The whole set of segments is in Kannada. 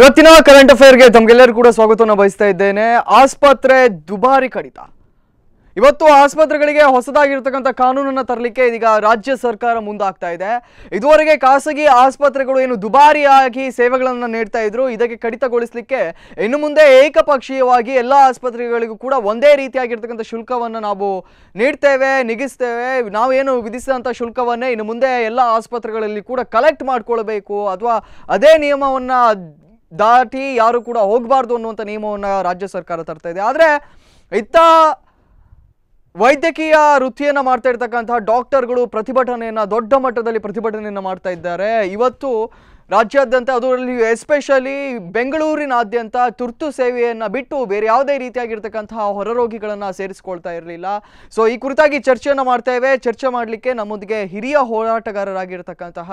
ಇವತ್ತಿನ ಕರೆಂಟ್ ಅಫೇರ್ಗೆ ತಮಗೆಲ್ಲರೂ ಕೂಡ ಸ್ವಾಗತವನ್ನು ಬಯಸ್ತಾ ಇದ್ದೇನೆ ಆಸ್ಪತ್ರೆ ದುಬಾರಿ ಕಡಿತ ಇವತ್ತು ಆಸ್ಪತ್ರೆಗಳಿಗೆ ಹೊಸದಾಗಿರ್ತಕ್ಕಂಥ ಕಾನೂನನ್ನು ತರಲಿಕ್ಕೆ ಇದೀಗ ರಾಜ್ಯ ಸರ್ಕಾರ ಮುಂದಾಗ್ತಾ ಇದೆ ಇದುವರೆಗೆ ಖಾಸಗಿ ಆಸ್ಪತ್ರೆಗಳು ಏನು ದುಬಾರಿಯಾಗಿ ಸೇವೆಗಳನ್ನು ನೀಡ್ತಾ ಇದ್ರು ಇದಕ್ಕೆ ಕಡಿತಗೊಳಿಸಲಿಕ್ಕೆ ಇನ್ನು ಮುಂದೆ ಏಕಪಕ್ಷೀಯವಾಗಿ ಎಲ್ಲ ಆಸ್ಪತ್ರೆಗಳಿಗೂ ಕೂಡ ಒಂದೇ ರೀತಿಯಾಗಿರ್ತಕ್ಕಂಥ ಶುಲ್ಕವನ್ನು ನಾವು ನೀಡ್ತೇವೆ ನಿಗಿಸ್ತೇವೆ ನಾವೇನು ವಿಧಿಸಿದಂಥ ಶುಲ್ಕವನ್ನೇ ಇನ್ನು ಮುಂದೆ ಎಲ್ಲ ಆಸ್ಪತ್ರೆಗಳಲ್ಲಿ ಕೂಡ ಕಲೆಕ್ಟ್ ಮಾಡಿಕೊಳ್ಬೇಕು ಅಥವಾ ಅದೇ ನಿಯಮವನ್ನು ದಾಟಿ ಯಾರು ಕೂಡ ಹೋಗಬಾರ್ದು ಅನ್ನುವಂಥ ನಿಯಮವನ್ನು ರಾಜ್ಯ ಸರ್ಕಾರ ತರ್ತಾ ಇದೆ ಆದರೆ ಇತ್ತ ವೈದ್ಯಕೀಯ ವೃತ್ತಿಯನ್ನು ಮಾಡ್ತಾ ಇರ್ತಕ್ಕಂತಹ ಡಾಕ್ಟರ್ಗಳು ಪ್ರತಿಭಟನೆಯನ್ನು ದೊಡ್ಡ ಮಟ್ಟದಲ್ಲಿ ಪ್ರತಿಭಟನೆಯನ್ನು ಮಾಡ್ತಾ ಇದ್ದಾರೆ ಇವತ್ತು ರಾಜ್ಯಾದ್ಯಂತ ಅದರಲ್ಲಿ ಎಸ್ಪೆಷಲಿ ಬೆಂಗಳೂರಿನಾದ್ಯಂತ ತುರ್ತು ಸೇವೆಯನ್ನು ಬಿಟ್ಟು ಬೇರೆ ಯಾವುದೇ ರೀತಿಯಾಗಿರ್ತಕ್ಕಂತಹ ಹೊರರೋಗಿಗಳನ್ನು ಸೇರಿಸಿಕೊಳ್ತಾ ಇರಲಿಲ್ಲ ಸೊ ಈ ಕುರಿತಾಗಿ ಚರ್ಚೆಯನ್ನು ಮಾಡ್ತೇವೆ ಚರ್ಚೆ ಮಾಡಲಿಕ್ಕೆ ನಮ್ಮೊಂದಿಗೆ ಹಿರಿಯ ಹೋರಾಟಗಾರರಾಗಿರ್ತಕ್ಕಂತಹ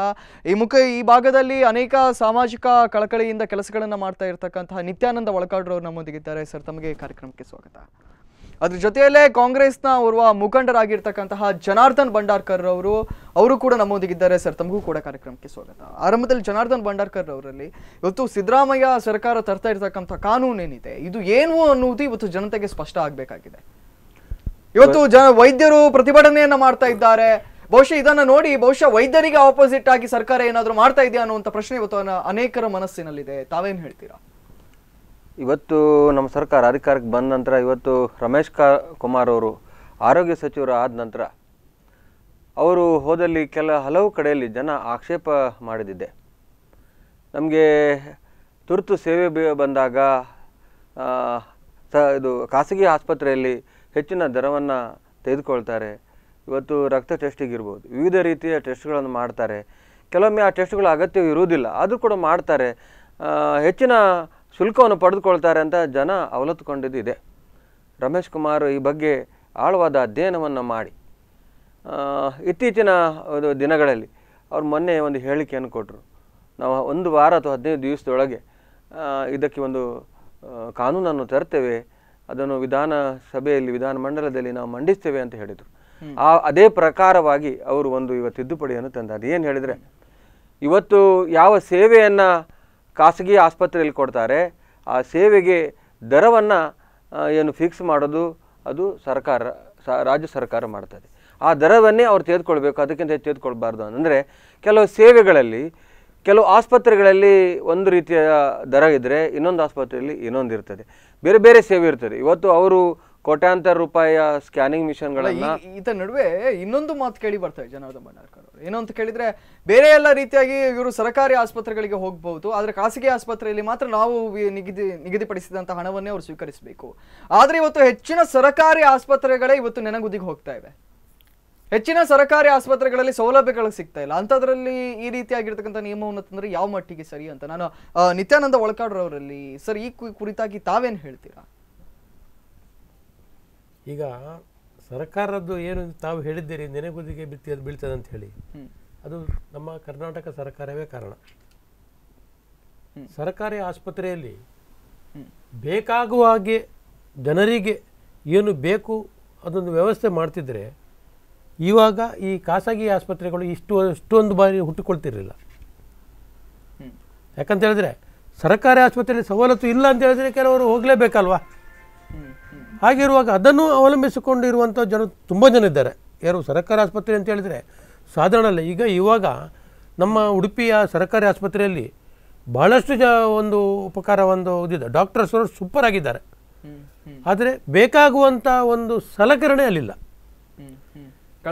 ಈ ಮುಖ ಈ ಭಾಗದಲ್ಲಿ ಅನೇಕ ಸಾಮಾಜಿಕ ಕಳಕಳಿಯಿಂದ ಕೆಲಸಗಳನ್ನು ಮಾಡ್ತಾ ಇರತಕ್ಕಂತಹ ನಿತ್ಯಾನಂದ ನಮ್ಮೊಂದಿಗೆ ನಮ್ಮೊಂದಿಗಿದ್ದಾರೆ ಸರ್ ತಮಗೆ ಕಾರ್ಯಕ್ರಮಕ್ಕೆ ಸ್ವಾಗತ ಅದ್ರ ಜೊತೆಯಲ್ಲೇ ಕಾಂಗ್ರೆಸ್ನ ಓರ್ವ ಮುಖಂಡರಾಗಿರ್ತಕ್ಕಂತಹ ಜನಾರ್ದನ್ ಭಂಡಾರ್ಕರ್ ಅವರು ಅವರು ಕೂಡ ನಮ್ಮೊಂದಿಗಿದ್ದಾರೆ ಸರ್ ತಮಗೂ ಕೂಡ ಕಾರ್ಯಕ್ರಮಕ್ಕೆ ಸ್ವಾಗತ ಆರಂಭದಲ್ಲಿ ಜನಾರ್ದನ್ ಭಂಡಾರ್ಕರ್ ಅವರಲ್ಲಿ ಇವತ್ತು ಸಿದ್ದರಾಮಯ್ಯ ಸರ್ಕಾರ ತರ್ತಾ ಇರ್ತಕ್ಕಂಥ ಕಾನೂನು ಏನಿದೆ ಇದು ಏನು ಅನ್ನುವುದು ಇವತ್ತು ಜನತೆಗೆ ಸ್ಪಷ್ಟ ಆಗಬೇಕಾಗಿದೆ ಇವತ್ತು ಜನ ವೈದ್ಯರು ಪ್ರತಿಭಟನೆಯನ್ನ ಮಾಡ್ತಾ ಇದ್ದಾರೆ ಬಹುಶಃ ಇದನ್ನ ನೋಡಿ ಬಹುಶಃ ವೈದ್ಯರಿಗೆ ಆಪೋಸಿಟ್ ಆಗಿ ಸರ್ಕಾರ ಏನಾದರೂ ಮಾಡ್ತಾ ಇದೆಯಾ ಅನ್ನುವಂಥ ಪ್ರಶ್ನೆ ಇವತ್ತು ಅನೇಕರ ಮನಸ್ಸಿನಲ್ಲಿದೆ ತಾವೇನು ಹೇಳ್ತೀರಾ ಇವತ್ತು ನಮ್ಮ ಸರ್ಕಾರ ಅಧಿಕಾರಕ್ಕೆ ಬಂದ ನಂತರ ಇವತ್ತು ರಮೇಶ್ ಕುಮಾರ್ ಅವರು ಆರೋಗ್ಯ ಸಚಿವರು ಆದ ನಂತರ ಅವರು ಹೋದಲ್ಲಿ ಕೆಲ ಹಲವು ಕಡೆಯಲ್ಲಿ ಜನ ಆಕ್ಷೇಪ ಮಾಡಿದಿದ್ದೆ ನಮಗೆ ತುರ್ತು ಸೇವೆ ಬಂದಾಗ ಸ ಇದು ಖಾಸಗಿ ಆಸ್ಪತ್ರೆಯಲ್ಲಿ ಹೆಚ್ಚಿನ ದರವನ್ನು ತೆಗೆದುಕೊಳ್ತಾರೆ ಇವತ್ತು ರಕ್ತ ಟೆಸ್ಟಿಗಿರ್ಬೋದು ವಿವಿಧ ರೀತಿಯ ಟೆಸ್ಟ್ಗಳನ್ನು ಮಾಡ್ತಾರೆ ಕೆಲವೊಮ್ಮೆ ಆ ಟೆಸ್ಟ್ಗಳ ಅಗತ್ಯ ಇರುವುದಿಲ್ಲ ಆದರೂ ಕೂಡ ಮಾಡ್ತಾರೆ ಹೆಚ್ಚಿನ ಶುಲ್ಕವನ್ನು ಪಡೆದುಕೊಳ್ತಾರೆ ಅಂತ ಜನ ಅವಲತ್ತುಕೊಂಡಿದ್ದಿದೆ ರಮೇಶ್ ಕುಮಾರ್ ಈ ಬಗ್ಗೆ ಆಳವಾದ ಅಧ್ಯಯನವನ್ನು ಮಾಡಿ ಇತ್ತೀಚಿನ ದಿನಗಳಲ್ಲಿ ಅವ್ರು ಮೊನ್ನೆ ಒಂದು ಹೇಳಿಕೆಯನ್ನು ಕೊಟ್ಟರು ನಾವು ಒಂದು ವಾರ ಅಥವಾ ಹದಿನೈದು ದಿವಸದೊಳಗೆ ಇದಕ್ಕೆ ಒಂದು ಕಾನೂನನ್ನು ತರ್ತೇವೆ ಅದನ್ನು ವಿಧಾನಸಭೆಯಲ್ಲಿ ವಿಧಾನಮಂಡಲದಲ್ಲಿ ನಾವು ಮಂಡಿಸ್ತೇವೆ ಅಂತ ಹೇಳಿದರು ಆ ಅದೇ ಪ್ರಕಾರವಾಗಿ ಅವರು ಒಂದು ಇವತ್ತು ತಿದ್ದುಪಡಿಯನ್ನು ತಂದ ಏನು ಹೇಳಿದರೆ ಇವತ್ತು ಯಾವ ಸೇವೆಯನ್ನು ಖಾಸಗಿ ಆಸ್ಪತ್ರೆಯಲ್ಲಿ ಕೊಡ್ತಾರೆ ಆ ಸೇವೆಗೆ ದರವನ್ನು ಏನು ಫಿಕ್ಸ್ ಮಾಡೋದು ಅದು ಸರ್ಕಾರ ರಾಜ್ಯ ಸರ್ಕಾರ ಮಾಡ್ತದೆ ಆ ದರವನ್ನೇ ಅವ್ರು ತೆಗೆದುಕೊಳ್ಬೇಕು ಅದಕ್ಕಿಂತ ಹೆಚ್ಚು ತೆಗೆದುಕೊಳ್ಬಾರ್ದು ಅಂದರೆ ಕೆಲವು ಸೇವೆಗಳಲ್ಲಿ ಕೆಲವು ಆಸ್ಪತ್ರೆಗಳಲ್ಲಿ ಒಂದು ರೀತಿಯ ದರ ಇದ್ದರೆ ಇನ್ನೊಂದು ಆಸ್ಪತ್ರೆಯಲ್ಲಿ ಇನ್ನೊಂದು ಇರ್ತದೆ ಬೇರೆ ಬೇರೆ ಸೇವೆ ಇರ್ತದೆ ಇವತ್ತು ಅವರು ಕೋಟ್ಯಾಂತರ ರೂಪಾಯಿಯ ಸ್ಕ್ಯಾನಿಂಗ್ ಮಿಷನ್ಗಳನ್ನು ಇದರ ನಡುವೆ ಇನ್ನೊಂದು ಮಾತು ಕೇಳಿ ಬರ್ತಾರೆ ಜನಾರ್ದನ್ ಭಂಡಾರ್ಕರ್ ಏನು ಅಂತ ಕೇಳಿದ್ರೆ ಬೇರೆ ಎಲ್ಲ ರೀತಿಯಾಗಿ ಇವರು ಸರ್ಕಾರಿ ಆಸ್ಪತ್ರೆಗಳಿಗೆ ಹೋಗಬಹುದು ಆದರೆ ಖಾಸಗಿ ಆಸ್ಪತ್ರೆಯಲ್ಲಿ ಮಾತ್ರ ನಾವು ನಿಗದಿ ನಿಗದಿಪಡಿಸಿದಂಥ ಹಣವನ್ನೇ ಅವರು ಸ್ವೀಕರಿಸಬೇಕು ಆದರೆ ಇವತ್ತು ಹೆಚ್ಚಿನ ಸರ್ಕಾರಿ ಆಸ್ಪತ್ರೆಗಳೇ ಇವತ್ತು ನೆನಗುದಿಗೆ ಹೋಗ್ತಾ ಇವೆ ಹೆಚ್ಚಿನ ಸರ್ಕಾರಿ ಆಸ್ಪತ್ರೆಗಳಲ್ಲಿ ಸೌಲಭ್ಯಗಳು ಸಿಗ್ತಾ ಇಲ್ಲ ಅಂತದ್ರಲ್ಲಿ ಈ ರೀತಿಯಾಗಿರ್ತಕ್ಕಂಥ ನಿಯಮವನ್ನು ತಂದ್ರೆ ಯಾವ ಮಟ್ಟಿಗೆ ಸರಿ ಅಂತ ನಾನು ನಿತ್ಯಾನಂದ ಒಳಕಾಡ್ರವರಲ್ಲಿ ಸರ್ ಈ ಕುರಿತಾಗಿ ತಾವೇನು ಹೇಳ್ತೀರಾ ಈಗ ಸರ್ಕಾರದ್ದು ಏನು ತಾವು ಹೇಳಿದ್ದೀರಿ ನೆನೆಗುದಿಗೆ ಬಿತ್ತಿ ಅದು ಬೀಳ್ತದೆ ಅಂತ ಹೇಳಿ ಅದು ನಮ್ಮ ಕರ್ನಾಟಕ ಸರ್ಕಾರವೇ ಕಾರಣ ಸರ್ಕಾರಿ ಆಸ್ಪತ್ರೆಯಲ್ಲಿ ಬೇಕಾಗುವ ಹಾಗೆ ಜನರಿಗೆ ಏನು ಬೇಕು ಅದೊಂದು ವ್ಯವಸ್ಥೆ ಮಾಡ್ತಿದ್ರೆ ಇವಾಗ ಈ ಖಾಸಗಿ ಆಸ್ಪತ್ರೆಗಳು ಇಷ್ಟು ಇಷ್ಟೊಂದು ಬಾರಿ ಹುಟ್ಟಿಕೊಳ್ತಿರಲಿಲ್ಲ ಯಾಕಂತ ಹೇಳಿದ್ರೆ ಸರ್ಕಾರಿ ಆಸ್ಪತ್ರೆಯಲ್ಲಿ ಸವಲತ್ತು ಇಲ್ಲ ಅಂತ ಹೇಳಿದ್ರೆ ಕೆಲವರು ಹೋಗಲೇಬೇಕಲ್ವಾ ಹಾಗಿರುವಾಗ ಅದನ್ನು ಅವಲಂಬಿಸಿಕೊಂಡಿರುವಂಥ ಜನ ತುಂಬ ಜನ ಇದ್ದಾರೆ ಯಾರು ಸರ್ಕಾರಿ ಆಸ್ಪತ್ರೆ ಅಂತ ಹೇಳಿದರೆ ಸಾಧಾರಣ ಅಲ್ಲ ಈಗ ಇವಾಗ ನಮ್ಮ ಉಡುಪಿಯ ಸರ್ಕಾರಿ ಆಸ್ಪತ್ರೆಯಲ್ಲಿ ಬಹಳಷ್ಟು ಜ ಒಂದು ಉಪಕಾರ ಒಂದು ಇದಿದೆ ಡಾಕ್ಟರ್ಸ್ ಸೂಪರ್ ಆಗಿದ್ದಾರೆ ಆದರೆ ಬೇಕಾಗುವಂಥ ಒಂದು ಸಲಕರಣೆ ಅಲ್ಲಿಲ್ಲ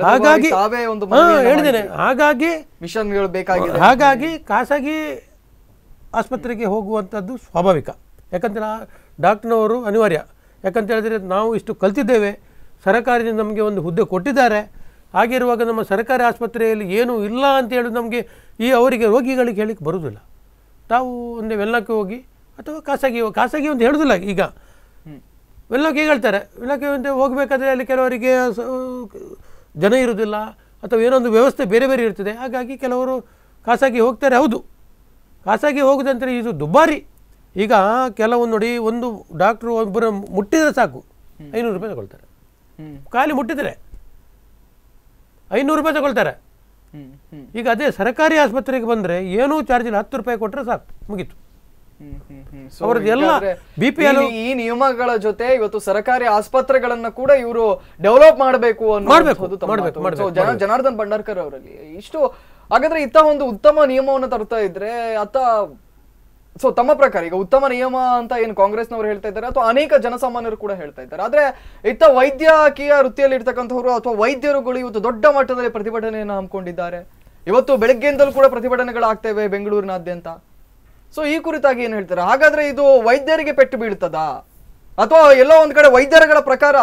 ಹಾಗಾಗಿ ಹೇಳಿದ್ದೇನೆ ಹಾಗಾಗಿ ಮಿಷನ್ಗಳು ಬೇಕಾಗಿದೆ ಹಾಗಾಗಿ ಖಾಸಗಿ ಆಸ್ಪತ್ರೆಗೆ ಹೋಗುವಂಥದ್ದು ಸ್ವಾಭಾವಿಕ ಯಾಕಂದರೆ ಡಾಕ್ಟರ್ನವರು ಅನಿವಾರ್ಯ ಯಾಕಂತ ಹೇಳಿದ್ರೆ ನಾವು ಇಷ್ಟು ಕಲ್ತಿದ್ದೇವೆ ಸರಕಾರದಿಂದ ನಮಗೆ ಒಂದು ಹುದ್ದೆ ಕೊಟ್ಟಿದ್ದಾರೆ ಆಗಿರುವಾಗ ನಮ್ಮ ಸರ್ಕಾರಿ ಆಸ್ಪತ್ರೆಯಲ್ಲಿ ಏನೂ ಇಲ್ಲ ಅಂತ ಹೇಳಿ ನಮಗೆ ಈ ಅವರಿಗೆ ರೋಗಿಗಳಿಗೆ ಹೇಳಕ್ಕೆ ಬರೋದಿಲ್ಲ ತಾವು ಒಂದು ವೆಲ್ಲಕ್ಕೆ ಹೋಗಿ ಅಥವಾ ಖಾಸಗಿ ಖಾಸಗಿ ಒಂದು ಹೇಳೋದಿಲ್ಲ ಈಗ ವೆಲ್ಲಕ್ಕೆ ಹೇಳ್ತಾರೆ ವೆಲ್ಲಕ್ಕೆ ಒಂದು ಹೋಗಬೇಕಾದ್ರೆ ಅಲ್ಲಿ ಕೆಲವರಿಗೆ ಜನ ಇರೋದಿಲ್ಲ ಅಥವಾ ಏನೋ ಒಂದು ವ್ಯವಸ್ಥೆ ಬೇರೆ ಬೇರೆ ಇರ್ತದೆ ಹಾಗಾಗಿ ಕೆಲವರು ಖಾಸಗಿ ಹೋಗ್ತಾರೆ ಹೌದು ಖಾಸಗಿ ಹೋಗದಂತಂದರೆ ಇದು ದುಬಾರಿ ಈಗ ಕೆಲವೊಂದು ನೋಡಿ ಒಂದು ಡಾಕ್ಟ್ರು ಒಬ್ಬರು ಮುಟ್ಟಿದರೆ ಸಾಕು ಐನೂರು ರೂಪಾಯಿ ತಗೊಳ್ತಾರೆ ಖಾಲಿ ಮುಟ್ಟಿದರೆ ಐನೂರು ರೂಪಾಯಿ ತಗೊಳ್ತಾರೆ ಈಗ ಅದೇ ಸರ್ಕಾರಿ ಆಸ್ಪತ್ರೆಗೆ ಬಂದ್ರೆ ಏನೂ ಚಾರ್ಜ್ ಇಲ್ಲ ಹತ್ತು ರೂಪಾಯಿ ಕೊಟ್ಟರೆ ಸಾಕು ಮುಗೀತು ಎಲ್ಲ ಬಿ ಪಿ ಎಲ್ ಈ ನಿಯಮಗಳ ಜೊತೆ ಇವತ್ತು ಸರ್ಕಾರಿ ಆಸ್ಪತ್ರೆಗಳನ್ನ ಕೂಡ ಇವರು ಡೆವಲಪ್ ಮಾಡಬೇಕು ಜನಾರ್ದನ್ ಭಂಡಾರ್ಕರ್ ಅವರಲ್ಲಿ ಇಷ್ಟು ಹಾಗಾದ್ರೆ ಇತ್ತ ಒಂದು ಉತ್ತಮ ನಿಯಮವನ್ನು ತರ್ತಾ ಇದ್ರೆ ಅತ್ತ ಸೊ ತಮ್ಮ ಪ್ರಕಾರ ಈಗ ಉತ್ತಮ ನಿಯಮ ಅಂತ ಏನು ಕಾಂಗ್ರೆಸ್ನವರು ಹೇಳ್ತಾ ಇದ್ದಾರೆ ಅಥವಾ ಅನೇಕ ಜನಸಾಮಾನ್ಯರು ಕೂಡ ಹೇಳ್ತಾ ಇದ್ದಾರೆ ಆದ್ರೆ ಇತ್ತ ವೈದ್ಯಕೀಯ ವೃತ್ತಿಯಲ್ಲಿ ಇರ್ತಕ್ಕಂಥವ್ರು ಅಥವಾ ವೈದ್ಯರುಗಳು ಇವತ್ತು ದೊಡ್ಡ ಮಟ್ಟದಲ್ಲಿ ಪ್ರತಿಭಟನೆಯನ್ನು ಹಮ್ಮಿಕೊಂಡಿದ್ದಾರೆ ಇವತ್ತು ಬೆಳಗ್ಗೆಯಿಂದಲೂ ಕೂಡ ಪ್ರತಿಭಟನೆಗಳಾಗ್ತೇವೆ ಬೆಂಗಳೂರಿನಾದ್ಯಂತ ಸೊ ಈ ಕುರಿತಾಗಿ ಏನು ಹೇಳ್ತಾರೆ ಹಾಗಾದ್ರೆ ಇದು ವೈದ್ಯರಿಗೆ ಪೆಟ್ಟು ಬೀಳ್ತದಾ ಅಥವಾ ಎಲ್ಲೋ ಒಂದು ಕಡೆ ವೈದ್ಯರುಗಳ ಪ್ರಕಾರ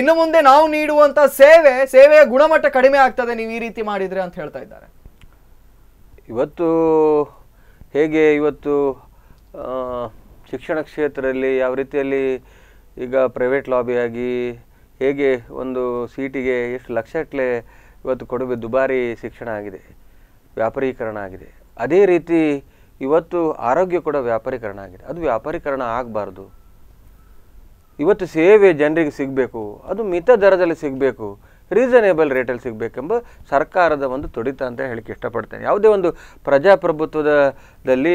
ಇನ್ನು ಮುಂದೆ ನಾವು ನೀಡುವಂತ ಸೇವೆ ಸೇವೆಯ ಗುಣಮಟ್ಟ ಕಡಿಮೆ ಆಗ್ತದೆ ನೀವು ಈ ರೀತಿ ಮಾಡಿದ್ರೆ ಅಂತ ಹೇಳ್ತಾ ಇದ್ದಾರೆ ಇವತ್ತು ಹೇಗೆ ಇವತ್ತು ಶಿಕ್ಷಣ ಕ್ಷೇತ್ರದಲ್ಲಿ ಯಾವ ರೀತಿಯಲ್ಲಿ ಈಗ ಪ್ರೈವೇಟ್ ಲಾಬಿಯಾಗಿ ಹೇಗೆ ಒಂದು ಸೀಟಿಗೆ ಎಷ್ಟು ಲಕ್ಷಗಟ್ಟಲೆ ಇವತ್ತು ಕೊಡುಗೆ ದುಬಾರಿ ಶಿಕ್ಷಣ ಆಗಿದೆ ವ್ಯಾಪಾರೀಕರಣ ಆಗಿದೆ ಅದೇ ರೀತಿ ಇವತ್ತು ಆರೋಗ್ಯ ಕೂಡ ವ್ಯಾಪಾರೀಕರಣ ಆಗಿದೆ ಅದು ವ್ಯಾಪಾರೀಕರಣ ಆಗಬಾರ್ದು ಇವತ್ತು ಸೇವೆ ಜನರಿಗೆ ಸಿಗಬೇಕು ಅದು ಮಿತ ದರದಲ್ಲಿ ಸಿಗಬೇಕು ರೀಸನೇಬಲ್ ರೇಟಲ್ಲಿ ಸಿಗಬೇಕೆಂಬ ಸರ್ಕಾರದ ಒಂದು ತೊಡಿತ ಅಂತ ಹೇಳಕ್ಕೆ ಇಷ್ಟಪಡ್ತೇನೆ ಯಾವುದೇ ಒಂದು ಪ್ರಜಾಪ್ರಭುತ್ವದಲ್ಲಿ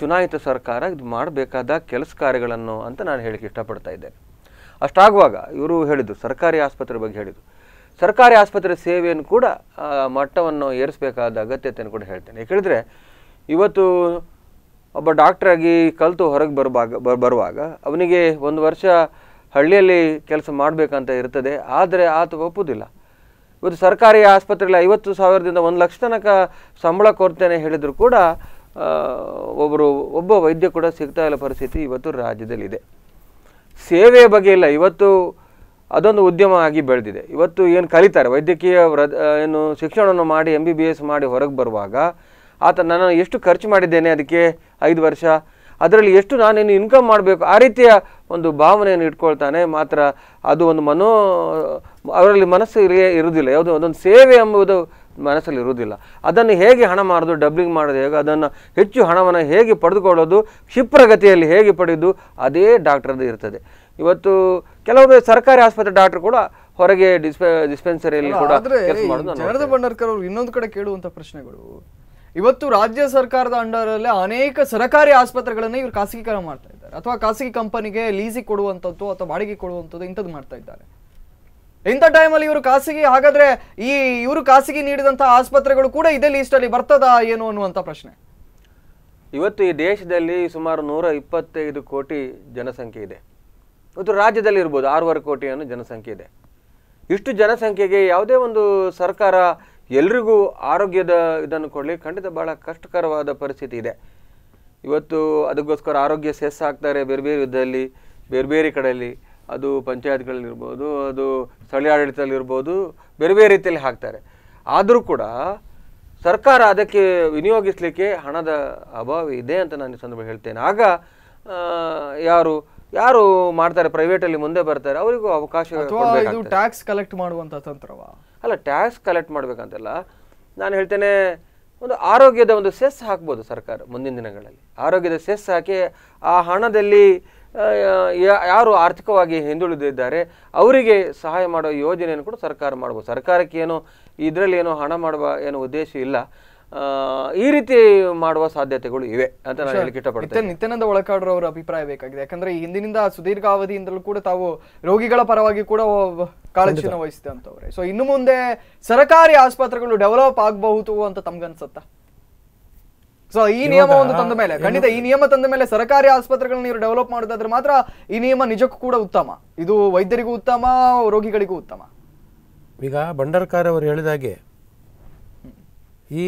ಚುನಾಯಿತ ಸರ್ಕಾರ ಇದು ಮಾಡಬೇಕಾದ ಕೆಲಸ ಕಾರ್ಯಗಳನ್ನು ಅಂತ ನಾನು ಹೇಳಕ್ಕೆ ಇಷ್ಟಪಡ್ತಾ ಇದ್ದೇನೆ ಅಷ್ಟಾಗುವಾಗ ಇವರು ಹೇಳಿದ್ದು ಸರ್ಕಾರಿ ಆಸ್ಪತ್ರೆ ಬಗ್ಗೆ ಹೇಳಿದ್ದು ಸರ್ಕಾರಿ ಆಸ್ಪತ್ರೆ ಸೇವೆಯನ್ನು ಕೂಡ ಮಟ್ಟವನ್ನು ಏರಿಸಬೇಕಾದ ಅಗತ್ಯತೆಯನ್ನು ಕೂಡ ಹೇಳ್ತೇನೆ ಯಾಕೆಳಿದರೆ ಇವತ್ತು ಒಬ್ಬ ಡಾಕ್ಟ್ರಾಗಿ ಕಲಿತು ಹೊರಗೆ ಬರುವಾಗ ಬರುವಾಗ ಅವನಿಗೆ ಒಂದು ವರ್ಷ ಹಳ್ಳಿಯಲ್ಲಿ ಕೆಲಸ ಮಾಡಬೇಕಂತ ಇರ್ತದೆ ಆದರೆ ಆತ ಒಪ್ಪುವುದಿಲ್ಲ ಇವತ್ತು ಸರ್ಕಾರಿ ಆಸ್ಪತ್ರೆಯಲ್ಲಿ ಐವತ್ತು ಸಾವಿರದಿಂದ ಒಂದು ಲಕ್ಷ ತನಕ ಸಂಬಳ ಕೊಡ್ತೇನೆ ಹೇಳಿದರೂ ಕೂಡ ಒಬ್ಬರು ಒಬ್ಬ ವೈದ್ಯ ಕೂಡ ಸಿಗ್ತಾ ಇಲ್ಲ ಪರಿಸ್ಥಿತಿ ಇವತ್ತು ರಾಜ್ಯದಲ್ಲಿದೆ ಸೇವೆಯ ಬಗ್ಗೆ ಇಲ್ಲ ಇವತ್ತು ಅದೊಂದು ಉದ್ಯಮ ಆಗಿ ಬೆಳೆದಿದೆ ಇವತ್ತು ಏನು ಕಲಿತಾರೆ ವೈದ್ಯಕೀಯ ವ್ರದ ಏನು ಶಿಕ್ಷಣವನ್ನು ಮಾಡಿ ಎಮ್ ಬಿ ಬಿ ಎಸ್ ಮಾಡಿ ಹೊರಗೆ ಬರುವಾಗ ಆತ ನಾನು ಎಷ್ಟು ಖರ್ಚು ಮಾಡಿದ್ದೇನೆ ಅದಕ್ಕೆ ಐದು ವರ್ಷ ಅದರಲ್ಲಿ ಎಷ್ಟು ನಾನೇನು ಇನ್ಕಮ್ ಮಾಡಬೇಕು ಆ ರೀತಿಯ ಒಂದು ಭಾವನೆಯನ್ನು ಇಟ್ಕೊಳ್ತಾನೆ ಮಾತ್ರ ಅದು ಒಂದು ಮನೋ ಅವರಲ್ಲಿ ಮನಸ್ಸು ಇರೋದಿಲ್ಲ ಇರುವುದಿಲ್ಲ ಯಾವುದೋ ಒಂದೊಂದು ಸೇವೆ ಎಂಬುದು ಮನಸ್ಸಲ್ಲಿ ಇರುವುದಿಲ್ಲ ಅದನ್ನು ಹೇಗೆ ಹಣ ಮಾಡೋದು ಡಬ್ಲಿಂಗ್ ಮಾಡೋದು ಹೇಗೆ ಅದನ್ನು ಹೆಚ್ಚು ಹಣವನ್ನು ಹೇಗೆ ಪಡೆದುಕೊಳ್ಳೋದು ಕ್ಷಿಪ್ರಗತಿಯಲ್ಲಿ ಹೇಗೆ ಪಡೆಯೋದು ಅದೇ ಡಾಕ್ಟರ್ ಇರ್ತದೆ ಇವತ್ತು ಕೆಲವೊಮ್ಮೆ ಸರ್ಕಾರಿ ಆಸ್ಪತ್ರೆ ಡಾಕ್ಟರ್ ಕೂಡ ಹೊರಗೆ ಡಿಸ್ಪೆ ಡಿಸ್ಪೆನ್ಸರಿಯಲ್ಲಿ ಕೂಡ ಶರದ ಭಂಡಾರ್ಕರ್ ಅವರು ಇನ್ನೊಂದು ಕಡೆ ಕೇಳುವಂಥ ಪ್ರಶ್ನೆಗಳು ಇವತ್ತು ರಾಜ್ಯ ಸರ್ಕಾರದ ಅಂಡರಲ್ಲೇ ಅನೇಕ ಸರ್ಕಾರಿ ಆಸ್ಪತ್ರೆಗಳನ್ನ ಇವರು ಖಾಸಗೀಕರಣ ಮಾಡ್ತಾ ಇದ್ದಾರೆ ಅಥವಾ ಖಾಸಗಿ ಕಂಪನಿಗೆ ಲೀಸಿಗೆ ಕೊಡುವಂಥದ್ದು ಅಥವಾ ಬಾಡಿಗೆ ಕೊಡುವಂಥದ್ದು ಇಂಥದ್ದು ಮಾಡ್ತಾ ಇದ್ದಾರೆ ಇಂಥ ಟೈಮಲ್ಲಿ ಇವರು ಖಾಸಗಿ ಹಾಗಾದ್ರೆ ಈ ಇವರು ಖಾಸಗಿ ನೀಡಿದಂಥ ಆಸ್ಪತ್ರೆಗಳು ಕೂಡ ಇದೇ ಲೀಸ್ಟಲ್ಲಿ ಬರ್ತದಾ ಏನು ಅನ್ನುವಂಥ ಪ್ರಶ್ನೆ ಇವತ್ತು ಈ ದೇಶದಲ್ಲಿ ಸುಮಾರು ನೂರ ಇಪ್ಪತ್ತೈದು ಕೋಟಿ ಜನಸಂಖ್ಯೆ ಇದೆ ಇವತ್ತು ರಾಜ್ಯದಲ್ಲಿ ಇರ್ಬೋದು ಆರೂವರೆ ಅನ್ನೋ ಜನಸಂಖ್ಯೆ ಇದೆ ಇಷ್ಟು ಜನಸಂಖ್ಯೆಗೆ ಯಾವುದೇ ಒಂದು ಸರ್ಕಾರ ಎಲ್ರಿಗೂ ಆರೋಗ್ಯದ ಇದನ್ನು ಕೊಡಲಿ ಖಂಡಿತ ಭಾಳ ಕಷ್ಟಕರವಾದ ಪರಿಸ್ಥಿತಿ ಇದೆ ಇವತ್ತು ಅದಕ್ಕೋಸ್ಕರ ಆರೋಗ್ಯ ಸೆಸ್ ಆಗ್ತಾರೆ ಬೇರೆ ಬೇರೆ ಯುದ್ಧದಲ್ಲಿ ಬೇರೆ ಬೇರೆ ಕಡೆಯಲ್ಲಿ ಅದು ಪಂಚಾಯತ್ಗಳಲ್ಲಿರ್ಬೋದು ಅದು ಸ್ಥಳೀಯ ಆಡಳಿತದಲ್ಲಿರ್ಬೋದು ಬೇರೆ ಬೇರೆ ರೀತಿಯಲ್ಲಿ ಹಾಕ್ತಾರೆ ಆದರೂ ಕೂಡ ಸರ್ಕಾರ ಅದಕ್ಕೆ ವಿನಿಯೋಗಿಸಲಿಕ್ಕೆ ಹಣದ ಅಭಾವ ಇದೆ ಅಂತ ನಾನು ಈ ಸಂದರ್ಭ ಹೇಳ್ತೇನೆ ಆಗ ಯಾರು ಯಾರು ಮಾಡ್ತಾರೆ ಪ್ರೈವೇಟಲ್ಲಿ ಮುಂದೆ ಬರ್ತಾರೆ ಅವರಿಗೂ ಅವಕಾಶ ಟ್ಯಾಕ್ಸ್ ಕಲೆಕ್ಟ್ ಮಾಡುವಂಥ ತಂತ್ರವಾ ಅಲ್ಲ ಟ್ಯಾಕ್ಸ್ ಕಲೆಕ್ಟ್ ಮಾಡಬೇಕಂತಲ್ಲ ನಾನು ಹೇಳ್ತೇನೆ ಒಂದು ಆರೋಗ್ಯದ ಒಂದು ಸೆಸ್ ಹಾಕ್ಬೋದು ಸರ್ಕಾರ ಮುಂದಿನ ದಿನಗಳಲ್ಲಿ ಆರೋಗ್ಯದ ಸೆಸ್ ಹಾಕಿ ಆ ಹಣದಲ್ಲಿ ಯಾರು ಆರ್ಥಿಕವಾಗಿ ಹಿಂದುಳಿದಿದ್ದಾರೆ ಅವರಿಗೆ ಸಹಾಯ ಮಾಡೋ ಯೋಜನೆಯನ್ನು ಕೂಡ ಸರ್ಕಾರ ಮಾಡ್ಬೋದು ಸರ್ಕಾರಕ್ಕೆ ಏನು ಇದರಲ್ಲಿ ಏನೋ ಹಣ ಮಾಡುವ ಏನು ಉದ್ದೇಶ ಇಲ್ಲ ಈ ರೀತಿ ಮಾಡುವ ಸಾಧ್ಯತೆಗಳು ಇವೆ ಅಂತ ನಾನು ಹೇಳಿ ಇಷ್ಟಪಡ್ತೇನೆ ನಿತ್ಯಾನಂದ ಒಳಕಾಡ್ರ ಅವರ ಅಭಿಪ್ರಾಯ ಬೇಕಾಗಿದೆ ಯಾಕಂದ್ರೆ ಹಿಂದಿನಿಂದ ಸುದೀರ್ಘ ಅವಧಿಯಿಂದಲೂ ಕೂಡ ತಾವು ರೋಗಿಗಳ ಪರವಾಗಿ ಕೂಡ ಕಾಳಜಿನ ಅಂತವ್ರೆ ಸೊ ಇನ್ನು ಮುಂದೆ ಸರಕಾರಿ ಆಸ್ಪತ್ರೆಗಳು ಡೆವಲಪ್ ಆಗಬಹುದು ಅಂತ ತಮ್ಗನ್ಸತ್ತಾ ಸೊ ಈ ನಿಯಮ ಒಂದು ತಂದ ಮೇಲೆ ಖಂಡಿತ ಈ ನಿಯಮ ತಂದ ಮೇಲೆ ಸರ್ಕಾರಿ ಆಸ್ಪತ್ರೆಗಳನ್ನ ನೀವು ಡೆವಲಪ್ ಮಾಡೋದಾದ್ರೆ ಮಾತ್ರ ಈ ನಿಯಮ ನಿಜಕ್ಕೂ ಕೂಡ ಉತ್ತಮ ಇದು ವೈದ್ಯರಿಗೂ ಉತ್ತಮ ರೋಗಿಗಳಿಗೂ ಉತ್ತಮ ಈಗ ಭಂಡಾರ್ಕಾರ ಅವರು ಹೇಳಿದಾಗೆ ಈ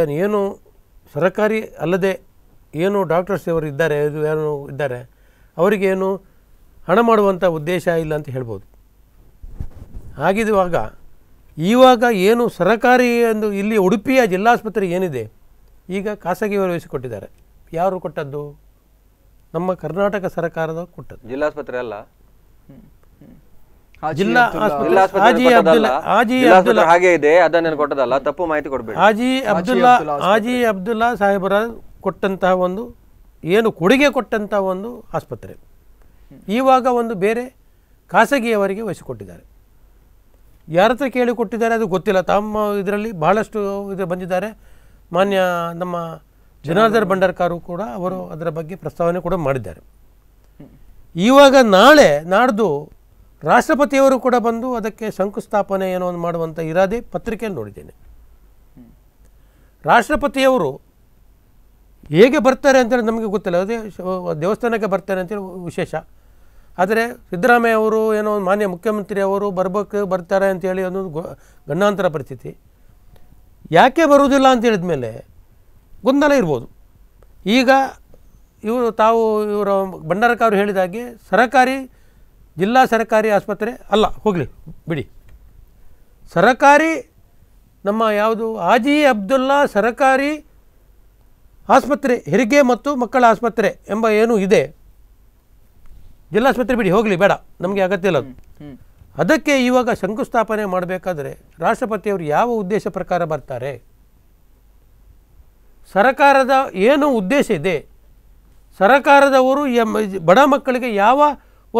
ಏನು ಏನು ಸರಕಾರಿ ಅಲ್ಲದೆ ಏನು ಡಾಕ್ಟರ್ಸ್ ಅವರು ಇದ್ದಾರೆ ಇದು ಏನು ಇದ್ದಾರೆ ಅವರಿಗೇನು ಹಣ ಮಾಡುವಂಥ ಉದ್ದೇಶ ಇಲ್ಲ ಅಂತ ಹೇಳ್ಬೋದು ಆಗಿದುವಾಗ ಇವಾಗ ಏನು ಸರಕಾರಿ ಒಂದು ಇಲ್ಲಿ ಉಡುಪಿಯ ಜಿಲ್ಲಾಸ್ಪತ್ರೆ ಏನಿದೆ ಈಗ ಖಾಸಗಿಯವರು ವಹಿಸಿಕೊಟ್ಟಿದ್ದಾರೆ ಯಾರು ಕೊಟ್ಟದ್ದು ನಮ್ಮ ಕರ್ನಾಟಕ ಸರ್ಕಾರದ ಕೊಟ್ಟದ್ದು ಜಿಲ್ಲಾಸ್ಪತ್ರೆ ಅಲ್ಲ ಜಿಲ್ಲಾ ಅಬ್ದುಲ್ಲಾ ಹಾಗೆ ಇದೆ ಕೊಟ್ಟದಲ್ಲ ತಪ್ಪು ಮಾಹಿತಿ ಹಾಜಿ ಅಬ್ದುಲ್ಲಾ ಹಾಜಿ ಅಬ್ದುಲ್ಲಾ ಸಾಹೇಬರ ಕೊಟ್ಟಂತಹ ಒಂದು ಏನು ಕೊಡುಗೆ ಕೊಟ್ಟಂತಹ ಒಂದು ಆಸ್ಪತ್ರೆ ಇವಾಗ ಒಂದು ಬೇರೆ ಖಾಸಗಿಯವರಿಗೆ ವಹಿಸಿಕೊಟ್ಟಿದ್ದಾರೆ ಯಾರ ಹತ್ರ ಕೇಳಿಕೊಟ್ಟಿದ್ದಾರೆ ಅದು ಗೊತ್ತಿಲ್ಲ ತಮ್ಮ ಇದರಲ್ಲಿ ಬಹಳಷ್ಟು ಇದು ಬಂದಿದ್ದಾರೆ ಮಾನ್ಯ ನಮ್ಮ ಜನಾರ್ದನ್ ಭಂಡಾರ್ಕಾರು ಕೂಡ ಅವರು ಅದರ ಬಗ್ಗೆ ಪ್ರಸ್ತಾವನೆ ಕೂಡ ಮಾಡಿದ್ದಾರೆ ಇವಾಗ ನಾಳೆ ನಾಡ್ದು ರಾಷ್ಟ್ರಪತಿಯವರು ಕೂಡ ಬಂದು ಅದಕ್ಕೆ ಶಂಕುಸ್ಥಾಪನೆ ಏನೋ ಒಂದು ಮಾಡುವಂಥ ಇರಾದೆ ಪತ್ರಿಕೆಯನ್ನು ನೋಡಿದ್ದೇನೆ ರಾಷ್ಟ್ರಪತಿಯವರು ಹೇಗೆ ಬರ್ತಾರೆ ಅಂತೇಳಿ ನಮಗೆ ಗೊತ್ತಿಲ್ಲ ಅದೇ ದೇವಸ್ಥಾನಕ್ಕೆ ಬರ್ತಾರೆ ಅಂತೇಳಿ ವಿಶೇಷ ಆದರೆ ಸಿದ್ದರಾಮಯ್ಯ ಅವರು ಏನೋ ಮಾನ್ಯ ಮುಖ್ಯಮಂತ್ರಿ ಅವರು ಬರ್ಬೇಕು ಬರ್ತಾರೆ ಅಂತೇಳಿ ಅನ್ನೋದು ಗಂಡಾಂತರ ಪರಿಸ್ಥಿತಿ ಯಾಕೆ ಬರುವುದಿಲ್ಲ ಅಂತ ಹೇಳಿದ ಮೇಲೆ ಗೊಂದಲ ಇರ್ಬೋದು ಈಗ ಇವರು ತಾವು ಇವರ ಭಂಡಾರಕ ಅವರು ಹೇಳಿದಾಗೆ ಸರಕಾರಿ ಜಿಲ್ಲಾ ಸರಕಾರಿ ಆಸ್ಪತ್ರೆ ಅಲ್ಲ ಹೋಗಲಿ ಬಿಡಿ ಸರಕಾರಿ ನಮ್ಮ ಯಾವುದು ಹಾಜಿ ಅಬ್ದುಲ್ಲಾ ಸರಕಾರಿ ಆಸ್ಪತ್ರೆ ಹೆರಿಗೆ ಮತ್ತು ಮಕ್ಕಳ ಆಸ್ಪತ್ರೆ ಎಂಬ ಏನು ಇದೆ ಜಿಲ್ಲಾಸ್ಪತ್ರೆ ಬಿಡಿ ಹೋಗಲಿ ಬೇಡ ನಮಗೆ ಅಗತ್ಯ ಇಲ್ಲ ಅದು ಅದಕ್ಕೆ ಇವಾಗ ಶಂಕುಸ್ಥಾಪನೆ ಮಾಡಬೇಕಾದ್ರೆ ರಾಷ್ಟ್ರಪತಿಯವರು ಯಾವ ಉದ್ದೇಶ ಪ್ರಕಾರ ಬರ್ತಾರೆ ಸರಕಾರದ ಏನು ಉದ್ದೇಶ ಇದೆ ಸರಕಾರದವರು ಬಡ ಮಕ್ಕಳಿಗೆ ಯಾವ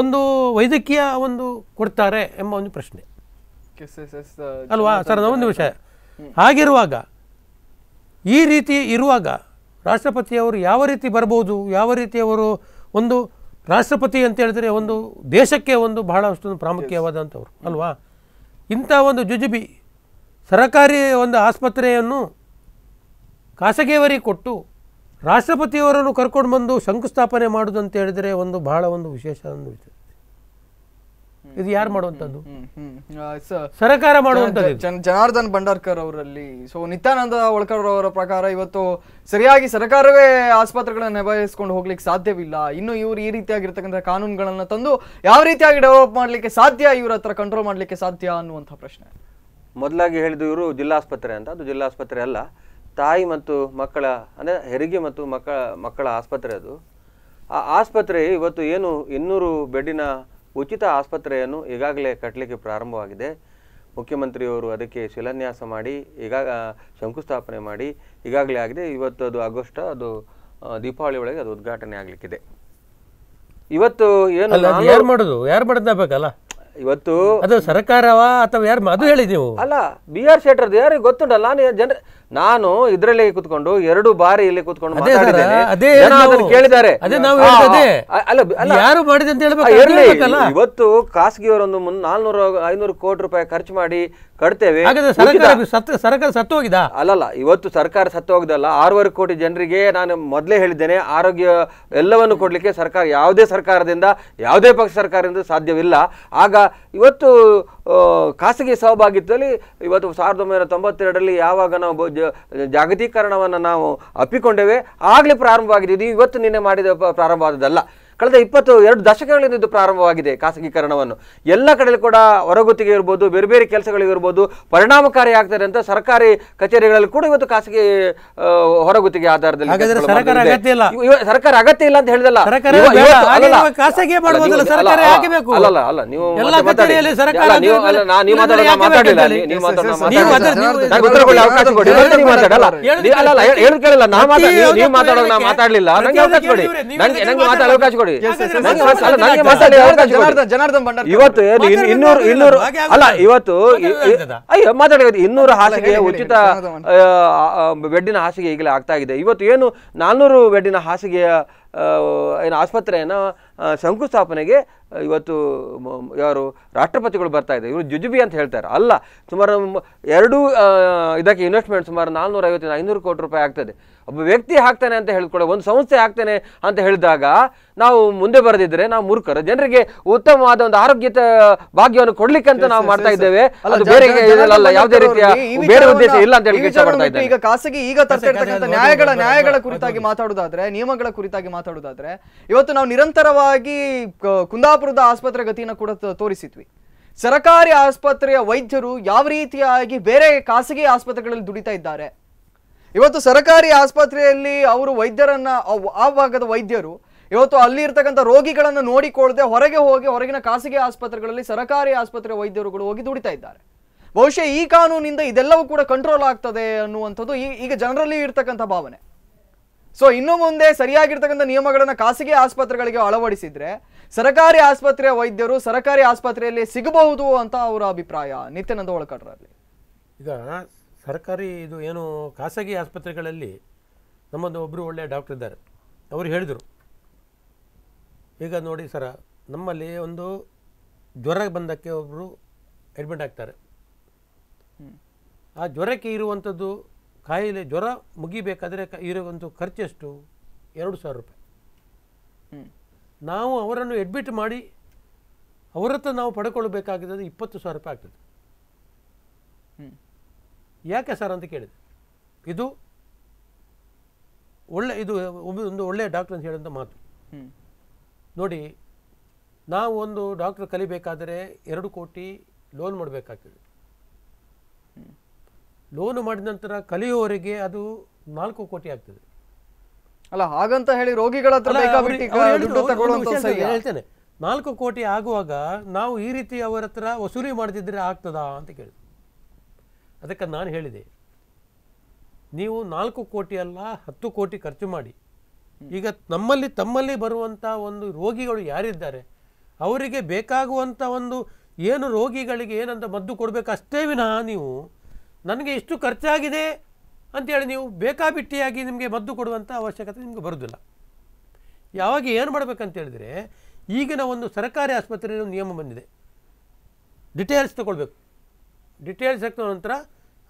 ಒಂದು ವೈದ್ಯಕೀಯ ಒಂದು ಕೊಡ್ತಾರೆ ಎಂಬ ಒಂದು ಪ್ರಶ್ನೆ ಅಲ್ವಾ ಸರ್ ಒಂದು ವಿಷಯ ಹಾಗಿರುವಾಗ ಈ ರೀತಿ ಇರುವಾಗ ರಾಷ್ಟ್ರಪತಿಯವರು ಯಾವ ರೀತಿ ಬರ್ಬೋದು ಯಾವ ರೀತಿಯವರು ಒಂದು ರಾಷ್ಟ್ರಪತಿ ಅಂತ ಹೇಳಿದ್ರೆ ಒಂದು ದೇಶಕ್ಕೆ ಒಂದು ಬಹಳಷ್ಟು ಪ್ರಾಮುಖ್ಯವಾದಂಥವ್ರು ಅಲ್ವಾ ಇಂಥ ಒಂದು ಜುಜುಬಿ ಸರಕಾರಿ ಒಂದು ಆಸ್ಪತ್ರೆಯನ್ನು ಖಾಸಗಿಯವರಿಗೆ ಕೊಟ್ಟು ರಾಷ್ಟ್ರಪತಿಯವರನ್ನು ಕರ್ಕೊಂಡು ಬಂದು ಶಂಕುಸ್ಥಾಪನೆ ಮಾಡೋದು ಅಂತ ಹೇಳಿದರೆ ಒಂದು ಬಹಳ ಒಂದು ವಿಶೇಷ ಒಂದು ವಿಷಯ ಇದು ಯಾರು ಮಾಡುವಂತದ್ದು ಸರಕಾರ ಮಾಡುವಂತದ್ದು ಜನಾರ್ದನ್ ಭಂಡಾರ್ಕರ್ ಅವರಲ್ಲಿ ಸೊ ನಿತ್ಯಾನಂದ ಒಳಕರ್ ಅವರ ಪ್ರಕಾರ ಇವತ್ತು ಸರಿಯಾಗಿ ಸರ್ಕಾರವೇ ಆಸ್ಪತ್ರೆಗಳನ್ನ ನಿಭಾಯಿಸಿಕೊಂಡು ಹೋಗ್ಲಿಕ್ಕೆ ಸಾಧ್ಯವಿಲ್ಲ ಇನ್ನು ಇವರು ಈ ರೀತಿಯಾಗಿರ್ತಕ್ಕಂಥ ಕಾನೂನುಗಳನ್ನ ತಂದು ಯಾವ ರೀತಿಯಾಗಿ ಡೆವಲಪ್ ಮಾಡ್ಲಿಕ್ಕೆ ಸಾಧ್ಯ ಇವರ ಹತ್ರ ಕಂಟ್ರೋಲ್ ಮಾಡ್ಲಿಕ್ಕೆ ಸಾಧ್ಯ ಅನ್ನುವಂಥ ಪ್ರಶ್ನೆ ಮೊದಲಾಗಿ ಹೇಳಿದ ಇವರು ಜಿಲ್ಲಾಸ್ಪತ್ರೆ ಅಂತ ಅದು ಜಿಲ್ಲಾಸ್ಪತ್ರೆ ಅಲ್ಲ ತಾಯಿ ಮತ್ತು ಮಕ್ಕಳ ಅಂದರೆ ಹೆರಿಗೆ ಮತ್ತು ಮಕ್ಕಳ ಮಕ್ಕಳ ಆಸ್ಪತ್ರೆ ಅದು ಆ ಆಸ್ಪತ್ರೆ ಇವತ್ತು ಏನು ಇನ್ನೂರು ಬೆಡ್ಡಿನ ಉಚಿತ ಆಸ್ಪತ್ರೆಯನ್ನು ಈಗಾಗಲೇ ಕಟ್ಟಲಿಕ್ಕೆ ಪ್ರಾರಂಭವಾಗಿದೆ ಮುಖ್ಯಮಂತ್ರಿಯವರು ಅದಕ್ಕೆ ಶಿಲಾನ್ಯಾಸ ಮಾಡಿ ಈಗ ಶಂಕುಸ್ಥಾಪನೆ ಮಾಡಿ ಈಗಾಗಲೇ ಆಗಿದೆ ಇವತ್ತು ಅದು ಆಗಸ್ಟ್ ಅದು ದೀಪಾವಳಿ ಒಳಗೆ ಅದು ಉದ್ಘಾಟನೆ ಆಗಲಿಕ್ಕಿದೆ ಇವತ್ತು ಏನು ಯಾರು ಮಾಡೋದು ಯಾರು ಮಾಡೋದಾಗಬೇಕಲ್ಲ ಇವತ್ತು ಅದು ಸರ್ಕಾರವ ಅಥವಾ ಯಾರು ಅದು ಹೇಳಿ ನೀವು ಅಲ್ಲ ಬಿ ಆರ್ ಶೆಟ್ಟರ್ ಯಾರಿಗೆ ಗೊತ್ತುಂಟಲ್ಲ ನಾನು ಜನ ನಾನು ಇದರಲ್ಲೇ ಕುತ್ಕೊಂಡು ಎರಡು ಬಾರಿ ಇಲ್ಲಿ ಕುತ್ಕೊಂಡು ಕೇಳಿದ್ದಾರೆ ಯಾರು ಮಾಡಿದೆ ಅಂತ ಇವತ್ತು ಖಾಸಗಿಯವರೊಂದು ಮುನ್ನ ನಾಲ್ನೂರು ಐನೂರು ಕೋಟಿ ರೂಪಾಯಿ ಖರ್ಚು ಮಾಡಿ ಕಟ್ತೇವೆ ಸರ್ಕಾರ ಸತ್ತು ಹೋಗಿದ ಅಲ್ಲಲ್ಲ ಇವತ್ತು ಸರ್ಕಾರ ಸತ್ತು ಹೋಗಿದಲ್ಲ ಆರೂವರೆ ಕೋಟಿ ಜನರಿಗೆ ನಾನು ಮೊದಲೇ ಹೇಳಿದ್ದೇನೆ ಆರೋಗ್ಯ ಎಲ್ಲವನ್ನು ಕೊಡಲಿಕ್ಕೆ ಸರ್ಕಾರ ಯಾವುದೇ ಸರ್ಕಾರದಿಂದ ಯಾವುದೇ ಪಕ್ಷ ಸರ್ಕಾರದಿಂದ ಸಾಧ್ಯವಿಲ್ಲ ಆಗ ಇವತ್ತು ಖಾಸಗಿ ಸಹಭಾಗಿತ್ವದಲ್ಲಿ ಇವತ್ತು ಸಾವಿರದ ಒಂಬೈನೂರ ತೊಂಬತ್ತೆರಡರಲ್ಲಿ ಯಾವಾಗ ನಾವು ಜಾಗತೀಕರಣವನ್ನು ನಾವು ಅಪ್ಪಿಕೊಂಡೇವೆ ಆಗಲೇ ಪ್ರಾರಂಭವಾಗಿದೆ ಇದು ಇವತ್ತು ನಿನ್ನೆ ಮಾಡಿದ ಪ್ರಾರಂಭವಾದದಲ್ಲ ಕಳೆದ ಇಪ್ಪತ್ತು ಎರಡು ದಶಕಗಳಿಂದ ಇದು ಪ್ರಾರಂಭವಾಗಿದೆ ಖಾಸಗೀಕರಣವನ್ನು ಎಲ್ಲ ಕಡೆಯಲ್ಲಿ ಕೂಡ ಹೊರಗುತ್ತಿಗೆ ಇರ್ಬೋದು ಬೇರೆ ಬೇರೆ ಕೆಲಸಗಳಿಗಿರ್ಬೋದು ಪರಿಣಾಮಕಾರಿ ಆಗ್ತದೆ ಅಂತ ಸರ್ಕಾರಿ ಕಚೇರಿಗಳಲ್ಲಿ ಕೂಡ ಇವತ್ತು ಖಾಸಗಿ ಹೊರಗುತ್ತಿಗೆ ಆಧಾರದಲ್ಲಿ ಸರ್ಕಾರ ಅಗತ್ಯ ಇಲ್ಲ ಅಂತ ಹೇಳಿದಲ್ಲ ಅಲ್ಲ ಅಲ್ಲ ನೀವು ಮಾತಾಡಲಿಲ್ಲ ಅವಕಾಶ ಕೊಡಿ ನೋಡಿ ಇವತ್ತು ಇನ್ನೂರು ಇನ್ನೂರು ಅಲ್ಲ ಇವತ್ತು ಅಯ್ಯೋ ಮಾತಾಡಿ ಇನ್ನೂರು ಹಾಸಿಗೆ ಉಚಿತ ಬೆಡ್ಡಿನ ಹಾಸಿಗೆ ಈಗಲೇ ಆಗ್ತಾ ಇದೆ ಇವತ್ತು ಏನು ನಾನ್ನೂರು ಬೆಡ್ಡಿನ ಹಾಸಿಗೆಯ ಏನು ಆಸ್ಪತ್ರೆಯನ್ನು ಶಂಕುಸ್ಥಾಪನೆಗೆ ಇವತ್ತು ಯಾರು ರಾಷ್ಟ್ರಪತಿಗಳು ಬರ್ತಾ ಇದ್ದಾರೆ ಇವರು ಜುಜುಬಿ ಅಂತ ಹೇಳ್ತಾರೆ ಅಲ್ಲ ಸುಮಾರು ಎರಡು ಇದಕ್ಕೆ ಇನ್ವೆಸ್ಟ್ಮೆಂಟ್ ಸುಮಾರು ನಾನ್ನೂರೈವತ್ತಿನ ಐನೂರು ಕೋಟಿ ರೂಪಾಯಿ ಆಗ್ತದೆ ಒಬ್ಬ ವ್ಯಕ್ತಿ ಹಾಕ್ತಾನೆ ಅಂತ ಹೇಳ್ಕೊಳ್ಳೋ ಒಂದು ಸಂಸ್ಥೆ ಹಾಕ್ತಾನೆ ಅಂತ ಹೇಳಿದಾಗ ನಾವು ಮುಂದೆ ಬರೆದಿದ್ರೆ ನಾವು ಮೂರ್ಖರು ಜನರಿಗೆ ಉತ್ತಮವಾದ ಒಂದು ಆರೋಗ್ಯದ ಭಾಗ್ಯವನ್ನು ಅಂತ ನಾವು ಮಾಡ್ತಾ ಇದ್ದೇವೆ ಅದು ಬೇರೆ ಅಲ್ಲ ಯಾವುದೇ ರೀತಿಯ ಬೇರೆ ಉದ್ದೇಶ ಇಲ್ಲ ಅಂತ ಹೇಳಿ ಈಗ ಖಾಸಗಿ ಈಗ ನ್ಯಾಯಗಳ ನ್ಯಾಯಗಳ ಕುರಿತಾಗಿ ಮಾತಾಡೋದಾದ್ರೆ ನಿಯಮಗಳ ಕುರಿತಾಗಿ ಮಾತಾಡೋದು ಮಾತಾಡೋದಾದ್ರೆ ಇವತ್ತು ನಾವು ನಿರಂತರವಾಗಿ ಕುಂದಾಪುರದ ಆಸ್ಪತ್ರೆ ಗತಿಯನ್ನು ಕೂಡ ತೋರಿಸಿದ್ವಿ ಸರಕಾರಿ ಆಸ್ಪತ್ರೆಯ ವೈದ್ಯರು ಯಾವ ರೀತಿಯಾಗಿ ಬೇರೆ ಖಾಸಗಿ ಆಸ್ಪತ್ರೆಗಳಲ್ಲಿ ದುಡಿತಾ ಇದ್ದಾರೆ ಇವತ್ತು ಸರಕಾರಿ ಆಸ್ಪತ್ರೆಯಲ್ಲಿ ಅವರು ವೈದ್ಯರನ್ನ ಆ ಭಾಗದ ವೈದ್ಯರು ಇವತ್ತು ಅಲ್ಲಿ ಇರ್ತಕ್ಕಂಥ ರೋಗಿಗಳನ್ನು ನೋಡಿಕೊಳ್ಳದೆ ಹೊರಗೆ ಹೋಗಿ ಹೊರಗಿನ ಖಾಸಗಿ ಆಸ್ಪತ್ರೆಗಳಲ್ಲಿ ಸರಕಾರಿ ಆಸ್ಪತ್ರೆ ವೈದ್ಯರುಗಳು ಹೋಗಿ ದುಡಿತಾ ಇದ್ದಾರೆ ಬಹುಶಃ ಈ ಕಾನೂನಿಂದ ಇದೆಲ್ಲವೂ ಕೂಡ ಕಂಟ್ರೋಲ್ ಆಗ್ತದೆ ಅನ್ನುವಂಥದ್ದು ಈಗ ಜನರಲ್ಲಿ ಇರ್ತಕ್ಕಂಥ ಭಾವನೆ ಸೊ ಇನ್ನು ಮುಂದೆ ಸರಿಯಾಗಿರ್ತಕ್ಕಂಥ ನಿಯಮಗಳನ್ನು ಖಾಸಗಿ ಆಸ್ಪತ್ರೆಗಳಿಗೆ ಅಳವಡಿಸಿದ್ರೆ ಸರಕಾರಿ ಆಸ್ಪತ್ರೆಯ ವೈದ್ಯರು ಸರ್ಕಾರಿ ಆಸ್ಪತ್ರೆಯಲ್ಲಿ ಸಿಗಬಹುದು ಅಂತ ಅವರ ಅಭಿಪ್ರಾಯ ನಿತ್ಯಾನಂದ ಒಳಕಟ್ರಲ್ಲಿ ಈಗ ಸರ್ಕಾರಿ ಇದು ಏನು ಖಾಸಗಿ ಆಸ್ಪತ್ರೆಗಳಲ್ಲಿ ನಮ್ಮದು ಒಬ್ಬರು ಒಳ್ಳೆಯ ಡಾಕ್ಟರ್ ಇದ್ದಾರೆ ಅವರು ಹೇಳಿದರು ಈಗ ನೋಡಿ ಸರ ನಮ್ಮಲ್ಲಿ ಒಂದು ಜ್ವರ ಬಂದಕ್ಕೆ ಒಬ್ಬರು ಅಡ್ಮಿಟ್ ಆಗ್ತಾರೆ ಆ ಜ್ವರಕ್ಕೆ ಇರುವಂಥದ್ದು ಕಾಯಿಲೆ ಜ್ವರ ಮುಗಿಬೇಕಾದರೆ ಒಂದು ಖರ್ಚೆಷ್ಟು ಎರಡು ಸಾವಿರ ರೂಪಾಯಿ ನಾವು ಅವರನ್ನು ಎಡ್ಮಿಟ್ ಮಾಡಿ ಅವರ ಹತ್ರ ನಾವು ಪಡ್ಕೊಳ್ಬೇಕಾಗಿದ್ದು ಇಪ್ಪತ್ತು ಸಾವಿರ ರೂಪಾಯಿ ಆಗ್ತದೆ ಯಾಕೆ ಸರ್ ಅಂತ ಕೇಳಿದೆ ಇದು ಒಳ್ಳೆ ಇದು ಒಂದು ಒಳ್ಳೆಯ ಡಾಕ್ಟ್ರ್ ಅಂತ ಹೇಳಿದಂಥ ಮಾತು ನೋಡಿ ನಾವು ಒಂದು ಡಾಕ್ಟ್ರ್ ಕಲಿಬೇಕಾದರೆ ಎರಡು ಕೋಟಿ ಲೋನ್ ಮಾಡಬೇಕಾಗ್ತದೆ ಲೋನು ಮಾಡಿದ ನಂತರ ಕಲಿಯುವವರಿಗೆ ಅದು ನಾಲ್ಕು ಕೋಟಿ ಆಗ್ತದೆ ಅಲ್ಲ ಹಾಗಂತ ಹೇಳಿ ರೋಗಿಗಳ ಹೇಳ್ತೇನೆ ನಾಲ್ಕು ಕೋಟಿ ಆಗುವಾಗ ನಾವು ಈ ರೀತಿ ಅವರ ಹತ್ರ ವಸೂಲಿ ಮಾಡದಿದ್ರೆ ಆಗ್ತದಾ ಅಂತ ಕೇಳಿದೆ ಅದಕ್ಕೆ ನಾನು ಹೇಳಿದೆ ನೀವು ನಾಲ್ಕು ಕೋಟಿ ಅಲ್ಲ ಹತ್ತು ಕೋಟಿ ಖರ್ಚು ಮಾಡಿ ಈಗ ನಮ್ಮಲ್ಲಿ ತಮ್ಮಲ್ಲಿ ಬರುವಂಥ ಒಂದು ರೋಗಿಗಳು ಯಾರಿದ್ದಾರೆ ಅವರಿಗೆ ಬೇಕಾಗುವಂಥ ಒಂದು ಏನು ರೋಗಿಗಳಿಗೆ ಏನಂತ ಮದ್ದು ಕೊಡಬೇಕು ಅಷ್ಟೇ ವಿನಃ ನೀವು ನನಗೆ ಇಷ್ಟು ಖರ್ಚಾಗಿದೆ ಅಂತೇಳಿ ನೀವು ಬೇಕಾಬಿಟ್ಟಿಯಾಗಿ ನಿಮಗೆ ಮದ್ದು ಕೊಡುವಂಥ ಅವಶ್ಯಕತೆ ನಿಮಗೆ ಬರೋದಿಲ್ಲ ಯಾವಾಗ ಏನು ಮಾಡಬೇಕಂತೇಳಿದರೆ ಈಗಿನ ಒಂದು ಸರ್ಕಾರಿ ಆಸ್ಪತ್ರೆಯಲ್ಲಿ ನಿಯಮ ಬಂದಿದೆ ಡಿಟೇಲ್ಸ್ ತಗೊಳ್ಬೇಕು ಡಿಟೇಲ್ಸ್ ಹಾಕಿದ ನಂತರ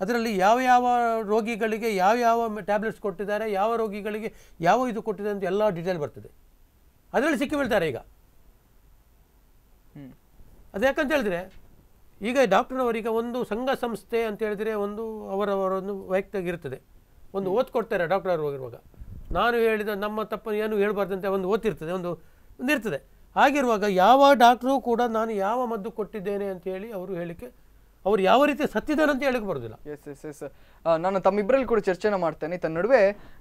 ಅದರಲ್ಲಿ ಯಾವ ಯಾವ ರೋಗಿಗಳಿಗೆ ಯಾವ ಯಾವ ಟ್ಯಾಬ್ಲೆಟ್ಸ್ ಕೊಟ್ಟಿದ್ದಾರೆ ಯಾವ ರೋಗಿಗಳಿಗೆ ಯಾವ ಇದು ಕೊಟ್ಟಿದೆ ಅಂತ ಎಲ್ಲ ಡಿಟೇಲ್ ಬರ್ತದೆ ಅದರಲ್ಲಿ ಸಿಕ್ಕಿಬಿಡ್ತಾರೆ ಈಗ ಅದು ಯಾಕಂತ ಹೇಳಿದ್ರೆ ಈಗ ಡಾಕ್ಟ್ರ್ನವರೀಗ ಒಂದು ಸಂಘ ಸಂಸ್ಥೆ ಅಂತ ಹೇಳಿದರೆ ಒಂದು ಅವರವರೊಂದು ವೈಯಕ್ತಿಕ ಇರ್ತದೆ ಒಂದು ಓದ್ಕೊಡ್ತಾರೆ ಕೊಡ್ತಾರೆ ಡಾಕ್ಟರ್ ಹೋಗಿರುವಾಗ ನಾನು ಹೇಳಿದ ನಮ್ಮ ತಪ್ಪು ಏನು ಹೇಳ್ಬಾರ್ದಂತೆ ಒಂದು ಓದ್ತಿರ್ತದೆ ಒಂದು ಒಂದು ಇರ್ತದೆ ಆಗಿರುವಾಗ ಯಾವ ಡಾಕ್ಟ್ರು ಕೂಡ ನಾನು ಯಾವ ಮದ್ದು ಕೊಟ್ಟಿದ್ದೇನೆ ಅಂತ ಹೇಳಿ ಅವರು ಹೇಳಿಕೆ ಅವರು ಯಾವ ರೀತಿ ಸತ್ತಿದ್ದಾರೆ ಅಂತ ಹೇಳಕ್ಕೆ ಬರೋದಿಲ್ಲ ಎಸ್ ಎಸ್ ಎಸ್ ನಾನು ತಮ್ಮಿಬ್ಬರಲ್ಲಿ ಕೂಡ ಚರ್ಚೆನ ಮಾಡ್ತೇನೆ ತನ್ನ ನಡುವೆ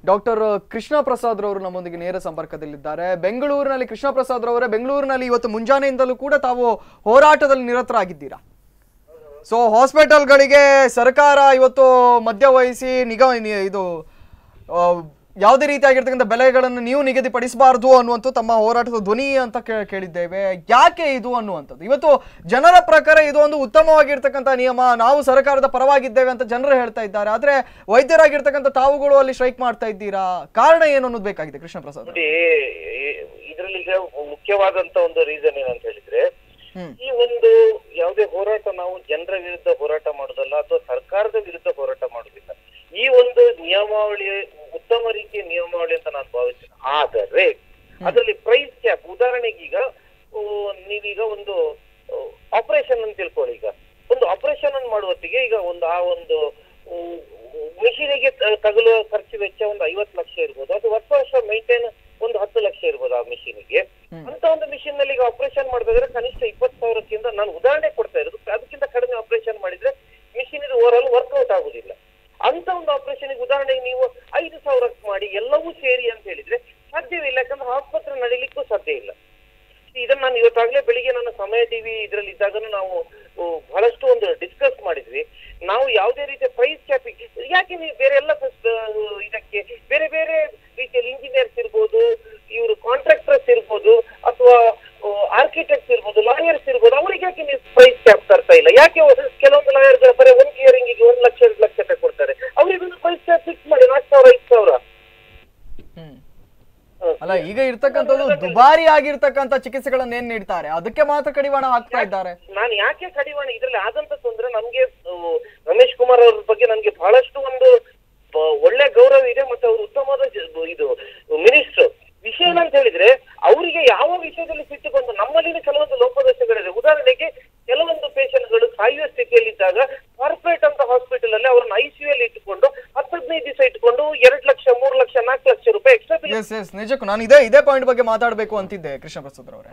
ಡಾಕ್ಟರ್ ಕೃಷ್ಣ ಪ್ರಸಾದ್ ರವರು ನಮ್ಮೊಂದಿಗೆ ನೇರ ಸಂಪರ್ಕದಲ್ಲಿದ್ದಾರೆ ಬೆಂಗಳೂರಿನಲ್ಲಿ ಕೃಷ್ಣ ಪ್ರಸಾದ್ ರವರೇ ಬೆಂಗಳೂರಿನಲ್ಲಿ ಇವತ್ತು ಮುಂಜಾನೆಯಿಂದಲೂ ಕೂಡ ತಾವು ಹೋರಾಟದಲ್ಲಿ ನಿರತರಾಗಿದ್ದೀರಾ ಸೊ ಹಾಸ್ಪಿಟಲ್ಗಳಿಗೆ ಸರ್ಕಾರ ಇವತ್ತು ವಹಿಸಿ ನಿಗಮ ಇದು ಯಾವುದೇ ರೀತಿಯಾಗಿರ್ತಕ್ಕಂಥ ಬೆಲೆಗಳನ್ನು ನೀವು ನಿಗದಿಪಡಿಸಬಾರ್ದು ಅನ್ನುವಂಥ ತಮ್ಮ ಹೋರಾಟದ ಧ್ವನಿ ಅಂತ ಕೇಳಿದ್ದೇವೆ ಯಾಕೆ ಇದು ಅನ್ನುವಂಥದ್ದು ಇವತ್ತು ಜನರ ಪ್ರಕಾರ ಇದು ಒಂದು ಉತ್ತಮವಾಗಿರ್ತಕ್ಕಂಥ ನಿಯಮ ನಾವು ಸರ್ಕಾರದ ಪರವಾಗಿದ್ದೇವೆ ಅಂತ ಜನರು ಹೇಳ್ತಾ ಇದ್ದಾರೆ ಆದರೆ ವೈದ್ಯರಾಗಿರ್ತಕ್ಕಂಥ ತಾವುಗಳು ಅಲ್ಲಿ ಸ್ಟ್ರೈಕ್ ಮಾಡ್ತಾ ಇದ್ದೀರಾ ಕಾರಣ ಏನು ಅನ್ನೋದು ಬೇಕಾಗಿದೆ ಕೃಷ್ಣ ಪ್ರಸಾದ್ ಇದರಲ್ಲಿ ಮುಖ್ಯವಾದಂತ ಒಂದು ರೀಸನ್ ಏನಂತ ಹೇಳಿದ್ರೆ ಈ ಒಂದು ಯಾವುದೇ ಹೋರಾಟ ನಾವು ಜನರ ವಿರುದ್ಧ ಹೋರಾಟ ಮಾಡೋದಲ್ಲ ಅಥವಾ ಸರ್ಕಾರದ ವಿರುದ್ಧ ಹೋರಾಟ ಮಾಡೋದಿಲ್ಲ ಈ ಒಂದು ನಿಯಮಾವಳಿ ಉತ್ತಮ ರೀತಿಯ ನಿಯಮಾವಳಿ ಅಂತ ನಾನು ಭಾವಿಸ್ತೇನೆ ಆದರೆ ಅದರಲ್ಲಿ ಪ್ರೈಸ್ ಕ್ಯಾಪ್ ಉದಾಹರಣೆಗೆ ಈಗ ನೀವೀಗ ಒಂದು ಆಪರೇಷನ್ ಅಂತ ತಿಳ್ಕೊಳ್ಳಿ ಈಗ ಒಂದು ಆಪರೇಷನ್ ಅನ್ನು ಮಾಡುವತ್ತಿಗೆ ಈಗ ಒಂದು ಆ ಒಂದು ಮಿಷಿನಿಗೆ ತಗಲುವ ಖರ್ಚು ವೆಚ್ಚ ಒಂದು ಐವತ್ತು ಲಕ್ಷ ಇರ್ಬೋದು ಅದು ವರ್ಷ ವರ್ಷ ಮೇಂಟೈನ್ ಒಂದು ಹತ್ತು ಲಕ್ಷ ಇರ್ಬೋದು ಆ ಮಿಷಿನ್ಗೆ ಅಂತ ಒಂದು ಮಿಷಿನ್ ನಲ್ಲಿ ಈಗ ಆಪರೇಷನ್ ಮಾಡಬೇಕಾದ್ರೆ ಕನಿಷ್ಠ ಇಪ್ಪತ್ತು ಸಾವಿರಕ್ಕಿಂತ ನಾನು ಉದಾಹರಣೆ ಕೊಡ್ತಾ ಇರೋದು ಅದಕ್ಕಿಂತ ಕಡಿಮೆ ಆಪರೇಷನ್ ಮಾಡಿದ್ರೆ ಮಿಷಿನ್ ಇದು ಓವರ್ ಆಲ್ ವರ್ಕ್ಔಟ್ ಆಗುದಿಲ್ಲ ಅಂತ ಒಂದು ಆಪರೇಷನ್ ಉದಾಹರಣೆಗೆ ನೀವು ಐದು ಸಾವಿರಕ್ಕೆ ಮಾಡಿ ಎಲ್ಲವೂ ಸೇರಿ ಅಂತ ಹೇಳಿದ್ರೆ ಸಾಧ್ಯವಿಲ್ಲ ಯಾಕಂದ್ರೆ ಆಸ್ಪತ್ರೆ ನಡೀಲಿಕ್ಕೂ ಸಾಧ್ಯ ಇಲ್ಲ ಇದನ್ನ ನಾನು ಇವತ್ತಾಗ್ಲೇ ಬೆಳಿಗ್ಗೆ ನನ್ನ ಸಮಯ ಟಿವಿ ಇದ್ರಲ್ಲಿ ಇದ್ದಾಗ ನಾವು ಆಗಿರ್ತಕ್ಕಂಥದ್ದು ದುಬಾರಿ ಆಗಿರ್ತಕ್ಕಂಥ ಚಿಕಿತ್ಸೆಗಳನ್ನ ಏನ್ ನೀಡ್ತಾರೆ ಅದಕ್ಕೆ ಮಾತ್ರ ಕಡಿವಾಣ ಹಾಕ್ತಾ ಇದ್ದಾರೆ ನಾನು ಯಾಕೆ ನಿಜಕ್ಕೂ ನಾನು ಇದೇ ಇದೇ ಪಾಯಿಂಟ್ ಬಗ್ಗೆ ಮಾತಾಡಬೇಕು ಅಂತಿದ್ದೆ ಕೃಷ್ಣ ಪ್ರಸಾದ್ ಅವರೇ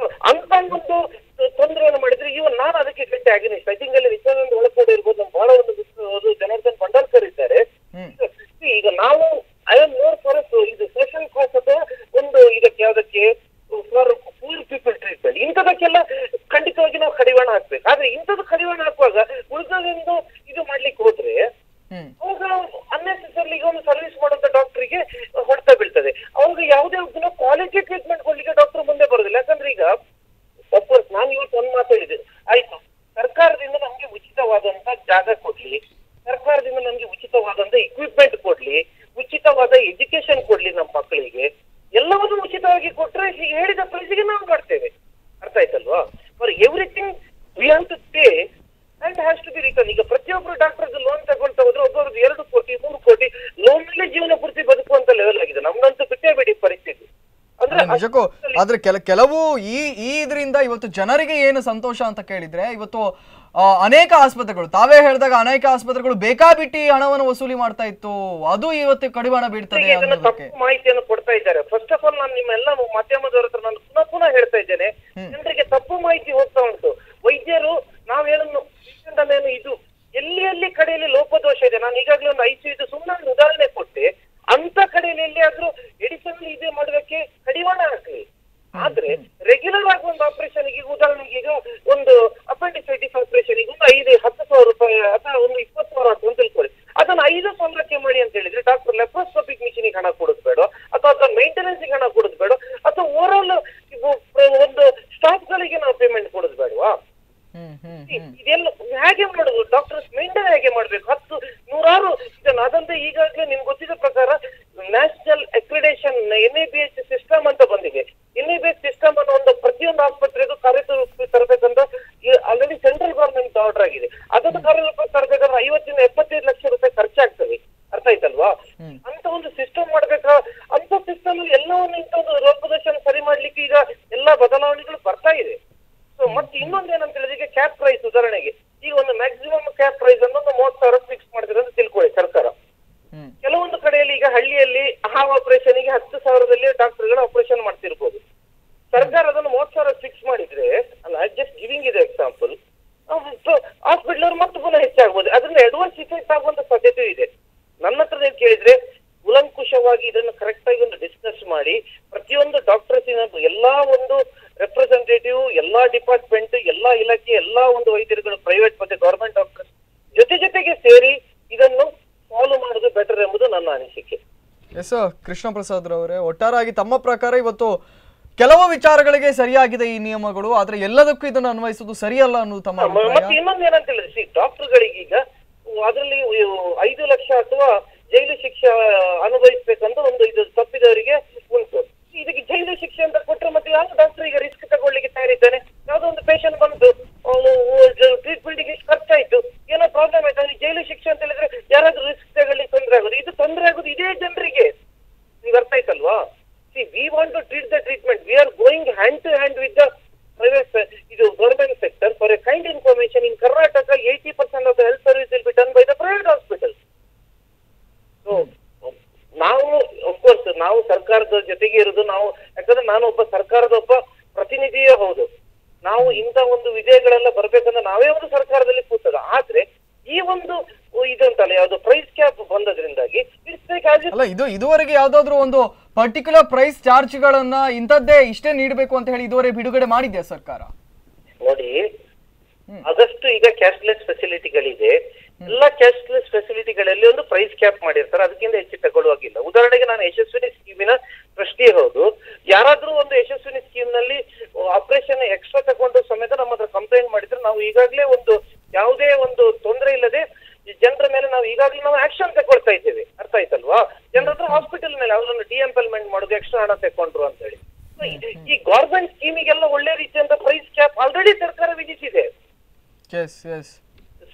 ಆದರೆ ಕೆಲ ಕೆಲವು ಈ ಈ ಇದರಿಂದ ಇವತ್ತು ಜನರಿಗೆ ಏನು ಸಂತೋಷ ಅಂತ ಕೇಳಿದ್ರೆ ಇವತ್ತು ಅನೇಕ ಆಸ್ಪತ್ರೆಗಳು ತಾವೇ ಹೇಳಿದಾಗ ಅನೇಕ ಆಸ್ಪತ್ರೆಗಳು ಬೇಕಾಬಿಟ್ಟಿ ಹಣವನ್ನು ವಸೂಲಿ ಮಾಡ್ತಾ ಇತ್ತು ಅದು ಇವತ್ತು ಕಡಿವಾಣ ಬೀಳ್ತದೆ ಮಾಹಿತಿಯನ್ನು ಕೊಡ್ತಾ ಇದ್ದಾರೆ ಸುತ್ತಲೂ ಎಲ್ಲವನ್ನು ಇಂಥದ್ದು ಪ್ರದರ್ಶನ ಸರಿ ಮಾಡ್ಲಿಕ್ಕೆ ಈಗ ಎಲ್ಲಾ ಬದಲಾವಣೆಗಳು ಬರ್ತಾ ಇದೆ ಸೊ ಮತ್ತೆ ಇನ್ನೊಂದೇನಂತ ಹೇಳಿದ್ರೆ ಈಗ ಕ್ಯಾಪ್ ಪ್ರೈಸ್ ಉದಾಹರಣೆಗೆ ಕೃಷ್ಣ ಪ್ರಸಾದ್ ರವರೇ ಒಟ್ಟಾರಾಗಿ ತಮ್ಮ ಪ್ರಕಾರ ಇವತ್ತು ಕೆಲವು ವಿಚಾರಗಳಿಗೆ ಸರಿಯಾಗಿದೆ ಈ ನಿಯಮಗಳು ಆದ್ರೆ ಎಲ್ಲದಕ್ಕೂ ಇದನ್ನು ಅನ್ವಯಿಸುವುದು ಸರಿಯಲ್ಲ ಅನ್ನೋದು ತಮ್ಮ ಅಭಿಪ್ರಾಯ ಹೌದು ನಾವು ಇಂತ ಒಂದು ವಿಜಯಗಳೆಲ್ಲ ಬರ್ಬೇಕಂದ್ರೆ ನಾವೇ ಒಂದು ಸರ್ಕಾರದಲ್ಲಿ ಕೂತದ ಆದ್ರೆ ಈ ಒಂದು ಇದಂತಲ್ಲ ಯಾವ್ದು ಪ್ರೈಸ್ ಕ್ಯಾಪ್ ಬಂದದ್ರಿಂದಾಗಿ ಅಲ್ಲ ಇದು ಇದುವರೆಗೆ ಯಾವ್ದಾದ್ರು ಒಂದು ಪರ್ಟಿಕ್ಯುಲರ್ ಪ್ರೈಸ್ ಚಾರ್ಜ್ ಗಳನ್ನ ಇಂಥದ್ದೇ ಇಷ್ಟೇ ನೀಡಬೇಕು ಅಂತ ಹೇಳಿ ಇದುವರೆಗೆ ಬಿಡುಗಡೆ ಮಾಡಿದ್ಯಾ ಸರ್ಕಾರ ನೋಡಿ ಆದಷ್ಟು ಈಗ ಕ್ಯಾಶ್ಲೆಸ್ ಫೆಸಿಲಿಟಿಗಳಿದೆ ಎಲ್ಲ ಕ್ಯಾಶ್ ಲೆಸ್ ಫೆಸಿಲಿಟಿಗಳಲ್ಲಿ ಒಂದು ಪ್ರೈಸ್ ಕ್ಯಾಪ್ ಮಾಡಿರ್ತಾರೆ ಅದಕ್ಕಿಂತ ಹೆಚ್ಚು ತಗೊಳ್ಳುವಾಗಿಲ್ಲ ಉದಾಹರಣೆಗೆ ನಾನು ಯಶಸ್ವಿನಿ ಸ್ಕೀಮಿನ ಪ್ರಶ್ನೆ ಹೌದು ಯಾರಾದ್ರೂ ಒಂದು ಯಶಸ್ವಿನಿ ಸ್ಕೀಮ್ ನಲ್ಲಿ ಆಪರೇಷನ್ ಎಕ್ಸ್ಟ್ರಾ ತಗೊಂಡು ಸಮೇತ ನಮ್ಮ ಹತ್ರ ಕಂಪ್ಲೇಂಟ್ ಮಾಡಿದ್ರೆ ನಾವು ಈಗಾಗಲೇ ಒಂದು ಯಾವುದೇ ಒಂದು ತೊಂದರೆ ಇಲ್ಲದೆ ಜನರ ಮೇಲೆ ನಾವು ಈಗಾಗಲೇ ನಾವು ಆಕ್ಷನ್ ತಗೊಳ್ತಾ ಇದ್ದೇವೆ ಅರ್ಥ ಆಯ್ತಲ್ವಾ ಜನರ ಹಾಸ್ಪಿಟಲ್ ಮೇಲೆ ಡಿ ಎಂಪಲ್ಮೆಂಟ್ ಮಾಡೋದು ಎಕ್ಸ್ಟ್ರಾ ಹಣ ತಗೊಂಡ್ರು ಅಂತ ಹೇಳಿ ಈ ಗೌರ್ಮೆಂಟ್ ಸ್ಕೀಮಿಗೆಲ್ಲ ಒಳ್ಳೆ ರೀತಿಯಂತ ಪ್ರೈಸ್ ಕ್ಯಾಪ್ ಆಲ್ರೆಡಿ ಸರ್ಕಾರ ವಿಧಿಸಿದೆ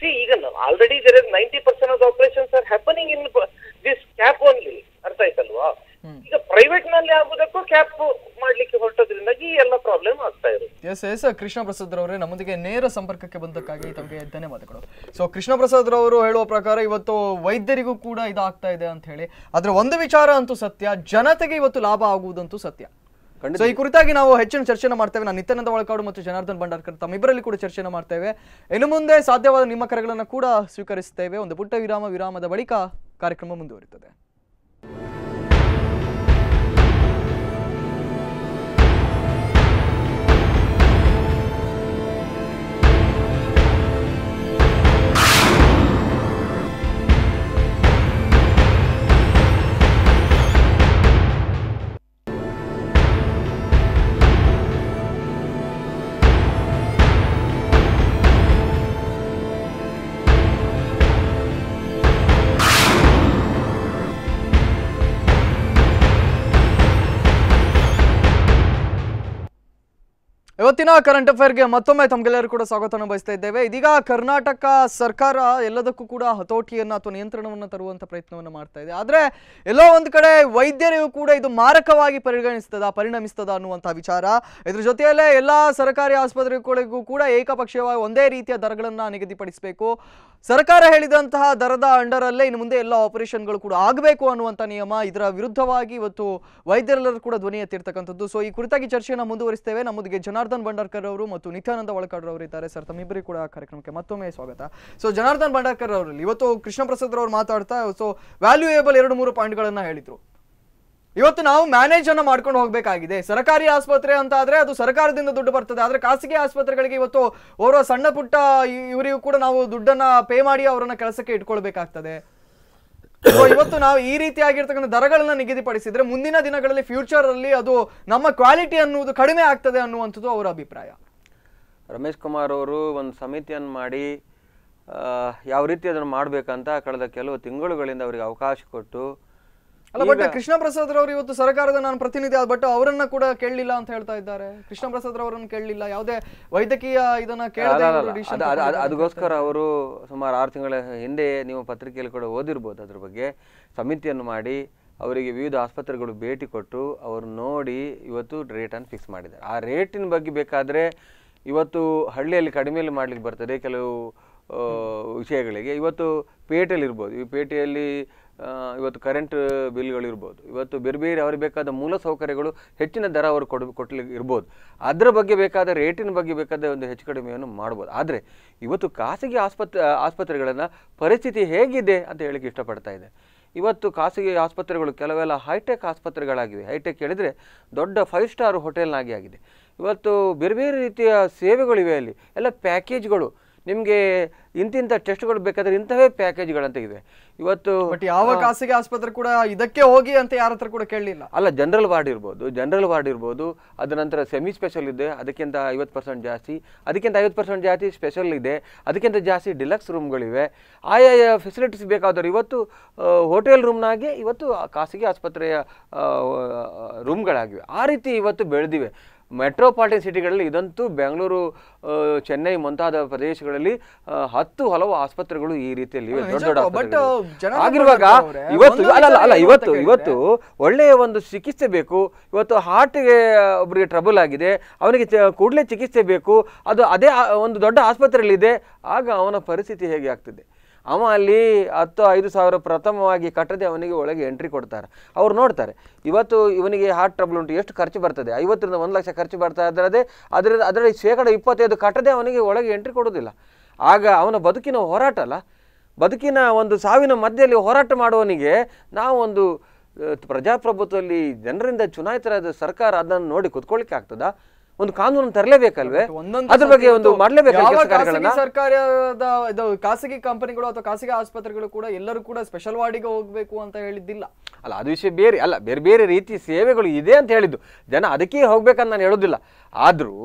ಸಿ even already there is 90% of our operations are happening in this cap only. ಅರ್ಥ ಆಯ್ತಲ್ವಾ ಈಗ ಪ್ರೈವೇಟ್ ನಲ್ಲಿ ಆಗುದಕ್ಕೂ ಕ್ಯಾಪ್ ಮಾಡ್ಲಿಕ್ಕೆ ಹೊರಟೋದ್ರಿಂದ ಈ ಎಲ್ಲ ಪ್ರಾಬ್ಲಮ್ ಆಗ್ತಾ ಇರುತ್ತೆ ಎಸ್ ಎಸ್ ಕೃಷ್ಣ ಪ್ರಸಾದ್ ರವರೇ ನಮ್ಮೊಂದಿಗೆ ನೇರ ಸಂಪರ್ಕಕ್ಕೆ ಬಂದಕ್ಕಾಗಿ ತಮಗೆ ಧನ್ಯವಾದಗಳು ಸೊ ಕೃಷ್ಣ ಪ್ರಸಾದ್ ರವರು ಹೇಳುವ ಪ್ರಕಾರ ಇವತ್ತು ವೈದ್ಯರಿಗೂ ಕೂಡ ಇದಾಗ್ತಾ ಇದೆ ಅಂತ ಹೇಳಿ ಆದ್ರೆ ಒಂದು ವಿಚಾರ ಅಂತೂ ಸತ್ಯ ಜನತೆಗೆ ಇವತ್ತು ಲಾಭ ಆಗುವುದಂತೂ ಸತ್ಯ ಸೊ ಈ ಕುರಿತಾಗಿ ನಾವು ಹೆಚ್ಚಿನ ಚರ್ಚೆನ ಮಾಡ್ತೇವೆ ನಾನು ನಿತ್ಯಾನಂದ ಒಳಕಾಡು ಮತ್ತು ಜನಾರ್ದನ್ ಭಂಡಾರ್ಕರ್ ತಮ್ಮಿಬ್ಬರಲ್ಲಿ ಕೂಡ ಚರ್ಚೆನ ಮಾಡ್ತೇವೆ ಇನ್ನು ಮುಂದೆ ಸಾಧ್ಯವಾದ ನಿಮ್ಮ ಕರೆಗಳನ್ನು ಕೂಡ ಸ್ವೀಕರಿಸುತ್ತೇವೆ ಒಂದು ಪುಟ್ಟ ವಿರಾಮ ವಿರಾಮದ ಬಳಿಕ ಕಾರ್ಯಕ್ರಮ ಮುಂದುವರಿಯುತ್ತದೆ ಇವತ್ತಿನ ಕರೆಂಟ್ ಅಫೇರ್ಗೆ ಮತ್ತೊಮ್ಮೆ ತಮ್ಗೆಲ್ಲರೂ ಕೂಡ ಸ್ವಾಗತವನ್ನು ಬಯಸ್ತಾ ಇದ್ದೇವೆ ಇದೀಗ ಕರ್ನಾಟಕ ಸರ್ಕಾರ ಎಲ್ಲದಕ್ಕೂ ಕೂಡ ಹತೋಟಿಯನ್ನು ಅಥವಾ ನಿಯಂತ್ರಣವನ್ನು ತರುವಂಥ ಪ್ರಯತ್ನವನ್ನು ಮಾಡ್ತಾ ಇದೆ ಆದರೆ ಎಲ್ಲೋ ಒಂದು ಕಡೆ ವೈದ್ಯರಿಗೂ ಕೂಡ ಇದು ಮಾರಕವಾಗಿ ಪರಿಗಣಿಸ್ತದ ಪರಿಣಮಿಸ್ತದ ಅನ್ನುವಂಥ ವಿಚಾರ ಇದ್ರ ಜೊತೆಯಲ್ಲೇ ಎಲ್ಲ ಸರ್ಕಾರಿ ಆಸ್ಪತ್ರೆಗಳಿಗೂ ಕೂಡ ಏಕಪಕ್ಷೀಯವಾಗಿ ಒಂದೇ ರೀತಿಯ ದರಗಳನ್ನು ನಿಗದಿಪಡಿಸಬೇಕು ಸರ್ಕಾರ ಹೇಳಿದಂತಹ ದರದ ಅಂಡರಲ್ಲೇ ಇನ್ನು ಮುಂದೆ ಎಲ್ಲ ಆಪರೇಷನ್ಗಳು ಕೂಡ ಆಗಬೇಕು ಅನ್ನುವಂಥ ನಿಯಮ ಇದರ ವಿರುದ್ಧವಾಗಿ ಇವತ್ತು ವೈದ್ಯರೆಲ್ಲರೂ ಕೂಡ ಧ್ವನಿ ಎತ್ತಿರ್ತಕ್ಕಂಥದ್ದು ಸೊ ಈ ಕುರಿತಾಗಿ ಚರ್ಚೆಯನ್ನು ಮುಂದುವರಿಸ್ತೇವೆ ನಮ್ಮೊಂದಿಗೆ ಜನಾರ್ದನ್ ಭಂಡಾರ್ಕರ್ ಅವರು ಮತ್ತು ನಿತ್ಯಾನಂದ ಒಳಕಾಡ್ರ ಅವರು ಇದ್ದಾರೆ ಸರ್ ಇಬ್ಬರಿಗೂ ಕೂಡ ಕಾರ್ಯಕ್ರಮಕ್ಕೆ ಮತ್ತೊಮ್ಮೆ ಸ್ವಾಗತ ಸೊ ಜನಾರ್ದನ್ ಭಂಡಾರ್ಕರ್ ಅವರಲ್ಲಿ ಇವತ್ತು ಕೃಷ್ಣ ಪ್ರಸಾದ್ ಅವರು ಮಾತಾಡ್ತಾ ಸೊ ವ್ಯಾಲ್ಯೂಯೇಬಲ್ ಎರಡು ಮೂರು ಪಾಯಿಂಟ್ಗಳನ್ನ ಹೇಳಿದ್ರು ಇವತ್ತು ನಾವು ಮ್ಯಾನೇಜ್ ಅನ್ನ ಮಾಡ್ಕೊಂಡು ಹೋಗಬೇಕಾಗಿದೆ ಸರ್ಕಾರಿ ಆಸ್ಪತ್ರೆ ಅಂತ ಆದ್ರೆ ಅದು ಸರ್ಕಾರದಿಂದ ದುಡ್ಡು ಬರ್ತದೆ ಆದ್ರೆ ಖಾಸಗಿ ಆಸ್ಪತ್ರೆಗಳಿಗೆ ಇವತ್ತು ಓರ್ವ ಸಣ್ಣ ಪುಟ್ಟ ಇವರಿಗೂ ಕೂಡ ನಾವು ದುಡ್ಡನ್ನ ಪೇ ಮಾಡಿ ಅವರನ್ನ ಕೆಲಸಕ್ಕೆ ಇಟ್ಕೊಳ್ಬೇಕಾಗ್ತದೆ ಇವತ್ತು ನಾವು ಈ ರೀತಿಯಾಗಿರ್ತಕ್ಕಂಥ ದರಗಳನ್ನ ನಿಗದಿಪಡಿಸಿದ್ರೆ ಮುಂದಿನ ದಿನಗಳಲ್ಲಿ ಫ್ಯೂಚರ್ ಅಲ್ಲಿ ಅದು ನಮ್ಮ ಕ್ವಾಲಿಟಿ ಅನ್ನುವುದು ಕಡಿಮೆ ಆಗ್ತದೆ ಅನ್ನುವಂಥದ್ದು ಅವರ ಅಭಿಪ್ರಾಯ ರಮೇಶ್ ಕುಮಾರ್ ಅವರು ಒಂದು ಸಮಿತಿಯನ್ನು ಮಾಡಿ ಯಾವ ರೀತಿ ಅದನ್ನು ಮಾಡಬೇಕಂತ ಕಳೆದ ಕೆಲವು ತಿಂಗಳುಗಳಿಂದ ಅವರಿಗೆ ಅವಕಾಶ ಕೊಟ್ಟು ಅಲ್ಲ ಬಟ್ ಕೃಷ್ಣ ಪ್ರಸಾದ್ ರವರು ಇವತ್ತು ಸರ್ಕಾರದ ನಾನು ಪ್ರತಿನಿಧಿ ಬಟ್ ಅವರನ್ನ ಕೂಡ ಕೇಳಲಿಲ್ಲ ಅಂತ ಹೇಳ್ತಾ ಇದ್ದಾರೆ ಕೃಷ್ಣ ಪ್ರಸಾದ್ ರವರನ್ನು ಕೇಳಲಿಲ್ಲ ಯಾವುದೇ ವೈದ್ಯಕೀಯ ಇದನ್ನ ಅದಕ್ಕೋಸ್ಕರ ಅವರು ಸುಮಾರು ಆರು ತಿಂಗಳ ಹಿಂದೆ ನೀವು ಪತ್ರಿಕೆಯಲ್ಲಿ ಕೂಡ ಓದಿರ್ಬೋದು ಅದ್ರ ಬಗ್ಗೆ ಸಮಿತಿಯನ್ನು ಮಾಡಿ ಅವರಿಗೆ ವಿವಿಧ ಆಸ್ಪತ್ರೆಗಳು ಭೇಟಿ ಕೊಟ್ಟು ಅವರು ನೋಡಿ ಇವತ್ತು ರೇಟನ್ನು ಫಿಕ್ಸ್ ಮಾಡಿದ್ದಾರೆ ಆ ರೇಟಿನ ಬಗ್ಗೆ ಬೇಕಾದರೆ ಇವತ್ತು ಹಳ್ಳಿಯಲ್ಲಿ ಕಡಿಮೆಯಲ್ಲಿ ಮಾಡಲಿಕ್ಕೆ ಬರ್ತದೆ ಕೆಲವು ವಿಷಯಗಳಿಗೆ ಇವತ್ತು ಪೇಟೆಯಲ್ಲಿ ಇರ್ಬೋದು ಈ ಪೇಟೆಯಲ್ಲಿ ಇವತ್ತು ಕರೆಂಟ್ ಬಿಲ್ಗಳು ಇರ್ಬೋದು ಇವತ್ತು ಬೇರೆ ಬೇರೆ ಅವ್ರಿಗೆ ಬೇಕಾದ ಮೂಲ ಸೌಕರ್ಯಗಳು ಹೆಚ್ಚಿನ ದರ ಅವರು ಕೊಡ ಕೊಟ್ಟಲಿಕ್ಕೆ ಇರ್ಬೋದು ಅದರ ಬಗ್ಗೆ ಬೇಕಾದ ರೇಟಿನ ಬಗ್ಗೆ ಬೇಕಾದ ಒಂದು ಹೆಚ್ಚು ಕಡಿಮೆಯನ್ನು ಮಾಡ್ಬೋದು ಆದರೆ ಇವತ್ತು ಖಾಸಗಿ ಆಸ್ಪತ್ರೆ ಆಸ್ಪತ್ರೆಗಳನ್ನು ಪರಿಸ್ಥಿತಿ ಹೇಗಿದೆ ಅಂತ ಹೇಳಿಕ್ಕೆ ಇಷ್ಟಪಡ್ತಾ ಇದೆ ಇವತ್ತು ಖಾಸಗಿ ಆಸ್ಪತ್ರೆಗಳು ಕೆಲವೆಲ್ಲ ಹೈಟೆಕ್ ಆಸ್ಪತ್ರೆಗಳಾಗಿವೆ ಹೈಟೆಕ್ ಹೇಳಿದರೆ ದೊಡ್ಡ ಫೈವ್ ಸ್ಟಾರ್ ಹೋಟೆಲ್ನಾಗಿ ಆಗಿದೆ ಇವತ್ತು ಬೇರೆ ಬೇರೆ ರೀತಿಯ ಸೇವೆಗಳಿವೆ ಅಲ್ಲಿ ಎಲ್ಲ ಪ್ಯಾಕೇಜ್ಗಳು ನಿಮಗೆ ಇಂತಿಂಥ ಟೆಸ್ಟ್ಗಳು ಬೇಕಾದ್ರೆ ಇಂಥವೇ ಪ್ಯಾಕೇಜ್ಗಳಂತ ಇದೆ ಇವತ್ತು ಬಟ್ ಯಾವ ಖಾಸಗಿ ಆಸ್ಪತ್ರೆ ಕೂಡ ಇದಕ್ಕೆ ಹೋಗಿ ಅಂತ ಯಾರ ಹತ್ರ ಕೂಡ ಕೇಳಲಿಲ್ಲ ಅಲ್ಲ ಜನರಲ್ ವಾರ್ಡ್ ಇರ್ಬೋದು ಜನರಲ್ ವಾರ್ಡ್ ಇರ್ಬೋದು ಅದ ನಂತರ ಸೆಮಿ ಸ್ಪೆಷಲ್ ಇದೆ ಅದಕ್ಕಿಂತ ಐವತ್ತು ಪರ್ಸೆಂಟ್ ಜಾಸ್ತಿ ಅದಕ್ಕಿಂತ ಐವತ್ತು ಪರ್ಸೆಂಟ್ ಜಾಸ್ತಿ ಸ್ಪೆಷಲ್ ಇದೆ ಅದಕ್ಕಿಂತ ಜಾಸ್ತಿ ಡಿಲಕ್ಸ್ ರೂಮ್ಗಳಿವೆ ಆಯಾ ಫೆಸಿಲಿಟೀಸ್ ಬೇಕಾದವರು ಇವತ್ತು ಹೋಟೆಲ್ ರೂಮ್ನಾಗೆ ಇವತ್ತು ಖಾಸಗಿ ಆಸ್ಪತ್ರೆಯ ರೂಮ್ಗಳಾಗಿವೆ ಆ ರೀತಿ ಇವತ್ತು ಬೆಳೆದಿವೆ ಮೆಟ್ರೋಪಾಲಿಟನ್ ಸಿಟಿಗಳಲ್ಲಿ ಇದಂತೂ ಬೆಂಗಳೂರು ಚೆನ್ನೈ ಮುಂತಾದ ಪ್ರದೇಶಗಳಲ್ಲಿ ಹತ್ತು ಹಲವು ಆಸ್ಪತ್ರೆಗಳು ಈ ರೀತಿಯಲ್ಲಿ ಬಟ್ ಆಗಿರುವಾಗ ಇವತ್ತು ಇವತ್ತು ಒಳ್ಳೆಯ ಒಂದು ಚಿಕಿತ್ಸೆ ಬೇಕು ಇವತ್ತು ಹಾರ್ಟ್ಗೆ ಒಬ್ಬರಿಗೆ ಟ್ರಬಲ್ ಆಗಿದೆ ಅವನಿಗೆ ಕೂಡಲೇ ಚಿಕಿತ್ಸೆ ಬೇಕು ಅದು ಅದೇ ಒಂದು ದೊಡ್ಡ ಆಸ್ಪತ್ರೆಯಲ್ಲಿದೆ ಆಗ ಅವನ ಪರಿಸ್ಥಿತಿ ಹೇಗೆ ಆಗ್ತದೆ ಅವ ಅಲ್ಲಿ ಹತ್ತು ಐದು ಸಾವಿರ ಪ್ರಥಮವಾಗಿ ಕಟ್ಟದೆ ಅವನಿಗೆ ಒಳಗೆ ಎಂಟ್ರಿ ಕೊಡ್ತಾರೆ ಅವ್ರು ನೋಡ್ತಾರೆ ಇವತ್ತು ಇವನಿಗೆ ಹಾರ್ಟ್ ಟ್ರಬಲ್ ಉಂಟು ಎಷ್ಟು ಖರ್ಚು ಬರ್ತದೆ ಐವತ್ತರಿಂದ ಒಂದು ಲಕ್ಷ ಖರ್ಚು ಬರ್ತಾ ಇದ್ದರೆ ಅದರ ಅದರಲ್ಲಿ ಶೇಕಡ ಇಪ್ಪತ್ತೈದು ಕಟ್ಟದೆ ಅವನಿಗೆ ಒಳಗೆ ಎಂಟ್ರಿ ಕೊಡೋದಿಲ್ಲ ಆಗ ಅವನ ಬದುಕಿನ ಹೋರಾಟ ಅಲ್ಲ ಬದುಕಿನ ಒಂದು ಸಾವಿನ ಮಧ್ಯದಲ್ಲಿ ಹೋರಾಟ ಮಾಡುವವನಿಗೆ ನಾವೊಂದು ಪ್ರಜಾಪ್ರಭುತ್ವದಲ್ಲಿ ಜನರಿಂದ ಚುನಾಯಿತರಾದ ಸರ್ಕಾರ ಅದನ್ನು ನೋಡಿ ಕುತ್ಕೊಳ್ಳಿಕ್ಕೆ ಆಗ್ತದಾ ಒಂದು ಕಾನೂನು ತರಲೇಬೇಕಲ್ವೇ ಅದ್ರ ಬಗ್ಗೆ ಒಂದು ಮಾಡಲೇಬೇಕು ಸರ್ಕಾರದ ಖಾಸಗಿ ಕಂಪನಿಗಳು ಅಥವಾ ಖಾಸಗಿ ಆಸ್ಪತ್ರೆಗಳು ಕೂಡ ಎಲ್ಲರೂ ಕೂಡ ಸ್ಪೆಷಲ್ ವಾರ್ಡಿಗೆ ಹೋಗ್ಬೇಕು ಅಂತ ಹೇಳಿದ್ದಿಲ್ಲ ಅಲ್ಲ ಅದು ವಿಷಯ ಬೇರೆ ಅಲ್ಲ ಬೇರೆ ಬೇರೆ ರೀತಿ ಸೇವೆಗಳು ಇದೆ ಅಂತ ಹೇಳಿದ್ದು ಜನ ಅದಕ್ಕೆ ಹೋಗ್ಬೇಕಂತ ನಾನು ಹೇಳೋದಿಲ್ಲ ಆದರೂ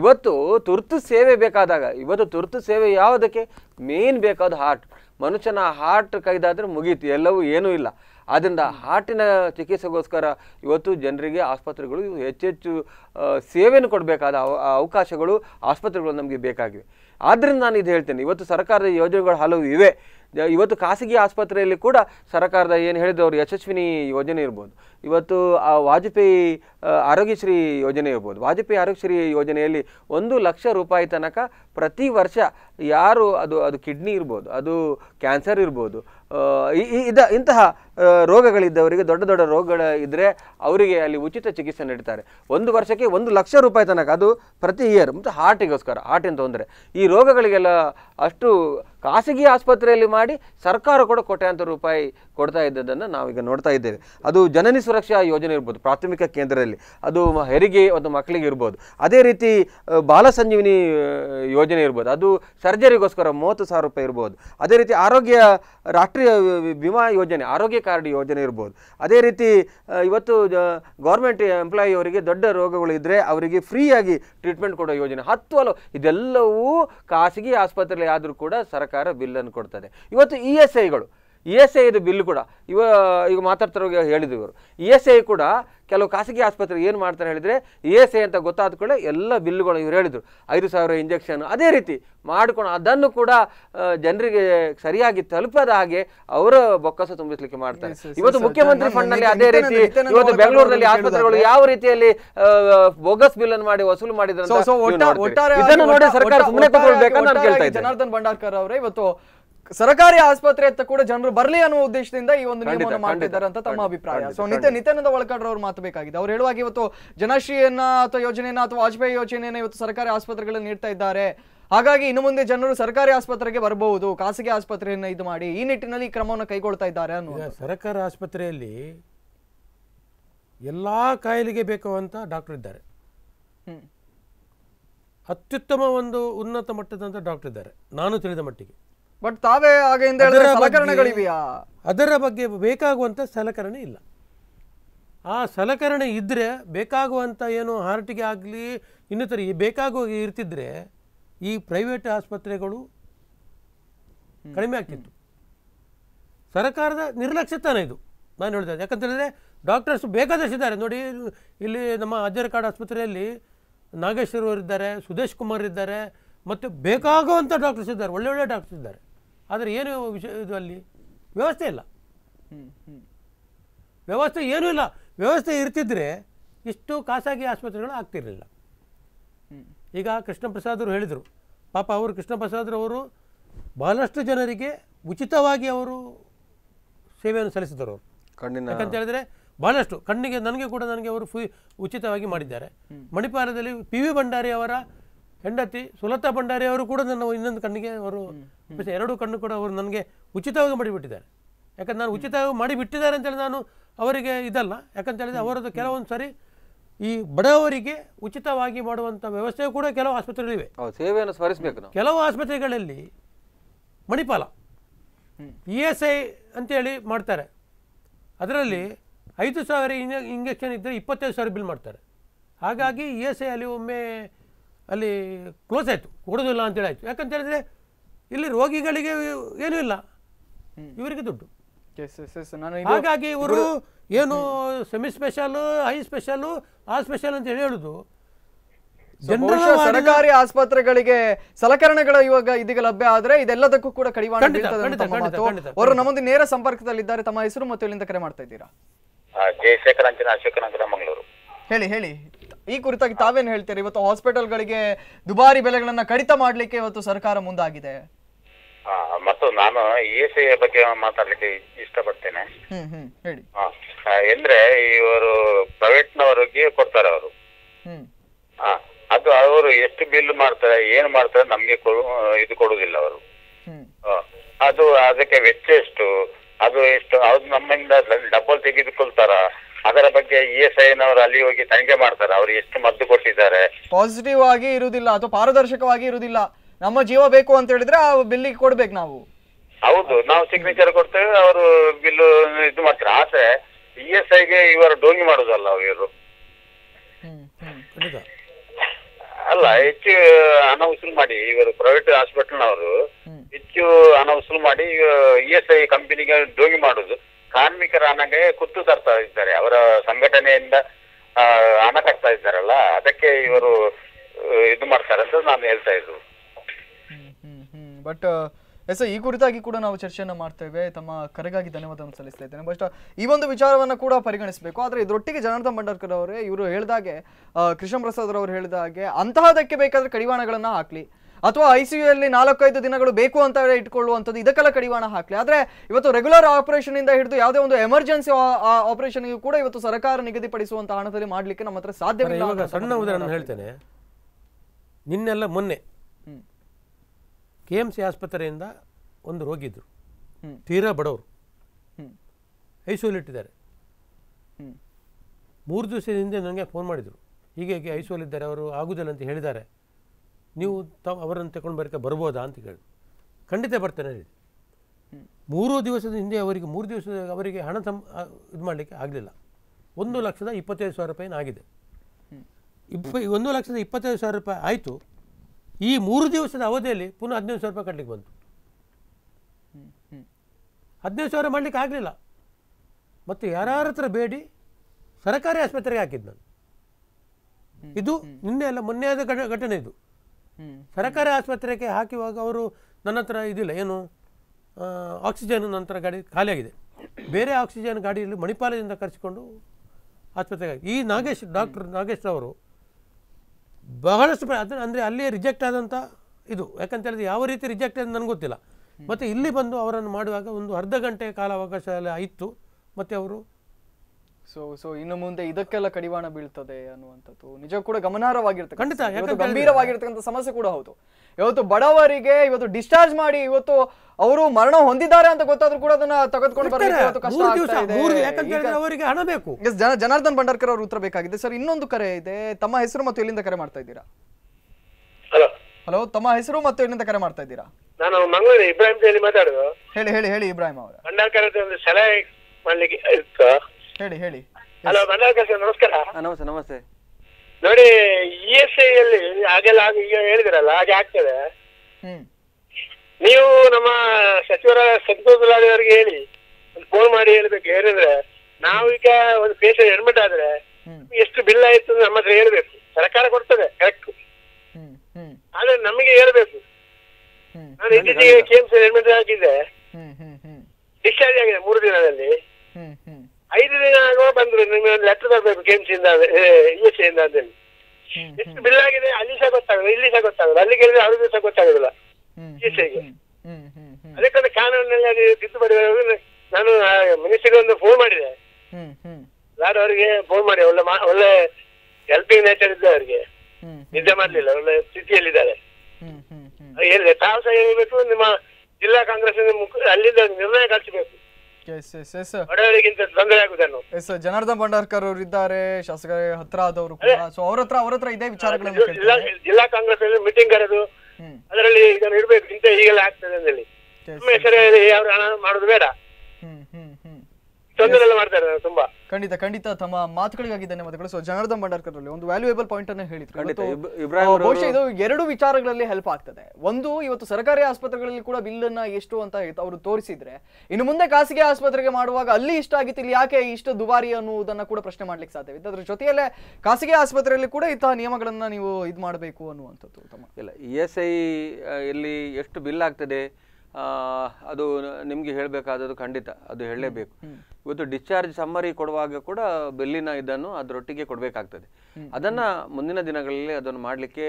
ಇವತ್ತು ತುರ್ತು ಸೇವೆ ಬೇಕಾದಾಗ ಇವತ್ತು ತುರ್ತು ಸೇವೆ ಯಾವುದಕ್ಕೆ ಮೇನ್ ಬೇಕಾದ ಹಾರ್ಟ್ ಮನುಷ್ಯನ ಹಾರ್ಟ್ ಕೈದಾದ್ರೆ ಮುಗೀತು ಎಲ್ಲವೂ ಏನೂ ಇಲ್ಲ ಆದ್ದರಿಂದ ಹಾರ್ಟಿನ ಚಿಕಿತ್ಸೆಗೋಸ್ಕರ ಇವತ್ತು ಜನರಿಗೆ ಆಸ್ಪತ್ರೆಗಳು ಹೆಚ್ಚೆಚ್ಚು ಸೇವೆಯನ್ನು ಕೊಡಬೇಕಾದ ಅವಕಾಶಗಳು ಆಸ್ಪತ್ರೆಗಳು ನಮಗೆ ಬೇಕಾಗಿವೆ ಆದ್ದರಿಂದ ನಾನು ಇದು ಹೇಳ್ತೇನೆ ಇವತ್ತು ಸರ್ಕಾರದ ಯೋಜನೆಗಳು ಹಲವು ಇವೆ ಇವತ್ತು ಖಾಸಗಿ ಆಸ್ಪತ್ರೆಯಲ್ಲಿ ಕೂಡ ಸರ್ಕಾರದ ಏನು ಹೇಳಿದ್ರು ಅವರು ಯಶಸ್ವಿನಿ ಯೋಜನೆ ಇರ್ಬೋದು ಇವತ್ತು ಆ ವಾಜಪೇಯಿ ಆರೋಗ್ಯಶ್ರೀ ಯೋಜನೆ ಇರ್ಬೋದು ವಾಜಪೇಯಿ ಆರೋಗ್ಯಶ್ರೀ ಯೋಜನೆಯಲ್ಲಿ ಒಂದು ಲಕ್ಷ ರೂಪಾಯಿ ತನಕ ಪ್ರತಿ ವರ್ಷ ಯಾರು ಅದು ಅದು ಕಿಡ್ನಿ ಇರ್ಬೋದು ಅದು ಕ್ಯಾನ್ಸರ್ ಇರ್ಬೋದು ಇದ ಇಂತಹ ರೋಗಗಳಿದ್ದವರಿಗೆ ದೊಡ್ಡ ದೊಡ್ಡ ರೋಗಗಳ ಇದ್ದರೆ ಅವರಿಗೆ ಅಲ್ಲಿ ಉಚಿತ ಚಿಕಿತ್ಸೆ ನೀಡ್ತಾರೆ ಒಂದು ವರ್ಷಕ್ಕೆ ಒಂದು ಲಕ್ಷ ರೂಪಾಯಿ ತನಕ ಅದು ಪ್ರತಿ ಇಯರ್ ಮತ್ತು ಹಾರ್ಟಿಗೋಸ್ಕರ ಹಾರ್ಟಿನ ತೊಂದರೆ ಈ ರೋಗಗಳಿಗೆಲ್ಲ ಅಷ್ಟು ಖಾಸಗಿ ಆಸ್ಪತ್ರೆಯಲ್ಲಿ ಮಾಡಿ ಸರ್ಕಾರ ಕೂಡ ಕೋಟ್ಯಾಂತರ ರೂಪಾಯಿ ಕೊಡ್ತಾ ಇದ್ದದನ್ನು ನಾವೀಗ ನೋಡ್ತಾ ಇದ್ದೇವೆ ಅದು ಜನನಿ ಸುರಕ್ಷಾ ಯೋಜನೆ ಇರ್ಬೋದು ಪ್ರಾಥಮಿಕ ಕೇಂದ್ರದಲ್ಲಿ ಅದು ಹೆರಿಗೆ ಒಂದು ಮಕ್ಕಳಿಗೆ ಇರ್ಬೋದು ಅದೇ ರೀತಿ ಬಾಲ ಸಂಜೀವಿನಿ ಯೋಜನೆ ಇರ್ಬೋದು ಅದು ಸರ್ಜರಿಗೋಸ್ಕರ ಮೂವತ್ತು ಸಾವಿರ ರೂಪಾಯಿ ಇರ್ಬೋದು ಅದೇ ರೀತಿ ಆರೋಗ್ಯ ರಾಷ್ಟ್ರೀಯ ವಿಮಾ ಯೋಜನೆ ಆರೋಗ್ಯ ಕಾರ್ಡ್ ಯೋಜನೆ ಇರ್ಬೋದು ಅದೇ ರೀತಿ ಇವತ್ತು ಗೌರ್ಮೆಂಟ್ ಎಂಪ್ಲಾಯಿ ಅವರಿಗೆ ದೊಡ್ಡ ರೋಗಗಳು ಇದ್ದರೆ ಅವರಿಗೆ ಫ್ರೀಯಾಗಿ ಟ್ರೀಟ್ಮೆಂಟ್ ಕೊಡೋ ಯೋಜನೆ ಹತ್ತು ಹಲವು ಇದೆಲ್ಲವೂ ಖಾಸಗಿ ಆಸ್ಪತ್ರೆಯಲ್ಲಿ ಆದರೂ ಕೂಡ ಸರ್ಕಾರ ಬಿಲ್ಲನ್ನು ಕೊಡ್ತದೆ ಇವತ್ತು ಇ e ಎಸ್ ಐಗಳು ಇ ಎಸ್ ಐದು ಬಿಲ್ ಕೂಡ ಇವ ಈಗ ಮಾತಾಡ್ತಾರೋ ಹೇಳಿದ್ರು ಇವರು ಇ ಎಸ್ ಐ ಕೂಡ ಕೆಲವು ಖಾಸಗಿ ಆಸ್ಪತ್ರೆಗೆ ಏನು ಮಾಡ್ತಾರೆ ಹೇಳಿದರೆ ಇ ಎಸ್ ಐ ಅಂತ ಗೊತ್ತಾದ ಕೂಡ ಎಲ್ಲ ಬಿಲ್ಗಳು ಇವರು ಹೇಳಿದರು ಐದು ಸಾವಿರ ಇಂಜೆಕ್ಷನ್ ಅದೇ ರೀತಿ ಮಾಡ್ಕೊಂಡು ಅದನ್ನು ಕೂಡ ಜನರಿಗೆ ಸರಿಯಾಗಿ ತಲುಪದ ಹಾಗೆ ಅವರ ಬೊಕ್ಕಸ ತುಂಬಿಸಲಿಕ್ಕೆ ಮಾಡ್ತಾರೆ ಇವತ್ತು ಮುಖ್ಯಮಂತ್ರಿ ಫಂಡ್ನಲ್ಲಿ ಅದೇ ರೀತಿ ಇವತ್ತು ಬೆಂಗಳೂರಿನಲ್ಲಿ ಆಸ್ಪತ್ರೆಗಳು ಯಾವ ರೀತಿಯಲ್ಲಿ ಬೋಗಸ್ ಬಿಲ್ ಅನ್ನು ಮಾಡಿ ವಸೂಲು ಮಾಡಿದ್ರೆ ಸರ್ಕಾರ ಜನಾರ್ದನ್ ಭಂಡಾರ್ಕರ್ ಅವರೇ ಇವತ್ತು ಸರ್ಕಾರಿ ಆಸ್ಪತ್ರೆ ಅಂತ ಕೂಡ ಜನರು ಬರಲಿ ಅನ್ನೋ ಉದ್ದೇಶದಿಂದ ಈ ಒಂದು ನಿಯಮವನ್ನು ಮಾಡಿದ್ದಾರೆ ಅಂತ ತಮ್ಮ ಅಭಿಪ್ರಾಯ ಸೊ ನಿತ್ಯ ನಿತ್ಯಾನಂದ ಒಳಕಡ್ರ ಅವರು ಮಾತಬೇಕಾಗಿದೆ ಅವ್ರು ಹೇಳುವಾಗ ಇವತ್ತು ಜನಶ್ರೀಯನ್ನ ಅಥವಾ ಯೋಜನೆಯನ್ನ ಅಥವಾ ವಾಜಪೇಯಿ ಯೋಜನೆಯನ್ನ ಇವತ್ತು ಸರ್ಕಾರಿ ಆಸ್ಪತ್ರೆಗಳನ್ನು ನೀಡ್ತಾ ಇದ್ದಾರೆ ಹಾಗಾಗಿ ಇನ್ನು ಮುಂದೆ ಜನರು ಸರ್ಕಾರಿ ಆಸ್ಪತ್ರೆಗೆ ಬರಬಹುದು ಖಾಸಗಿ ಆಸ್ಪತ್ರೆಯನ್ನ ಇದು ಮಾಡಿ ಈ ನಿಟ್ಟಿನಲ್ಲಿ ಈ ಕ್ರಮವನ್ನು ಕೈಗೊಳ್ತಾ ಇದ್ದಾರೆ ಅನ್ನೋ ಸರ್ಕಾರಿ ಆಸ್ಪತ್ರೆಯಲ್ಲಿ ಎಲ್ಲಾ ಕಾಯಿಲೆಗೆ ಬೇಕು ಅಂತ ಡಾಕ್ಟರ್ ಇದ್ದಾರೆ ಅತ್ಯುತ್ತಮ ಒಂದು ಉನ್ನತ ಮಟ್ಟದಂಥ ಡಾಕ್ಟರ್ ಇದ್ದಾರೆ ನಾನು ತಿಳಿದ ಮಟ್ಟಿಗೆ ಬಟ್ ತಾವೇ ಆಗಿಂದ ಸಲಕರಣೆಗಳಿವೆಯಾ ಅದರ ಬಗ್ಗೆ ಬೇಕಾಗುವಂಥ ಸಲಕರಣೆ ಇಲ್ಲ ಆ ಸಲಕರಣೆ ಇದ್ದರೆ ಬೇಕಾಗುವಂಥ ಏನು ಹಾರ್ಟಿಗೆ ಆಗಲಿ ಇನ್ನಿತರ ಬೇಕಾಗುವ ಇರ್ತಿದ್ರೆ ಈ ಪ್ರೈವೇಟ್ ಆಸ್ಪತ್ರೆಗಳು ಕಡಿಮೆ ಆಗ್ತಿತ್ತು ಸರ್ಕಾರದ ನಿರ್ಲಕ್ಷ್ಯತಾನೆ ಇದು ನಾನು ಹೇಳ್ತೇನೆ ಯಾಕಂತೇಳಿದ್ರೆ ಡಾಕ್ಟರ್ಸ್ ಬೇಕಾದಷ್ಟಿದ್ದಾರೆ ನೋಡಿ ಇಲ್ಲಿ ನಮ್ಮ ಕಾಡ್ ಆಸ್ಪತ್ರೆಯಲ್ಲಿ ನಾಗೇಶ್ವರವರಿದ್ದಾರೆ ಇದ್ದಾರೆ ಸುದೇಶ್ ಕುಮಾರ್ ಇದ್ದಾರೆ ಮತ್ತು ಬೇಕಾಗುವಂಥ ಡಾಕ್ಟರ್ಸ್ ಇದ್ದಾರೆ ಒಳ್ಳೆ ಒಳ್ಳೆ ಡಾಕ್ಟರ್ಸ್ ಇದ್ದಾರೆ ಆದರೆ ಏನು ವಿಷಯ ಇದು ಅಲ್ಲಿ ವ್ಯವಸ್ಥೆ ಇಲ್ಲ ವ್ಯವಸ್ಥೆ ಏನೂ ಇಲ್ಲ ವ್ಯವಸ್ಥೆ ಇರ್ತಿದ್ರೆ ಇಷ್ಟು ಖಾಸಗಿ ಆಸ್ಪತ್ರೆಗಳು ಆಗ್ತಿರಲಿಲ್ಲ ಈಗ ಕೃಷ್ಣ ಪ್ರಸಾದರು ಹೇಳಿದರು ಪಾಪ ಅವರು ಕೃಷ್ಣ ಅವರು ಬಹಳಷ್ಟು ಜನರಿಗೆ ಉಚಿತವಾಗಿ ಅವರು ಸೇವೆಯನ್ನು ಸಲ್ಲಿಸಿದರು ಅವರು ಕಣ್ಣಿನ ಯಾಕಂತ ಹೇಳಿದ್ರೆ ಬಹಳಷ್ಟು ಕಣ್ಣಿಗೆ ನನಗೆ ಕೂಡ ನನಗೆ ಅವರು ಫ್ರೀ ಉಚಿತವಾಗಿ ಮಾಡಿದ್ದಾರೆ ಮಣಿಪಾಲದಲ್ಲಿ ಪಿ ವಿ ಭಂಡಾರಿ ಅವರ ಹೆಂಡತಿ ಸುಲತಾ ಭಂಡಾರಿ ಅವರು ಕೂಡ ನನ್ನ ಇನ್ನೊಂದು ಕಣ್ಣಿಗೆ ಅವರು ಎರಡು ಕಣ್ಣು ಕೂಡ ಅವರು ನನಗೆ ಉಚಿತವಾಗಿ ಮಾಡಿಬಿಟ್ಟಿದ್ದಾರೆ ಯಾಕಂದ್ರೆ ನಾನು ಉಚಿತವಾಗಿ ಮಾಡಿಬಿಟ್ಟಿದ್ದಾರೆ ಅಂತೇಳಿ ನಾನು ಅವರಿಗೆ ಇದಲ್ಲ ಯಾಕಂತ ಹೇಳಿದ್ರೆ ಅವರದ್ದು ಕೆಲವೊಂದು ಸಾರಿ ಈ ಬಡವರಿಗೆ ಉಚಿತವಾಗಿ ಮಾಡುವಂಥ ವ್ಯವಸ್ಥೆ ಕೂಡ ಕೆಲವು ಆಸ್ಪತ್ರೆಗಳಿವೆ ಸೇವೆಯನ್ನು ಸ್ಮರಿಸಬೇಕು ಕೆಲವು ಆಸ್ಪತ್ರೆಗಳಲ್ಲಿ ಮಣಿಪಾಲ ಇ ಎಸ್ ಐ ಅಂತೇಳಿ ಮಾಡ್ತಾರೆ ಅದರಲ್ಲಿ ಐದು ಸಾವಿರ ಇಂಜೆಕ್ಷನ್ ಇದ್ದರೆ ಇಪ್ಪತ್ತೈದು ಸಾವಿರ ಬಿಲ್ ಮಾಡ್ತಾರೆ ಹಾಗಾಗಿ ಇ ಎಸ್ ಐ ಅಲ್ಲಿ ಒಮ್ಮೆ ಅಲ್ಲಿ ಕ್ಲೋಸ್ ಆಯಿತು ಕೊಡೋದಿಲ್ಲ ಅಂತೇಳಿ ಆಯಿತು ಯಾಕಂತ ಹೇಳಿದ್ರೆ ಇಲ್ಲಿ ರೋಗಿಗಳಿಗೆ ಏನೂ ಇಲ್ಲ ಇವರಿಗೆ ದುಡ್ಡು ಹಾಗಾಗಿ ಇವರು ಏನು ಸೆಮಿ ಸ್ಪೆಷಲ್ ಹೈ ಸ್ಪೆಷಲ್ ಆ ಸ್ಪೆಷಲ್ ಅಂತ ಹೇಳಿ ಹೇಳುದು ಸರ್ಕಾರಿ ಆಸ್ಪತ್ರೆಗಳಿಗೆ ಸಲಕರಣೆಗಳು ಇವಾಗ ಇದೀಗ ಲಭ್ಯ ಆದ್ರೆ ಇದೆಲ್ಲದಕ್ಕೂ ಕೂಡ ಕಡಿವಾಣ ಅವರು ನಮ್ಮೊಂದು ನೇರ ಸಂಪರ್ಕದಲ್ಲಿದ್ದಾರೆ ತಮ್ಮ ಹೆಸರು ಮತ್ತು ಇಲ್ಲಿಂದ ಕರೆ ಮಾಡ್ತಾ ಇದ್ದೀರಾ ಹೇಳಿ ಹೇಳಿ ಈ ಕುರಿತಾಗಿ ತಾವೇನ್ ಹೇಳ್ತೀರಿ ಇವತ್ತು ಹಾಸ್ಪಿಟಲ್ಗಳಿಗೆ ದುಬಾರಿ ಬೆಲೆಗಳನ್ನ ಕಡಿತ ಮಾಡಲಿಕ್ಕೆ ಇವತ್ತು ಸರ್ಕಾರ ಮುಂದಾಗಿದೆ ಮತ್ತು ನಾನು ಇ ಸಿ ಬಗ್ಗೆ ಮಾತಾಡ್ಲಿಕ್ಕೆ ಇಷ್ಟಪಡ್ತೇನೆ ಅಂದ್ರೆ ಇವರು ಪ್ರೈವೇಟ್ ನವರಿಗೆ ಕೊಡ್ತಾರೆ ಅವರು ಅದು ಅವರು ಎಷ್ಟು ಬಿಲ್ ಮಾಡ್ತಾರೆ ಏನ್ ಮಾಡ್ತಾರೆ ನಮ್ಗೆ ಇದು ಕೊಡುದಿಲ್ಲ ಅವರು ಅದು ಅದಕ್ಕೆ ವೆಚ್ಚ ಎಷ್ಟು ಅದು ಎಷ್ಟು ಅದು ನಮ್ಮಿಂದ ಡಬಲ್ ತೆಗೆದುಕೊಳ್ತಾರ ಅದರ ಬಗ್ಗೆ ಇ ಎಸ್ ಐನವರು ಅಲ್ಲಿ ಹೋಗಿ ತನಿಖೆ ಮಾಡ್ತಾರೆ ಅವ್ರು ಎಷ್ಟು ಮದ್ದು ಕೊಟ್ಟಿದ್ದಾರೆ ಪಾಸಿಟಿವ್ ಆಗಿ ಇರುವುದಿಲ್ಲ ಅಥವಾ ಪಾರದರ್ಶಕವಾಗಿ ಇರುವುದಿಲ್ಲ ನಮ್ಮ ಜೀವ ಬೇಕು ಅಂತ ಹೇಳಿದ್ರೆ ಆ ಬಿಲ್ಲಿಗೆ ಕೊಡ್ಬೇಕು ನಾವು ಹೌದು ನಾವು ಸಿಗ್ನೇಚರ್ ಕೊಡ್ತೇವೆ ಅವರು ಬಿಲ್ ಇದು ಮಾಡ್ತಾರೆ ಆದ್ರೆ ಇ ಎಸ್ ಐಗೆ ಇವರು ಡೋಂಗಿ ಮಾಡುದಲ್ಲ ಇವರು ಅಲ್ಲ ಹೆಚ್ಚು ಹಣ ವಸೂಲು ಮಾಡಿ ಇವರು ಪ್ರೈವೇಟ್ ಹಾಸ್ಪಿಟಲ್ನವರು ಹೆಚ್ಚು ಹಣ ವಸೂಲು ಮಾಡಿ ಇ ಎಸ್ ಐ ಕಂಪನಿಗೆ ಡೋಂಗಿ ಮಾಡುದು ಕಾರ್ಮಿಕರ ಹಣಗೆ ಕುತ್ತು ತರ್ತಾ ಇದ್ದಾರೆ ಅವರ ಸಂಘಟನೆಯಿಂದ ಹಣ ಕಟ್ತಾ ಇದ್ದಾರಲ್ಲ ಅದಕ್ಕೆ ಇವರು ಇದು ಮಾಡ್ತಾರೆ ಅಂತ ನಾನು ಹೇಳ್ತಾ ಇದ್ದು ಬಟ್ ಎಸ್ ಈ ಕುರಿತಾಗಿ ಕೂಡ ನಾವು ಚರ್ಚೆಯನ್ನು ಮಾಡ್ತೇವೆ ತಮ್ಮ ಕರೆಗಾಗಿ ಧನ್ಯವಾದವನ್ನು ಸಲ್ಲಿಸ್ತಾ ಇದ್ದೇನೆ ಬಟ್ ಈ ಒಂದು ವಿಚಾರವನ್ನು ಕೂಡ ಪರಿಗಣಿಸಬೇಕು ಆದ್ರೆ ಇದರೊಟ್ಟಿಗೆ ಜನಾರ್ದನ್ ಭಂಡಾರ್ಕರ್ ಅವರೇ ಇವರು ಹೇಳಿದಾಗೆ ಕೃಷ್ಣ ಪ್ರಸಾದ್ ಅವರು ಹೇಳಿದ ಅಂತಹದಕ್ಕೆ ಬೇಕಾದ್ರೆ ಕಡಿವಾಣಗಳನ್ನು ಹಾಕಲಿ ಅಥವಾ ಐ ಸಿ ಅಲ್ಲಿ ನಾಲ್ಕೈದು ದಿನಗಳು ಬೇಕು ಅಂತ ಇಟ್ಕೊಳ್ಳುವಂಥದ್ದು ಇದಕ್ಕೆಲ್ಲ ಕಡಿವಾಣ ಹಾಕಲಿ ಆದರೆ ಇವತ್ತು ರೆಗ್ಯುಲರ್ ಆಪರೇಷನಿಂದ ಹಿಡಿದು ಯಾವುದೇ ಒಂದು ಎಮರ್ಜೆನ್ಸಿ ಆಪರೇಷನ್ಗೂ ಕೂಡ ಇವತ್ತು ಸರ್ಕಾರ ನಿಗದಿಪಡಿಸುವಂಥ ಹಣದಲ್ಲಿ ಮಾಡಲಿಕ್ಕೆ ನಮ್ಮ ಹತ್ರ ಸಾಧ್ಯವಿಲ್ಲ ಸಣ್ಣ ಉದಾಹರಣೆ ಹೇಳ್ತೇನೆ ನಿನ್ನೆಲ್ಲ ಮೊನ್ನೆ ಕೆ ಎಮ್ ಸಿ ಆಸ್ಪತ್ರೆಯಿಂದ ಒಂದು ರೋಗಿದ್ರು ತೀರಾ ಬಡವರು ಹ್ಞೂ ಮೂರು ದಿವಸದ ನನಗೆ ಫೋನ್ ಮಾಡಿದರು ಹೀಗೆ ಐಸೋಲ್ ಇದ್ದಾರೆ ಅವರು ಆಗುದಿಲ್ಲ ಅಂತ ಹೇಳಿದ್ದಾರೆ ನೀವು ತ ಅವರನ್ನು ತಗೊಂಡು ಬರಕ್ಕೆ ಬರ್ಬೋದಾ ಅಂತ ಕೇಳಿ ಖಂಡಿತ ಬರ್ತೇನೆ ಹೇಳಿ ಮೂರು ದಿವಸದ ಹಿಂದೆ ಅವರಿಗೆ ಮೂರು ದಿವಸದ ಅವರಿಗೆ ಹಣ ಸಂ ಇದು ಮಾಡಲಿಕ್ಕೆ ಆಗಲಿಲ್ಲ ಒಂದು ಲಕ್ಷದ ಇಪ್ಪತ್ತೈದು ಸಾವಿರ ರೂಪಾಯಿನ ಆಗಿದೆ ಇಪ್ಪ ಒಂದು ಲಕ್ಷದ ಇಪ್ಪತ್ತೈದು ಸಾವಿರ ರೂಪಾಯಿ ಆಯಿತು ಈ ಮೂರು ದಿವಸದ ಅವಧಿಯಲ್ಲಿ ಪುನಃ ಹದಿನೈದು ಸಾವಿರ ರೂಪಾಯಿ ಕಟ್ಟಲಿಕ್ಕೆ ಬಂತು ಹದಿನೈದು ಸಾವಿರ ಮಾಡಲಿಕ್ಕೆ ಆಗಲಿಲ್ಲ ಮತ್ತು ಯಾರ ಹತ್ರ ಬೇಡಿ ಸರ್ಕಾರಿ ಆಸ್ಪತ್ರೆಗೆ ಹಾಕಿದ್ದು ನಾನು ಇದು ನಿನ್ನೆ ಅಲ್ಲ ಮೊನ್ನೆ ಆದ ಘಟನೆ ಇದು ಸರ್ಕಾರಿ ಆಸ್ಪತ್ರೆಗೆ ಹಾಕಿವಾಗ ಅವರು ನನ್ನ ಹತ್ರ ಇದಿಲ್ಲ ಏನು ಆಕ್ಸಿಜನ್ ನಂತರ ಗಾಡಿ ಖಾಲಿಯಾಗಿದೆ ಬೇರೆ ಆಕ್ಸಿಜನ್ ಗಾಡಿಯಲ್ಲಿ ಮಣಿಪಾಲದಿಂದ ಕರೆಸಿಕೊಂಡು ಆಸ್ಪತ್ರೆಗೆ ಈ ನಾಗೇಶ್ ಡಾಕ್ಟರ್ ನಾಗೇಶ್ ಅವರು ಬಹಳಷ್ಟು ಅದು ಅಂದರೆ ಅಲ್ಲಿಯೇ ರಿಜೆಕ್ಟ್ ಆದಂಥ ಇದು ಯಾಕಂತ ಹೇಳಿದ್ರೆ ಯಾವ ರೀತಿ ರಿಜೆಕ್ಟ್ ಅಂತ ನನಗೆ ಗೊತ್ತಿಲ್ಲ ಮತ್ತು ಇಲ್ಲಿ ಬಂದು ಅವರನ್ನು ಮಾಡುವಾಗ ಒಂದು ಅರ್ಧ ಗಂಟೆ ಕಾಲಾವಕಾಶ ಎಲ್ಲ ಇತ್ತು ಮತ್ತು ಅವರು ಸೊ ಸೊ ಇನ್ನು ಮುಂದೆ ಇದಕ್ಕೆಲ್ಲ ಕಡಿವಾಣ ಬೀಳ್ತದೆ ಅನ್ನುವಂಥದ್ದು ನಿಜ ಕೂಡ ಗಮನಾರ್ಹವಾಗಿರ್ತದೆ ಖಂಡಿತ ಗಂಭೀರವಾಗಿರ್ತಕ್ಕಂಥ ಸಮಸ್ಯೆ ಕೂಡ ಹೌದು ಇವತ್ತು ಬಡವರಿಗೆ ಇವತ್ತು ಡಿಸ್ಚಾರ್ಜ್ ಮಾಡಿ ಇವತ್ತು ಅವರು ಮರಣ ಹೊಂದಿದ್ದಾರೆ ಅಂತ ಗೊತ್ತಾದ್ರೂ ಕೂಡ ಅದನ್ನ ತೆಗೆದುಕೊಂಡು ಅವರಿಗೆ ಹಣ ಬೇಕು ಜನ ಜನಾರ್ದನ್ ಭಂಡಾರ್ಕರ್ ಅವರು ಉತ್ತರ ಬೇಕಾಗಿದೆ ಸರ್ ಇನ್ನೊಂದು ಕರೆ ಇದೆ ತಮ್ಮ ಹೆಸರು ಮತ್ತು ಎಲ್ಲಿಂದ ಕರೆ ಮಾಡ್ತಾ ಇದ್ದೀರಾ ಹಲೋ ತಮ್ಮ ಹೆಸರು ಮತ್ತು ಎಲ್ಲಿಂದ ಕರೆ ಮಾಡ್ತಾ ಇದ್ದೀರಾ ನಾನು ಮಂಗಳೂರು ಇಬ್ರಾಹಿಂ ಹೇಳಿ ಹೇಳಿ ಹೇಳಿ ಹೇಳಿ ಇಬ್ರಾಹಿಂ ಅವರ ಭಂಡಾರ್ಕರ್ ಒಂದು ಸಲಹೆ ಮಾಡ್ಲಿಕ್ಕೆ ಹೇಳಿ ಹೇಳಿ ಹಲೋ ಮಂದಾಕರ್ ನಮಸ್ಕಾರ ನಮಸ್ತೆ ನಮಸ್ತೆ ನೋಡಿ ಇ ಎಸ್ ಐ ಅಲ್ಲಿ ಹಾಗೆಲ್ಲ ಈಗ ಹೇಳಿದಿರಲ್ಲ ಹಾಗೆ ಆಗ್ತದೆ ನೀವು ನಮ್ಮ ಸಚಿವರ ಅವರಿಗೆ ಹೇಳಿ ಒಂದು ಫೋನ್ ಮಾಡಿ ಹೇಳ್ಬೇಕು ಹೇಳಿದ್ರೆ ನಾವೀಗ ಒಂದು ಪೇಷಂಟ್ ಅಡ್ಮಿಟ್ ಆದ್ರೆ ಎಷ್ಟು ಬಿಲ್ ಆಯ್ತು ನಮ್ಮ ಹತ್ರ ಹೇಳ್ಬೇಕು ಸರ್ಕಾರ ಕೊಡ್ತದೆ ಕರೆಕ್ಟ್ ಆದ್ರೆ ನಮಗೆ ಹೇಳ್ಬೇಕು ನಾನು ಇತ್ತೀಚೆಗೆ ಕೆ ಎಂ ಸಿ ಅಡ್ಮಿಟ್ ಆಗಿದ್ದೆ ಡಿಸ್ಚಾರ್ಜ್ ಆಗಿದೆ ಮೂರು ದಿನದಲ್ಲಿ ಐದು ದಿನ ಆಗುವ ಬಂದ್ರು ನಿಮ್ಗೆ ಒಂದು ಲೆಟರ್ ಬರ್ಬೇಕು ಕೆಮ್ಸ್ ಇಂದ ಯು ಎಸ್ ಇಂದ ಅಂತೇಳಿ ಎಷ್ಟು ಬಿಲ್ ಆಗಿದೆ ಅಲ್ಲಿ ಸಹ ಗೊತ್ತಾಗಲ್ಲ ಇಲ್ಲಿ ಸಹ ಗೊತ್ತಾಗಲ್ಲ ಅಲ್ಲಿಗೆ ಅವ್ರಿಗೆ ಸಹ ಗೊತ್ತಾಗುದಿಲ್ಲ ಯು ಅದಕ್ಕೊಂದು ಕಾನೂನಿನಲ್ಲಿ ಅದು ತಿದ್ದುಪಡಿ ನಾನು ಮಿನಿಸ್ಟರ್ ಒಂದು ಫೋನ್ ಮಾಡಿದೆ ಯಾರು ಅವರಿಗೆ ಫೋನ್ ಮಾಡಿ ಒಳ್ಳೆ ಒಳ್ಳೆ ಹೆಲ್ಪಿಂಗ್ ನೇಚರ್ ಇದ್ದ ಅವರಿಗೆ ನಿದ್ದೆ ಮಾಡಲಿಲ್ಲ ಒಳ್ಳೆ ಸ್ಥಿತಿಯಲ್ಲಿದ್ದಾರೆ ಹೇಳಿದೆ ತಾವು ಸಹ ಹೇಳ್ಬೇಕು ನಿಮ್ಮ ಜಿಲ್ಲಾ ಕಾಂಗ್ರೆಸ್ ಅಲ್ಲಿಂದ ನಿರ್ಣಯ ಕಳಿಸಬೇಕು S S S S Janardhan Bhandarkar ಅವರು ಇದ್ದಾರೆ ಶಾಸಕರ ಹತ್ರ ಆದವರು ಕೂಡ ಸೊ ಅವ್ರ ಹತ್ರ ಅವ್ರ ಹತ್ರ ಇದೇ ವಿಚಾರಗಳನ್ನು ಜಿಲ್ಲಾ ಕಾಂಗ್ರೆಸ್ ಅಲ್ಲಿ ಮೀಟಿಂಗ್ ಕರೆದು ಅದರಲ್ಲಿ ಇದನ್ನು ಇಡಬೇಕು ಇಂತ ಈಗೆಲ್ಲ ಆಗ್ತದೆ ಅಂದಲ್ಲಿ ಸುಮ್ಮನೆ ಸರಿ ಅವರು ಹಣ ಮಾಡೋದು ಬೇಡ ಹ್ಮ್ ಹ್ಮ್ ತುಂಬಾ ಖಂಡಿತ ಖಂಡಿತ ತಮ್ಮ ಮಾತುಗಳಿಗಾಗಿ ಧನ್ಯವಾದಗಳು ಸೊ ಜನಾರ್ದನ್ ಮಂಡಾರ್ಕರಲ್ಲಿ ಒಂದು ವ್ಯಾಲ್ಯೂಯಬಲ್ ಪಾಯಿಂಟ್ ಅನ್ನ ಹೇಳಿದ್ರು ಬಹುಶಃ ಇದು ಎರಡು ವಿಚಾರಗಳಲ್ಲಿ ಹೆಲ್ಪ್ ಆಗ್ತದೆ ಒಂದು ಇವತ್ತು ಸರ್ಕಾರಿ ಆಸ್ಪತ್ರೆಗಳಲ್ಲಿ ಕೂಡ ಬಿಲ್ ಅನ್ನ ಎಷ್ಟು ಅಂತ ಅವರು ತೋರಿಸಿದ್ರೆ ಇನ್ನು ಮುಂದೆ ಖಾಸಗಿ ಆಸ್ಪತ್ರೆಗೆ ಮಾಡುವಾಗ ಅಲ್ಲಿ ಇಷ್ಟ ಆಗಿತ್ತು ಇಲ್ಲಿ ಯಾಕೆ ಇಷ್ಟು ದುಬಾರಿ ಅನ್ನುವುದನ್ನ ಕೂಡ ಪ್ರಶ್ನೆ ಮಾಡ್ಲಿಕ್ಕೆ ಸಾಧ್ಯವಿದೆ ಅದ್ರ ಜೊತೆಯಲ್ಲೇ ಖಾಸಗಿ ಆಸ್ಪತ್ರೆಯಲ್ಲಿ ಕೂಡ ಇಂತಹ ನಿಯಮಗಳನ್ನ ನೀವು ಇದು ಮಾಡಬೇಕು ಅನ್ನುವಂಥದ್ದು ತಮ್ಮ ಇಲ್ಲ ಇ ಎಸ್ ಐ ಎಷ್ಟು ಬಿಲ್ ಆಗ್ತದೆ ಅದು ನಿಮಗೆ ಹೇಳಬೇಕಾದದ್ದು ಖಂಡಿತ ಅದು ಹೇಳಲೇಬೇಕು ಇವತ್ತು ಡಿಸ್ಚಾರ್ಜ್ ಸಮ್ಮರಿ ಕೊಡುವಾಗ ಕೂಡ ಬೆಲ್ಲಿನ ಇದನ್ನು ಅದರೊಟ್ಟಿಗೆ ಕೊಡಬೇಕಾಗ್ತದೆ ಅದನ್ನು ಮುಂದಿನ ದಿನಗಳಲ್ಲಿ ಅದನ್ನು ಮಾಡಲಿಕ್ಕೆ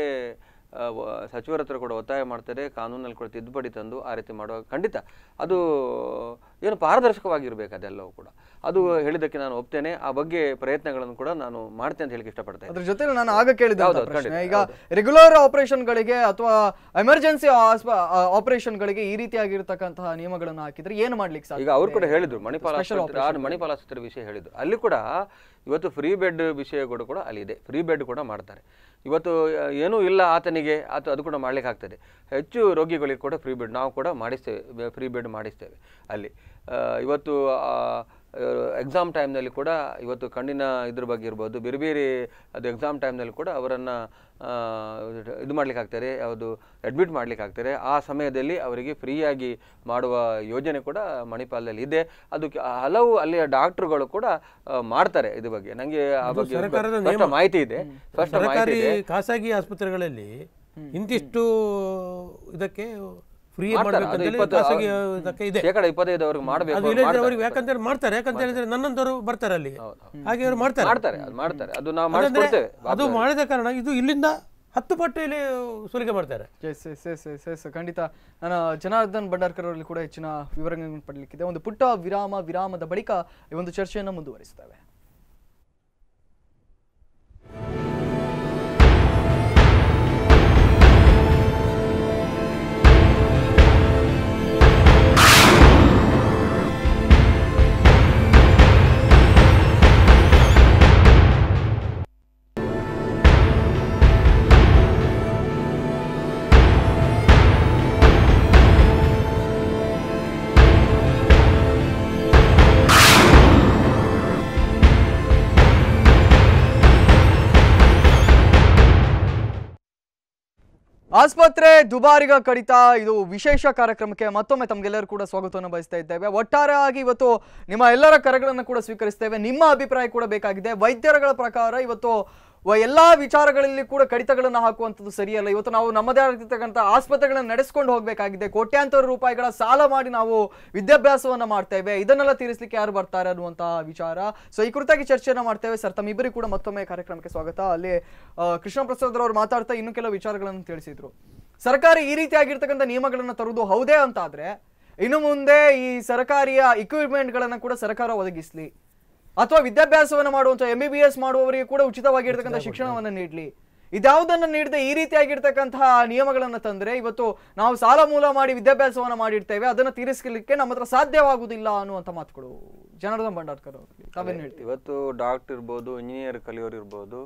ಸಚಿವರ ಹತ್ರ ಕೂಡ ಒತ್ತಾಯ ಮಾಡ್ತಾರೆ ಕಾನೂನಲ್ಲಿ ಕೂಡ ತಿದ್ದುಪಡಿ ತಂದು ಆ ರೀತಿ ಮಾಡುವಾಗ ಖಂಡಿತ ಅದು ಏನು ಪಾರದರ್ಶಕವಾಗಿರಬೇಕು ಅದೆಲ್ಲವೂ ಕೂಡ ಅದು ಹೇಳಿದ್ದಕ್ಕೆ ನಾನು ಒಪ್ತೇನೆ ಆ ಬಗ್ಗೆ ಪ್ರಯತ್ನಗಳನ್ನು ಕೂಡ ನಾನು ಮಾಡ್ತೇನೆ ಅಂತ ಹೇಳಿಕ್ಕೆ ಇಷ್ಟಪಡ್ತೇನೆ ಅದ್ರ ಜೊತೆ ನಾನು ಆಗ ಕೇಳಿದ್ದೆ ಈಗ ರೆಗ್ಯುಲರ್ ಆಪರೇಷನ್ಗಳಿಗೆ ಅಥವಾ ಎಮರ್ಜೆನ್ಸಿ ಆಪರೇಷನ್ಗಳಿಗೆ ಈ ರೀತಿಯಾಗಿರ್ತಕ್ಕಂತಹ ನಿಯಮಗಳನ್ನು ಹಾಕಿದ್ರೆ ಏನು ಮಾಡ್ಲಿಕ್ಕೆ ಈಗ ಅವ್ರು ಕೂಡ ಹೇಳಿದ್ರು ಮಣಿಪಾಲ ಮಣಿಪಾಲ ಆಸ್ಪತ್ರೆ ವಿಷಯ ಹೇಳಿದ್ರು ಅಲ್ಲಿ ಕೂಡ ಇವತ್ತು ಫ್ರೀ ಬೆಡ್ ವಿಷಯ ಕೂಡ ಕೂಡ ಅಲ್ಲಿ ಇದೆ ಫ್ರೀ ಬೆಡ್ ಕೂಡ ಮಾಡ್ತಾರೆ ಇವತ್ತು ಏನೂ ಇಲ್ಲ ಆತನಿಗೆ ಆತ ಅದು ಕೂಡ ಮಾಡ್ಲಿಕ್ಕೆ ಆಗ್ತದೆ ಹೆಚ್ಚು ರೋಗಿಗಳಿಗೆ ಕೂಡ ಫ್ರೀ ಬೆಡ್ ನಾವು ಕೂಡ ಮಾಡಿಸ್ತೇವೆ ಫ್ರೀ ಬೆಡ್ ಮಾಡಿಸ್ತೇವೆ ಅಲ್ಲಿ ಇವತ್ತು ಎಕ್ಸಾಮ್ ಟೈಮ್ನಲ್ಲಿ ಕೂಡ ಇವತ್ತು ಕಣ್ಣಿನ ಇದ್ರ ಬಗ್ಗೆ ಇರ್ಬೋದು ಬೇರೆ ಬೇರೆ ಅದು ಎಕ್ಸಾಮ್ ಟೈಮ್ನಲ್ಲಿ ಕೂಡ ಅವರನ್ನು ಇದು ಆಗ್ತಾರೆ ಯಾವುದು ಅಡ್ಮಿಟ್ ಆಗ್ತಾರೆ ಆ ಸಮಯದಲ್ಲಿ ಅವರಿಗೆ ಫ್ರೀಯಾಗಿ ಮಾಡುವ ಯೋಜನೆ ಕೂಡ ಮಣಿಪಾಲದಲ್ಲಿ ಇದೆ ಅದು ಹಲವು ಅಲ್ಲಿಯ ಡಾಕ್ಟ್ರುಗಳು ಕೂಡ ಮಾಡ್ತಾರೆ ಇದ್ರ ಬಗ್ಗೆ ನನಗೆ ಆ ಬಗ್ಗೆ ಮಾಹಿತಿ ಇದೆ ಖಾಸಗಿ ಆಸ್ಪತ್ರೆಗಳಲ್ಲಿ ಇಂತಿಷ್ಟು ಇದಕ್ಕೆ ಫ್ರೀ ಶೇಕಡ ಇಪ್ಪತ್ತೈದವರೆಗೆ ಮಾಡಬೇಕು ಯಾಕಂತೇಳಿ ಮಾಡ್ತಾರೆ ಯಾಕಂತ ಹೇಳಿದ್ರೆ ನನ್ನಂದವರು ಬರ್ತಾರೆ ಅಲ್ಲಿ ಹಾಗೆ ಅವರು ಮಾಡ್ತಾರೆ ಮಾಡ್ತಾರೆ ಅದು ಮಾಡ್ತಾರೆ ಅದು ನಾವು ಮಾಡಿಸ್ತೇವೆ ಅದು ಮಾಡಿದ ಕಾರಣ ಇದು ಇಲ್ಲಿಂದ ಹತ್ತು ಪಟ್ಟು ಇಲ್ಲಿ ಸುಲಿಗೆ ಮಾಡ್ತಾರೆ ಎಸ್ ಎಸ್ ಎಸ್ ಎಸ್ ಖಂಡಿತ ನಾನು ಜನಾರ್ದನ್ ಭಂಡಾರ್ಕರ್ ಅವರಲ್ಲಿ ಕೂಡ ಹೆಚ್ಚಿನ ವಿವರಗಳನ್ನು ಇದೆ ಒಂದು ಪುಟ್ಟ ವಿರಾಮ ವಿರಾಮದ ಬಳಿಕ ಈ ಒಂದು ಚರ್ಚೆಯನ್ನು ಮುಂದುವರಿಸ್ತೇವೆ ಆಸ್ಪತ್ರೆ ದುಬಾರಿಗ ಕಡಿತ ಇದು ವಿಶೇಷ ಕಾರ್ಯಕ್ರಮಕ್ಕೆ ಮತ್ತೊಮ್ಮೆ ತಮಗೆಲ್ಲರೂ ಕೂಡ ಸ್ವಾಗತವನ್ನು ಬಯಸ್ತಾ ಇದ್ದೇವೆ ಆಗಿ ಇವತ್ತು ನಿಮ್ಮ ಎಲ್ಲರ ಕರೆಗಳನ್ನು ಕೂಡ ಸ್ವೀಕರಿಸ್ತೇವೆ ನಿಮ್ಮ ಅಭಿಪ್ರಾಯ ಕೂಡ ಬೇಕಾಗಿದೆ ವೈದ್ಯರುಗಳ ಪ್ರಕಾರ ಇವತ್ತು ಎಲ್ಲ ವಿಚಾರಗಳಲ್ಲಿ ಕೂಡ ಕಡಿತಗಳನ್ನು ಹಾಕುವಂಥದ್ದು ಸರಿಯಲ್ಲ ಇವತ್ತು ನಾವು ನಮ್ಮದೇ ಆಗಿರ್ತಕ್ಕಂಥ ಆಸ್ಪತ್ರೆಗಳನ್ನು ನಡೆಸ್ಕೊಂಡು ಹೋಗಬೇಕಾಗಿದೆ ಕೋಟ್ಯಾಂತರ ರೂಪಾಯಿಗಳ ಸಾಲ ಮಾಡಿ ನಾವು ವಿದ್ಯಾಭ್ಯಾಸವನ್ನ ಮಾಡ್ತೇವೆ ಇದನ್ನೆಲ್ಲ ತೀರಿಸಲಿಕ್ಕೆ ಯಾರು ಬರ್ತಾರೆ ಅನ್ನುವಂತಹ ವಿಚಾರ ಸೊ ಈ ಕುರಿತಾಗಿ ಚರ್ಚೆಯನ್ನು ಮಾಡ್ತೇವೆ ಸರ್ ಇಬ್ಬರಿಗೂ ಕೂಡ ಮತ್ತೊಮ್ಮೆ ಕಾರ್ಯಕ್ರಮಕ್ಕೆ ಸ್ವಾಗತ ಅಲ್ಲಿ ಕೃಷ್ಣ ಪ್ರಸಾದ್ ಅವರು ಮಾತಾಡ್ತಾ ಇನ್ನು ಕೆಲವು ವಿಚಾರಗಳನ್ನು ತಿಳಿಸಿದ್ರು ಸರ್ಕಾರ ಈ ರೀತಿಯಾಗಿರ್ತಕ್ಕಂಥ ನಿಯಮಗಳನ್ನು ತರುವುದು ಹೌದೇ ಅಂತಾದ್ರೆ ಇನ್ನು ಮುಂದೆ ಈ ಸರ್ಕಾರಿಯ ಗಳನ್ನ ಕೂಡ ಸರ್ಕಾರ ಒದಗಿಸ್ಲಿ ಅಥವಾ ವಿದ್ಯಾಭ್ಯಾಸವನ್ನು ಮಾಡುವಂಥ ಎಂ ಬಿ ಬಿ ಎಸ್ ಮಾಡುವವರಿಗೆ ಕೂಡ ಉಚಿತವಾಗಿರ್ತಕ್ಕಂಥ ಶಿಕ್ಷಣವನ್ನು ನೀಡಲಿ ಇದ್ಯಾವುದನ್ನು ನೀಡದೆ ಈ ರೀತಿಯಾಗಿರ್ತಕ್ಕಂತಹ ನಿಯಮಗಳನ್ನು ತಂದರೆ ಇವತ್ತು ನಾವು ಸಾಲ ಮೂಲ ಮಾಡಿ ವಿದ್ಯಾಭ್ಯಾಸವನ್ನು ಮಾಡಿರ್ತೇವೆ ಅದನ್ನು ತೀರಿಸಲಿಕ್ಕೆ ನಮ್ಮ ಹತ್ರ ಸಾಧ್ಯವಾಗುವುದಿಲ್ಲ ಅನ್ನುವಂಥ ಮಾತುಗಳು ಜನಾರ್ದನ್ ಭಂಡಾರ್ಕರ್ ತಾವೇನು ಹೇಳ್ತೀವಿ ಇವತ್ತು ಡಾಕ್ಟರ್ ಇರ್ಬೋದು ಇಂಜಿನಿಯರ್ ಕಲಿಯೋರು ಇರ್ಬೋದು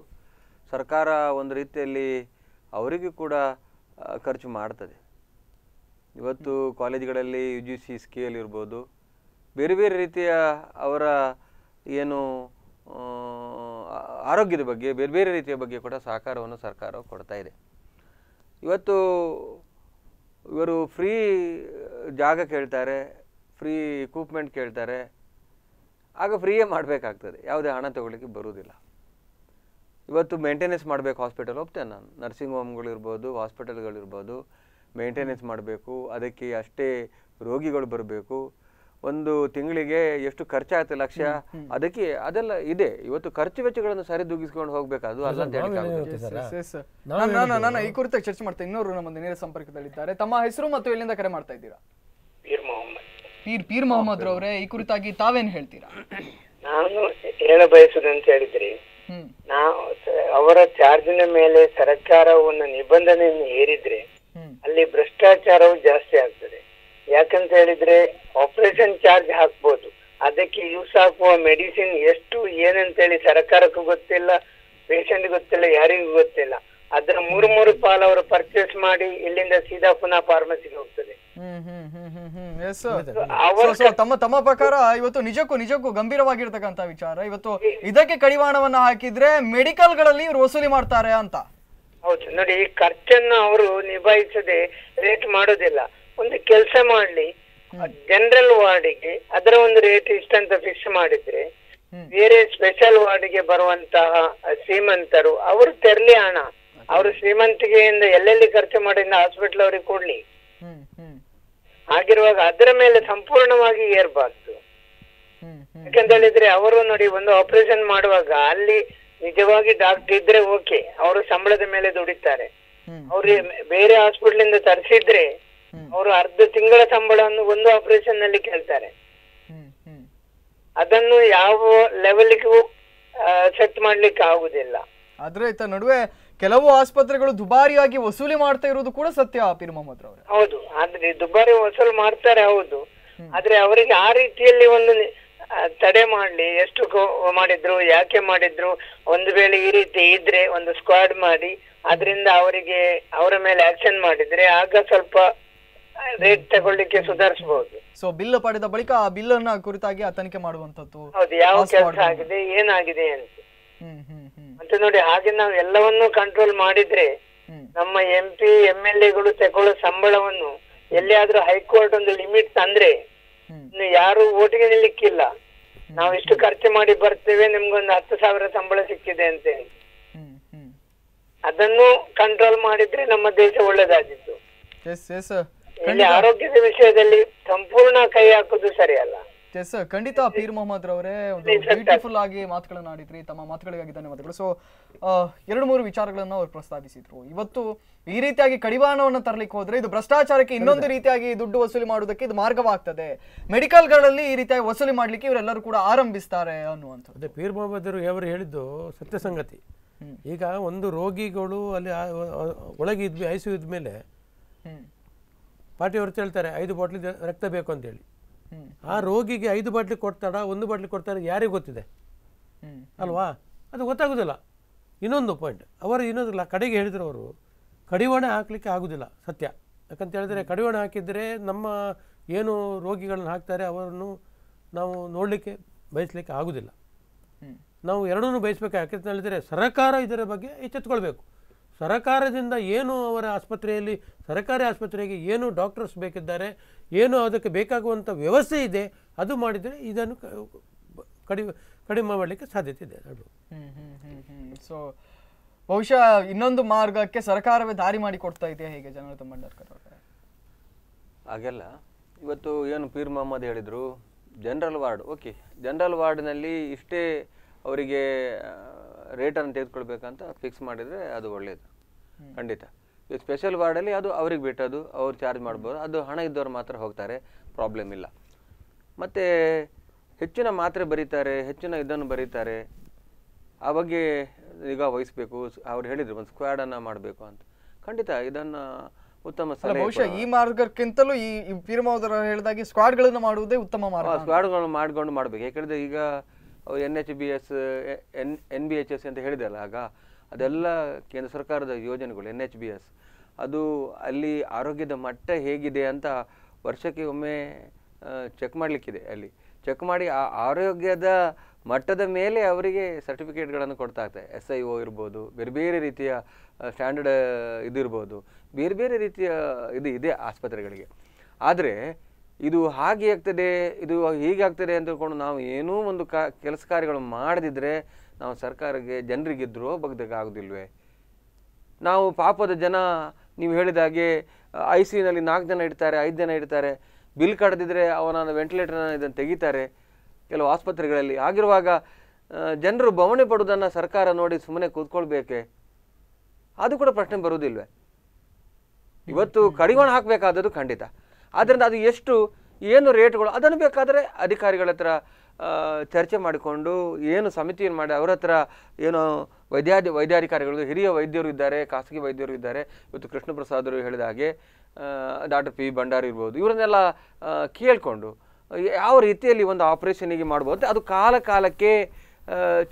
ಸರ್ಕಾರ ಒಂದು ರೀತಿಯಲ್ಲಿ ಅವರಿಗೂ ಕೂಡ ಖರ್ಚು ಮಾಡ್ತದೆ ಇವತ್ತು ಕಾಲೇಜ್ಗಳಲ್ಲಿ ಯು ಜಿ ಸಿ ಸ್ಕೇಲ್ ಇರ್ಬೋದು ಬೇರೆ ಬೇರೆ ರೀತಿಯ ಅವರ ಏನು ಆರೋಗ್ಯದ ಬಗ್ಗೆ ಬೇರೆ ಬೇರೆ ರೀತಿಯ ಬಗ್ಗೆ ಕೂಡ ಸಹಕಾರವನ್ನು ಸರ್ಕಾರ ಕೊಡ್ತಾ ಇದೆ ಇವತ್ತು ಇವರು ಫ್ರೀ ಜಾಗ ಕೇಳ್ತಾರೆ ಫ್ರೀ ಇಕ್ವಿಪ್ಮೆಂಟ್ ಕೇಳ್ತಾರೆ ಆಗ ಫ್ರೀಯೇ ಮಾಡಬೇಕಾಗ್ತದೆ ಯಾವುದೇ ಹಣ ತಗೊಳ್ಳಿಕ್ಕೆ ಬರುವುದಿಲ್ಲ ಇವತ್ತು ಮೇಂಟೆನೆನ್ಸ್ ಮಾಡಬೇಕು ಹಾಸ್ಪಿಟಲ್ ಹೋಗ್ತೇನೆ ನಾನು ನರ್ಸಿಂಗ್ ಹೋಮ್ಗಳಿರ್ಬೋದು ಹಾಸ್ಪಿಟಲ್ಗಳಿರ್ಬೋದು ಮೇಂಟೆನೆನ್ಸ್ ಮಾಡಬೇಕು ಅದಕ್ಕೆ ಅಷ್ಟೇ ರೋಗಿಗಳು ಬರಬೇಕು ಒಂದು ತಿಂಗಳಿಗೆ ಎಷ್ಟು ಖರ್ಚಾಯ್ತು ಲಕ್ಷ ಅದಕ್ಕೆ ಅದೆಲ್ಲ ಇದೆ ಇವತ್ತು ಖರ್ಚು ವೆಚ್ಚಗಳನ್ನು ಸರಿದೂಗಿಸ್ಕೊಂಡು ಹೋಗ್ಬೇಕು ಅಲ್ಲ ನಾನು ಈ ಕುರಿತಾಗಿ ಚರ್ಚೆ ಮಾಡ್ತೇನೆ ಇನ್ನೊರು ನಮ್ಮ ನೇರ ಸಂಪರ್ಕದಲ್ಲಿದ್ದಾರೆ ತಮ್ಮ ಹೆಸರು ಮತ್ತು ಎಲ್ಲಿಂದ ಕರೆ ಮಾಡ್ತಾ ಇದ್ದೀರಾ ಪೀರ್ ಪೀರ್ ಮೊಹಮ್ಮದ್ ರವರೇ ಈ ಕುರಿತಾಗಿ ತಾವೇನ್ ಹೇಳ್ತೀರಾ ನಾನು ಹೇಳ ಅಂತ ಹೇಳಿದ್ರಿ ನಾವು ಅವರ ಚಾರ್ಜಿನ ಮೇಲೆ ಸರ್ಕಾರ ಒಂದು ನಿಬಂಧನೆಯನ್ನು ಹೇರಿದ್ರೆ ಅಲ್ಲಿ ಭ್ರಷ್ಟಾಚಾರವು ಜಾಸ್ತಿ ಆಗ್ತದೆ ಯಾಕಂತ ಹೇಳಿದ್ರೆ ಆಪರೇಷನ್ ಚಾರ್ಜ್ ಹಾಕ್ಬೋದು ಅದಕ್ಕೆ ಯೂಸ್ ಆಗುವ ಮೆಡಿಸಿನ್ ಎಷ್ಟು ಏನಂತ ಹೇಳಿ ಸರ್ಕಾರಕ್ಕೂ ಗೊತ್ತಿಲ್ಲ ಪೇಷಂಟ್ ಗೊತ್ತಿಲ್ಲ ಯಾರಿಗೂ ಗೊತ್ತಿಲ್ಲ ಅದ್ರ ಮೂರು ಮೂರು ಪಾಲ್ ಅವರು ಪರ್ಚೇಸ್ ಮಾಡಿ ಇಲ್ಲಿಂದ ಸೀದಾ ಪುನಃ ಫಾರ್ಮಸಿಗೆ ಹೋಗ್ತದೆ ತಮ್ಮ ತಮ್ಮ ಪ್ರಕಾರ ಇವತ್ತು ನಿಜಕ್ಕೂ ನಿಜಕ್ಕೂ ಗಂಭೀರವಾಗಿರ್ತಕ್ಕಂತ ವಿಚಾರ ಇವತ್ತು ಇದಕ್ಕೆ ಕಡಿವಾಣವನ್ನ ಹಾಕಿದ್ರೆ ಮೆಡಿಕಲ್ ಗಳಲ್ಲಿ ಇವ್ರು ವಸೂಲಿ ಮಾಡ್ತಾರೆ ಅಂತ ಹೌದು ನೋಡಿ ಖರ್ಚನ್ನು ಅವರು ನಿಭಾಯಿಸದೆ ರೇಟ್ ಮಾಡೋದಿಲ್ಲ ಒಂದು ಕೆಲಸ ಮಾಡ್ಲಿ ಜನರಲ್ ವಾರ್ಡಿಗೆ ಅದರ ಒಂದು ರೇಟ್ ಅಂತ ಫಿಕ್ಸ್ ಮಾಡಿದ್ರೆ ಬೇರೆ ಸ್ಪೆಷಲ್ ವಾರ್ಡ್ಗೆ ಬರುವಂತಹ ಶ್ರೀಮಂತರು ಅವರು ತೆರಲಿ ಹಣ ಅವರು ಶ್ರೀಮಂತಿಕೆಯಿಂದ ಎಲ್ಲೆಲ್ಲಿ ಖರ್ಚು ಮಾಡಿದ ಹಾಸ್ಪಿಟಲ್ ಅವರಿಗೆ ಕೊಡ್ಲಿ ಹಾಗಿರುವಾಗ ಅದರ ಮೇಲೆ ಸಂಪೂರ್ಣವಾಗಿ ಏರ್ಬಾರ್ದು ಯಾಕಂತ ಹೇಳಿದ್ರೆ ಅವರು ನೋಡಿ ಒಂದು ಆಪರೇಷನ್ ಮಾಡುವಾಗ ಅಲ್ಲಿ ನಿಜವಾಗಿ ಡಾಕ್ಟರ್ ಇದ್ರೆ ಓಕೆ ಅವರು ಸಂಬಳದ ಮೇಲೆ ದುಡಿತಾರೆ ಅವ್ರಿಗೆ ಬೇರೆ ಹಾಸ್ಪಿಟಲ್ ಇಂದ ತರಿಸಿದ್ರೆ ಅವರು ಅರ್ಧ ತಿಂಗಳ ಸಂಬಳವನ್ನು ಒಂದು ಆಪರೇಷನ್ ನಲ್ಲಿ ಕೇಳ್ತಾರೆ ಅದನ್ನು ಯಾವ ಲೆವೆಲ್ಗೂ ಸೆಟ್ ಮಾಡ್ಲಿಕ್ಕೆ ಆಗುದಿಲ್ಲ ಆದ್ರೆ ಇತ್ತ ನಡುವೆ ಕೆಲವು ಆಸ್ಪತ್ರೆಗಳು ದುಬಾರಿಯಾಗಿ ವಸೂಲಿ ಮಾಡ್ತಾ ಇರೋದು ಕೂಡ ಸತ್ಯ ಆಪಿರ್ ಮೊಹಮ್ಮದ್ ಅವರೇ ಹೌದು ಆದ್ರೆ ದುಬಾರಿ ವಸೂಲಿ ಮಾಡ್ತಾರೆ ಹೌದು ಆದ್ರೆ ಅವರಿಗೆ ಆ ರೀತಿಯಲ್ಲಿ ಒಂದು ತಡೆ ಮಾಡ್ಲಿ ಎಷ್ಟು ಮಾಡಿದ್ರು ಯಾಕೆ ಮಾಡಿದ್ರು ಒಂದು ವೇಳೆ ಈ ರೀತಿ ಇದ್ರೆ ಒಂದು ಸ್ಕ್ವಾಡ್ ಮಾಡಿ ಅದರಿಂದ ಅವರಿಗೆ ಅವರ ಮೇಲೆ ಆಕ್ಷನ್ ಮಾಡಿದ್ರೆ ಆಗ ಸ್ವಲ್ಪ ರೇಟ್ ತಗೊಳ್ಳಿಕ್ಕೆ ಸುಧಾರಿಸಬಹುದು ಸೊ ಬಿಲ್ ಪಡೆದ ಬಳಿಕ ಆ ಬಿಲ್ ಅನ್ನ ಕುರಿತಾಗಿ ತನಿಖೆ ಮಾಡುವಂತದ್ದು ಹೌದು ಯಾವ ಕೆಲಸ ಆಗಿದೆ ಏನಾಗಿದೆ ಅಂತ ಅಂತ ನೋಡಿ ಹಾಗೆ ನಾವು ಎಲ್ಲವನ್ನೂ ಕಂಟ್ರೋಲ್ ಮಾಡಿದ್ರೆ ನಮ್ಮ ಎಂ ಪಿ ಎಂ ಎಲ್ ಎಗಳು ತಗೊಳ್ಳೋ ಸಂಬಳವನ್ನು ಎಲ್ಲಿಯಾದ್ರೂ ಹೈಕೋರ್ಟ್ ಒಂದು ಲಿಮಿಟ್ ತಂದ್ರೆ ಯಾರು ಓಟಿಗೆ ನಿಲ್ಲಿಕ್ಕಿಲ್ಲ ನಾವು ಎಷ್ಟು ಖರ್ಚು ಮಾಡಿ ಬರ್ತೇವೆ ನಿಮ್ಗೊಂದು ಹತ್ತು ಸಾವಿರ ಸಂಬಳ ಸಿಕ್ಕಿದೆ ಅಂತ ಹೇಳಿ ಅದನ್ನು ಕಂಟ್ರೋಲ್ ಮಾಡಿದ್ರೆ ನಮ್ಮ ದೇಶ ಒಳ್ಳೇದಾಗಿತ್ತು ಎಸ್ ಎಸ್ ಆರೋಗ್ಯದ ವಿಷಯದಲ್ಲಿ ಸಂಪೂರ್ಣ ಕೈ ಹಾಕುದು ಸರಿಯಲ್ಲ ಎಸ್ ಖಂಡಿತ ಪೀರ್ ಮೊಹಮ್ಮದ್ ರವರೇ ಒಂದು ಬ್ಯೂಟಿಫುಲ್ ಆಗಿ ಮಾತುಗಳನ್ನು ಆಡಿದ್ರಿ ತಮ್ಮ ಮಾತುಗಳಿಗಾಗಿ ಧನ್ಯವಾದಗಳು ಸೊ ಎರಡು ಮೂರು ವಿಚಾರಗಳನ್ನು ಅವರು ಪ್ರಸ್ತಾಪಿಸಿದ್ರು ಇವತ್ತು ಈ ರೀತಿಯಾಗಿ ಕಡಿವಾಣವನ್ನು ತರಲಿಕ್ಕೆ ಹೋದ್ರೆ ಇದು ಭ್ರಷ್ಟಾಚಾರಕ್ಕೆ ಇನ್ನೊಂದು ರೀತಿಯಾಗಿ ದುಡ್ಡು ವಸೂಲಿ ಮಾಡುವುದಕ್ಕೆ ಇದು ಮಾರ್ಗವಾಗ್ತದೆ ಮೆಡಿಕಲ್ಗಳಲ್ಲಿ ಈ ರೀತಿಯಾಗಿ ವಸೂಲಿ ಮಾಡ್ಲಿಕ್ಕೆ ಇವರೆಲ್ಲರೂ ಕೂಡ ಆರಂಭಿಸ್ತಾರೆ ಅನ್ನುವಂಥದ್ದು ಪೀರ್ ಮೊಹಮ್ಮದ್ ಅವರು ಹೇಳಿದ್ದು ಸತ್ಯ ಸಂಗತಿ ಈಗ ಒಂದು ರೋಗಿಗಳು ಅಲ್ಲಿ ಒಳಗಿದ್ವಿ ಐಸು ಇದ್ಮೇಲೆ ಅವರು ಹೇಳ್ತಾರೆ ಐದು ಬಾಟ್ಲಿ ರಕ್ತ ಬೇಕು ಅಂತೇಳಿ ಆ ರೋಗಿಗೆ ಐದು ಬಾಟ್ಲಿ ಕೊಡ್ತಾರ ಒಂದು ಬಾಟ್ಲಿ ಕೊಡ್ತಾರ ಯಾರಿಗೆ ಗೊತ್ತಿದೆ ಅಲ್ವಾ ಅದು ಗೊತ್ತಾಗೋದಿಲ್ಲ ಇನ್ನೊಂದು ಪಾಯಿಂಟ್ ಅವರು ಇನ್ನೊಂದಿಲ್ಲ ಕಡೆಗೆ ಹೇಳಿದ್ರು ಅವರು ಕಡಿವಾಣ ಹಾಕಲಿಕ್ಕೆ ಆಗೋದಿಲ್ಲ ಸತ್ಯ ಯಾಕಂತ ಹೇಳಿದ್ರೆ ಕಡಿವಾಣ ಹಾಕಿದರೆ ನಮ್ಮ ಏನು ರೋಗಿಗಳನ್ನ ಹಾಕ್ತಾರೆ ಅವರನ್ನು ನಾವು ನೋಡಲಿಕ್ಕೆ ಬಯಸಲಿಕ್ಕೆ ಆಗೋದಿಲ್ಲ ನಾವು ಎರಡನ್ನೂ ಬಯಸಬೇಕು ಯಾಕಂತ ಹೇಳಿದರೆ ಸರ್ಕಾರ ಇದರ ಬಗ್ಗೆ ಎಚ್ಚೆತ್ಕೊಳ್ಬೇಕು ಸರಕಾರದಿಂದ ಏನು ಅವರ ಆಸ್ಪತ್ರೆಯಲ್ಲಿ ಸರ್ಕಾರಿ ಆಸ್ಪತ್ರೆಗೆ ಏನು ಡಾಕ್ಟರ್ಸ್ ಬೇಕಿದ್ದಾರೆ ಏನು ಅದಕ್ಕೆ ಬೇಕಾಗುವಂಥ ವ್ಯವಸ್ಥೆ ಇದೆ ಅದು ಮಾಡಿದರೆ ಇದನ್ನು ಕಡಿಮೆ ಕಡಿಮೆ ಮಾಡಲಿಕ್ಕೆ ಸಾಧ್ಯತೆ ಇದೆ ಅದು ಸೊ ಬಹುಶಃ ಇನ್ನೊಂದು ಮಾರ್ಗಕ್ಕೆ ಸರ್ಕಾರವೇ ದಾರಿ ಮಾಡಿಕೊಡ್ತಾ ಇದೆಯಾ ಹೇಗೆ ಜನರ ಮಂಡರ್ಕರ್ ಅವರೇ ಹಾಗೆಲ್ಲ ಇವತ್ತು ಏನು ಪೀರ್ ಮೊಹಮ್ಮದ್ ಹೇಳಿದರು ಜನರಲ್ ವಾರ್ಡ್ ಓಕೆ ಜನರಲ್ ವಾರ್ಡ್ನಲ್ಲಿ ಇಷ್ಟೇ ಅವರಿಗೆ ರೇಟನ್ನು ತೆಗೆದುಕೊಳ್ಬೇಕಂತ ಫಿಕ್ಸ್ ಮಾಡಿದರೆ ಅದು ಒಳ್ಳೆಯದು ಖಂಡಿತ ಈಗ ಸ್ಪೆಷಲ್ ವಾರ್ಡಲ್ಲಿ ಅದು ಅವ್ರಿಗೆ ಅದು ಅವ್ರು ಚಾರ್ಜ್ ಮಾಡ್ಬೋದು ಅದು ಹಣ ಇದ್ದವ್ರು ಮಾತ್ರ ಹೋಗ್ತಾರೆ ಪ್ರಾಬ್ಲಮ್ ಇಲ್ಲ ಮತ್ತು ಹೆಚ್ಚಿನ ಮಾತ್ರೆ ಬರೀತಾರೆ ಹೆಚ್ಚಿನ ಇದನ್ನು ಬರೀತಾರೆ ಆ ಬಗ್ಗೆ ಈಗ ವಹಿಸಬೇಕು ಅವ್ರು ಹೇಳಿದರು ಒಂದು ಸ್ಕ್ವಾಡನ್ನು ಮಾಡಬೇಕು ಅಂತ ಖಂಡಿತ ಇದನ್ನು ಉತ್ತಮ ಬಹುಶಃ ಈ ಮಾರ್ಗಕ್ಕಿಂತಲೂ ಈ ಪೀರಮಾವದರ ಹೇಳಿದಾಗೆ ಸ್ಕ್ವಾಡ್ಗಳನ್ನು ಮಾಡುವುದೇ ಉತ್ತಮ ಮಾರ್ಗ ಸ್ಕ್ವಾಡ್ಗಳನ್ನು ಮಾಡ್ಕೊಂಡು ಮಾಡಬೇಕು ಯಾಕೆಂದರೆ ಈಗ ಅವು N H B S N N B H S ಅಂತ ಹೇಳಿದೆ ಅಲ್ಲ ಆಗ ಅದೆಲ್ಲ ಕೇಂದ್ರ ಸರ್ಕಾರದ ಯೋಜನೆಗಳು ಎನ್ ಎಚ್ ಬಿ ಎಸ್ ಅದು ಅಲ್ಲಿ ಆರೋಗ್ಯದ ಮಟ್ಟ ಹೇಗಿದೆ ಅಂತ ವರ್ಷಕ್ಕೆ ಒಮ್ಮೆ ಚೆಕ್ ಮಾಡಲಿಕ್ಕಿದೆ ಅಲ್ಲಿ ಚೆಕ್ ಮಾಡಿ ಆ ಆರೋಗ್ಯದ ಮಟ್ಟದ ಮೇಲೆ ಅವರಿಗೆ ಸರ್ಟಿಫಿಕೇಟ್ಗಳನ್ನು ಕೊಡ್ತಾ ಇರ್ತದೆ ಎಸ್ ಐ ಓ ಇರ್ಬೋದು ಬೇರೆ ಬೇರೆ ರೀತಿಯ ಸ್ಟ್ಯಾಂಡರ್ಡ್ ಇದಿರ್ಬೋದು ಬೇರೆ ಬೇರೆ ರೀತಿಯ ಇದು ಇದೆ ಆಸ್ಪತ್ರೆಗಳಿಗೆ ಆದರೆ ಇದು ಹಾಗೆ ಆಗ್ತದೆ ಇದು ಹೀಗೆ ಆಗ್ತದೆ ಅಂತಕೊಂಡು ನಾವು ಏನೂ ಒಂದು ಕ ಕೆಲಸ ಕಾರ್ಯಗಳು ಮಾಡದಿದ್ದರೆ ನಾವು ಸರ್ಕಾರಕ್ಕೆ ಜನರಿಗೆ ದ್ರೋಹ ಆಗೋದಿಲ್ವೇ ನಾವು ಪಾಪದ ಜನ ನೀವು ಹೇಳಿದಾಗೆ ಐ ಯುನಲ್ಲಿ ನಾಲ್ಕು ಜನ ಇಡ್ತಾರೆ ಐದು ಜನ ಇಡ್ತಾರೆ ಬಿಲ್ ಕಡ್ದಿದ್ರೆ ಅವನ ವೆಂಟಿಲೇಟರ್ನ ಇದನ್ನು ತೆಗಿತಾರೆ ಕೆಲವು ಆಸ್ಪತ್ರೆಗಳಲ್ಲಿ ಆಗಿರುವಾಗ ಜನರು ಬವಣೆ ಪಡೋದನ್ನು ಸರ್ಕಾರ ನೋಡಿ ಸುಮ್ಮನೆ ಕೂತ್ಕೊಳ್ಬೇಕೆ ಅದು ಕೂಡ ಪ್ರಶ್ನೆ ಬರೋದಿಲ್ವೇ ಇವತ್ತು ಕಡಿವಾಣ ಹಾಕಬೇಕಾದದ್ದು ಖಂಡಿತ ಆದ್ದರಿಂದ ಅದು ಎಷ್ಟು ಏನು ರೇಟ್ಗಳು ಅದನ್ನು ಬೇಕಾದರೆ ಅಧಿಕಾರಿಗಳ ಹತ್ರ ಚರ್ಚೆ ಮಾಡಿಕೊಂಡು ಏನು ಸಮಿತಿಯನ್ನು ಮಾಡಿ ಅವರ ಹತ್ರ ಏನು ವೈದ್ಯಾಧಿ ವೈದ್ಯಾಧಿಕಾರಿಗಳು ಹಿರಿಯ ವೈದ್ಯರು ಇದ್ದಾರೆ ಖಾಸಗಿ ವೈದ್ಯರು ಇದ್ದಾರೆ ಇವತ್ತು ಕೃಷ್ಣ ಪ್ರಸಾದರು ಹೇಳಿದ ಹಾಗೆ ಡಾಕ್ಟರ್ ಪಿ ಭಂಡಾರಿ ಇರ್ಬೋದು ಇವರನ್ನೆಲ್ಲ ಕೇಳಿಕೊಂಡು ಯಾವ ರೀತಿಯಲ್ಲಿ ಒಂದು ಆಪ್ರೇಷನಿಗೆ ಮಾಡ್ಬೋದು ಅದು ಕಾಲ ಕಾಲಕ್ಕೆ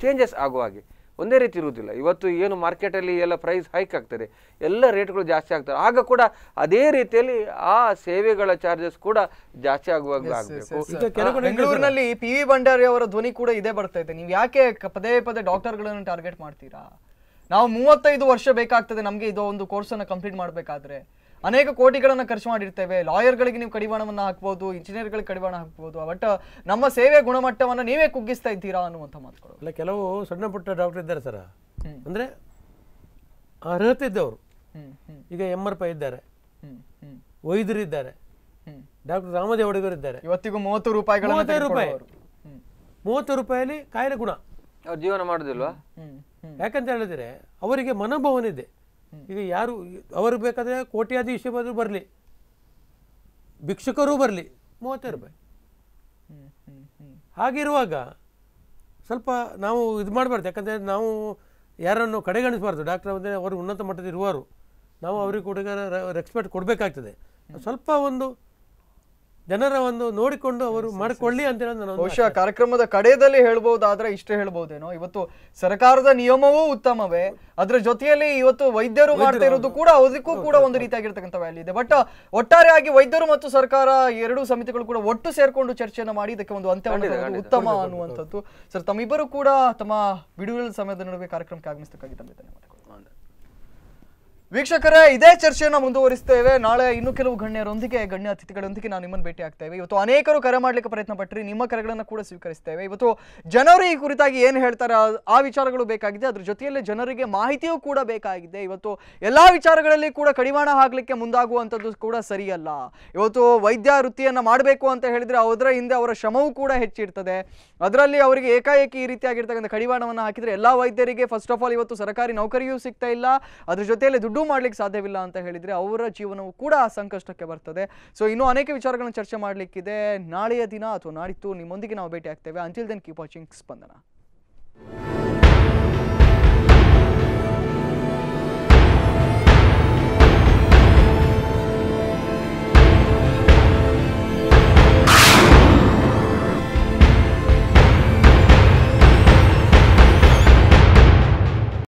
ಚೇಂಜಸ್ ಆಗುವ ಹಾಗೆ ಒಂದೇ ರೀತಿ ಇರುವುದಿಲ್ಲ ಇವತ್ತು ಏನು ಮಾರ್ಕೆಟಲ್ಲಿ ಎಲ್ಲ ಪ್ರೈಸ್ ಹೈಕ್ ಆಗ್ತದೆ ಎಲ್ಲ ರೇಟ್ಗಳು ಜಾಸ್ತಿ ಆಗ್ತದೆ ಆಗ ಕೂಡ ಅದೇ ರೀತಿಯಲ್ಲಿ ಆ ಸೇವೆಗಳ ಚಾರ್ಜಸ್ ಕೂಡ ಜಾಸ್ತಿ ಆಗುವಾಗ ಬೆಂಗಳೂರಿನಲ್ಲಿ ಪಿ ವಿ ಭಂಡಾರಿ ಅವರ ಧ್ವನಿ ಕೂಡ ಇದೇ ಬರ್ತಾ ಇದೆ ನೀವು ಯಾಕೆ ಪದೇ ಪದೇ ಡಾಕ್ಟರ್ಗಳನ್ನು ಟಾರ್ಗೆಟ್ ಮಾಡ್ತೀರಾ ನಾವು ಮೂವತ್ತೈದು ವರ್ಷ ಬೇಕಾಗ್ತದೆ ನಮಗೆ ಇದು ಒಂದು ಕೋರ್ಸನ್ನು ಕಂಪ್ಲೀಟ್ ಮಾಡಬೇಕಾದ್ರೆ ಅನೇಕ ಕೋಟಿಗಳನ್ನು ಖರ್ಚು ಮಾಡಿರ್ತೇವೆ ಲಾಯರ್ಗಳಿಗೆ ನೀವು ಕಡಿವಾಣವನ್ನು ಹಾಕ್ಬೋದು ಇಂಜಿನಿಯರ್ಗಳಿಗೆ ಕಡಿವಾಣ ಹಾಕ್ಬೋದು ಬಟ್ ನಮ್ಮ ಸೇವೆ ಗುಣಮಟ್ಟವನ್ನು ನೀವೇ ಕುಗ್ಗಿಸ್ತಾ ಇದ್ದೀರಾ ಅನ್ನುವಂಥ ಮಾತುಗಳು ಇಲ್ಲ ಕೆಲವು ಸಣ್ಣ ಪುಟ್ಟ ಡಾಕ್ಟರ್ ಇದ್ದಾರೆ ಸರ್ ಅಂದರೆ ಅರ್ಹತೆ ಇದ್ದವರು ಈಗ ಎಮ್ ಆರ್ ಪೈ ಇದ್ದಾರೆ ವೈದ್ಯರಿದ್ದಾರೆ ಡಾಕ್ಟರ್ ರಾಮದೇವ ಹುಡುಗರು ಇದ್ದಾರೆ ಇವತ್ತಿಗೂ ಮೂವತ್ತು ರೂಪಾಯಿ ರೂಪಾಯಿ ಮೂವತ್ತು ರೂಪಾಯಲ್ಲಿ ಕಾಯಿಲೆ ಗುಣ ಅವ್ರು ಜೀವನ ಮಾಡೋದಿಲ್ವಾ ಯಾಕಂತ ಹೇಳಿದ್ರೆ ಅವರಿಗೆ ಮನೋಭಾವನೆ ಇದೆ ಈಗ ಯಾರು ಅವರು ಬೇಕಾದರೆ ಕೋಟ್ಯಾಧೀಶ ಬರಲಿ ಭಿಕ್ಷುಕರು ಬರಲಿ ಮೂವತ್ತೈದು ರೂಪಾಯಿ ಹಾಗಿರುವಾಗ ಸ್ವಲ್ಪ ನಾವು ಇದು ಮಾಡಬಾರ್ದು ಯಾಕಂದರೆ ನಾವು ಯಾರನ್ನು ಕಡೆಗಣಿಸಬಾರ್ದು ಡಾಕ್ಟರ್ ಅಂದರೆ ಅವರು ಉನ್ನತ ಮಟ್ಟದ ಇರುವರು ನಾವು ಅವ್ರಿಗೆ ಕೂಡ ರೆಸ್ಪೆಕ್ಟ್ ಕೊಡಬೇಕಾಗ್ತದೆ ಸ್ವಲ್ಪ ಒಂದು ಜನರ ಒಂದು ನೋಡಿಕೊಂಡು ಅವರು ಮಾಡಿಕೊಳ್ಳಿ ಅಂತ ನಾನು ಬಹುಶಃ ಕಾರ್ಯಕ್ರಮದ ಕಡೆಯಲ್ಲಿ ಹೇಳ್ಬಹುದಾದ್ರೆ ಇಷ್ಟೇ ಹೇಳ್ಬಹುದೇನೋ ಇವತ್ತು ಸರ್ಕಾರದ ನಿಯಮವೂ ಉತ್ತಮವೇ ಅದರ ಜೊತೆಯಲ್ಲಿ ಇವತ್ತು ವೈದ್ಯರು ಮಾಡ್ತಾ ಕೂಡ ಅದಕ್ಕೂ ಕೂಡ ಒಂದು ರೀತಿಯಾಗಿರ್ತಕ್ಕಂಥ ವ್ಯಾಲ್ಯೂ ಇದೆ ಬಟ್ uh, ಒಟ್ಟಾರೆಯಾಗಿ ವೈದ್ಯರು ಮತ್ತು ಸರ್ಕಾರ ಎರಡೂ ಸಮಿತಿಗಳು ಕೂಡ ಒಟ್ಟು ಸೇರ್ಕೊಂಡು ಚರ್ಚೆಯನ್ನು ಮಾಡಿ ಇದಕ್ಕೆ ಒಂದು ಅಂತ್ಯ ಉತ್ತಮ ಅನ್ನುವಂಥದ್ದು ಸರ್ ತಮ್ಮಿಬ್ಬರು ಕೂಡ ತಮ್ಮ ಬಿಡುವಿನ ಸಮಯದ ನಡುವೆ ಕಾರ್ಯಕ್ರಮಕ್ಕೆ ಆಗಮಿಸಬೇಕಾಗಿ ಧನ್ಯವಾದಗಳು ವೀಕ್ಷಕರೇ ಇದೇ ಚರ್ಚೆಯನ್ನು ಮುಂದುವರಿಸ್ತೇವೆ ನಾಳೆ ಇನ್ನೂ ಕೆಲವು ಗಣ್ಯರೊಂದಿಗೆ ಗಣ್ಯ ಅತಿಥಿಗಳೊಂದಿಗೆ ನಾವು ನಿಮ್ಮನ್ನು ಭೇಟಿ ಆಗ್ತೇವೆ ಇವತ್ತು ಅನೇಕರು ಕರೆ ಮಾಡಲಿಕ್ಕೆ ಪ್ರಯತ್ನ ಪಟ್ಟರಿ ನಿಮ್ಮ ಕರೆಗಳನ್ನು ಕೂಡ ಸ್ವೀಕರಿಸ್ತೇವೆ ಇವತ್ತು ಜನರು ಈ ಕುರಿತಾಗಿ ಏನು ಹೇಳ್ತಾರೆ ಆ ವಿಚಾರಗಳು ಬೇಕಾಗಿದೆ ಅದ್ರ ಜೊತೆಯಲ್ಲಿ ಜನರಿಗೆ ಮಾಹಿತಿಯೂ ಕೂಡ ಬೇಕಾಗಿದೆ ಇವತ್ತು ಎಲ್ಲ ವಿಚಾರಗಳಲ್ಲಿ ಕೂಡ ಕಡಿವಾಣ ಆಗಲಿಕ್ಕೆ ಮುಂದಾಗುವಂಥದ್ದು ಕೂಡ ಸರಿಯಲ್ಲ ಇವತ್ತು ವೈದ್ಯ ವೃತ್ತಿಯನ್ನು ಮಾಡಬೇಕು ಅಂತ ಹೇಳಿದರೆ ಅದರ ಹಿಂದೆ ಅವರ ಶ್ರಮವೂ ಕೂಡ ಹೆಚ್ಚಿರ್ತದೆ ಅದರಲ್ಲಿ ಅವರಿಗೆ ಏಕಾಏಕಿ ಈ ರೀತಿಯಾಗಿರ್ತಕ್ಕಂಥ ಕಡಿವಾಣವನ್ನು ಹಾಕಿದರೆ ಎಲ್ಲ ವೈದ್ಯರಿಗೆ ಫಸ್ಟ್ ಆಫ್ ಆಲ್ ಇವತ್ತು ಸರ್ಕಾರಿ ನೌಕರಿಯೂ ಸಿಗ್ತಾ ಇಲ್ಲ ಅದ್ರ ಜೊತೆಯಲ್ಲಿ ದುಡ್ಡು ಎರಡೂ ಮಾಡ್ಲಿಕ್ಕೆ ಸಾಧ್ಯವಿಲ್ಲ ಅಂತ ಹೇಳಿದ್ರೆ ಅವರ ಜೀವನವು ಕೂಡ ಸಂಕಷ್ಟಕ್ಕೆ ಬರ್ತದೆ ಸೊ ಇನ್ನೂ ಅನೇಕ ವಿಚಾರಗಳನ್ನು ಚರ್ಚೆ ಮಾಡಲಿಕ್ಕಿದೆ ನಾಳೆಯ ದಿನ ಅಥವಾ ನಾಡಿತ್ತು ನಿಮ್ಮೊಂದಿಗೆ ನಾವು ಭೇಟಿ ಆಗ್ತೇವೆ ಅಂಟಿಲ್ ದೆನ್ ಕೀಪ್ ವಾಚಿಂಗ್ ಸ್ಪಂದನ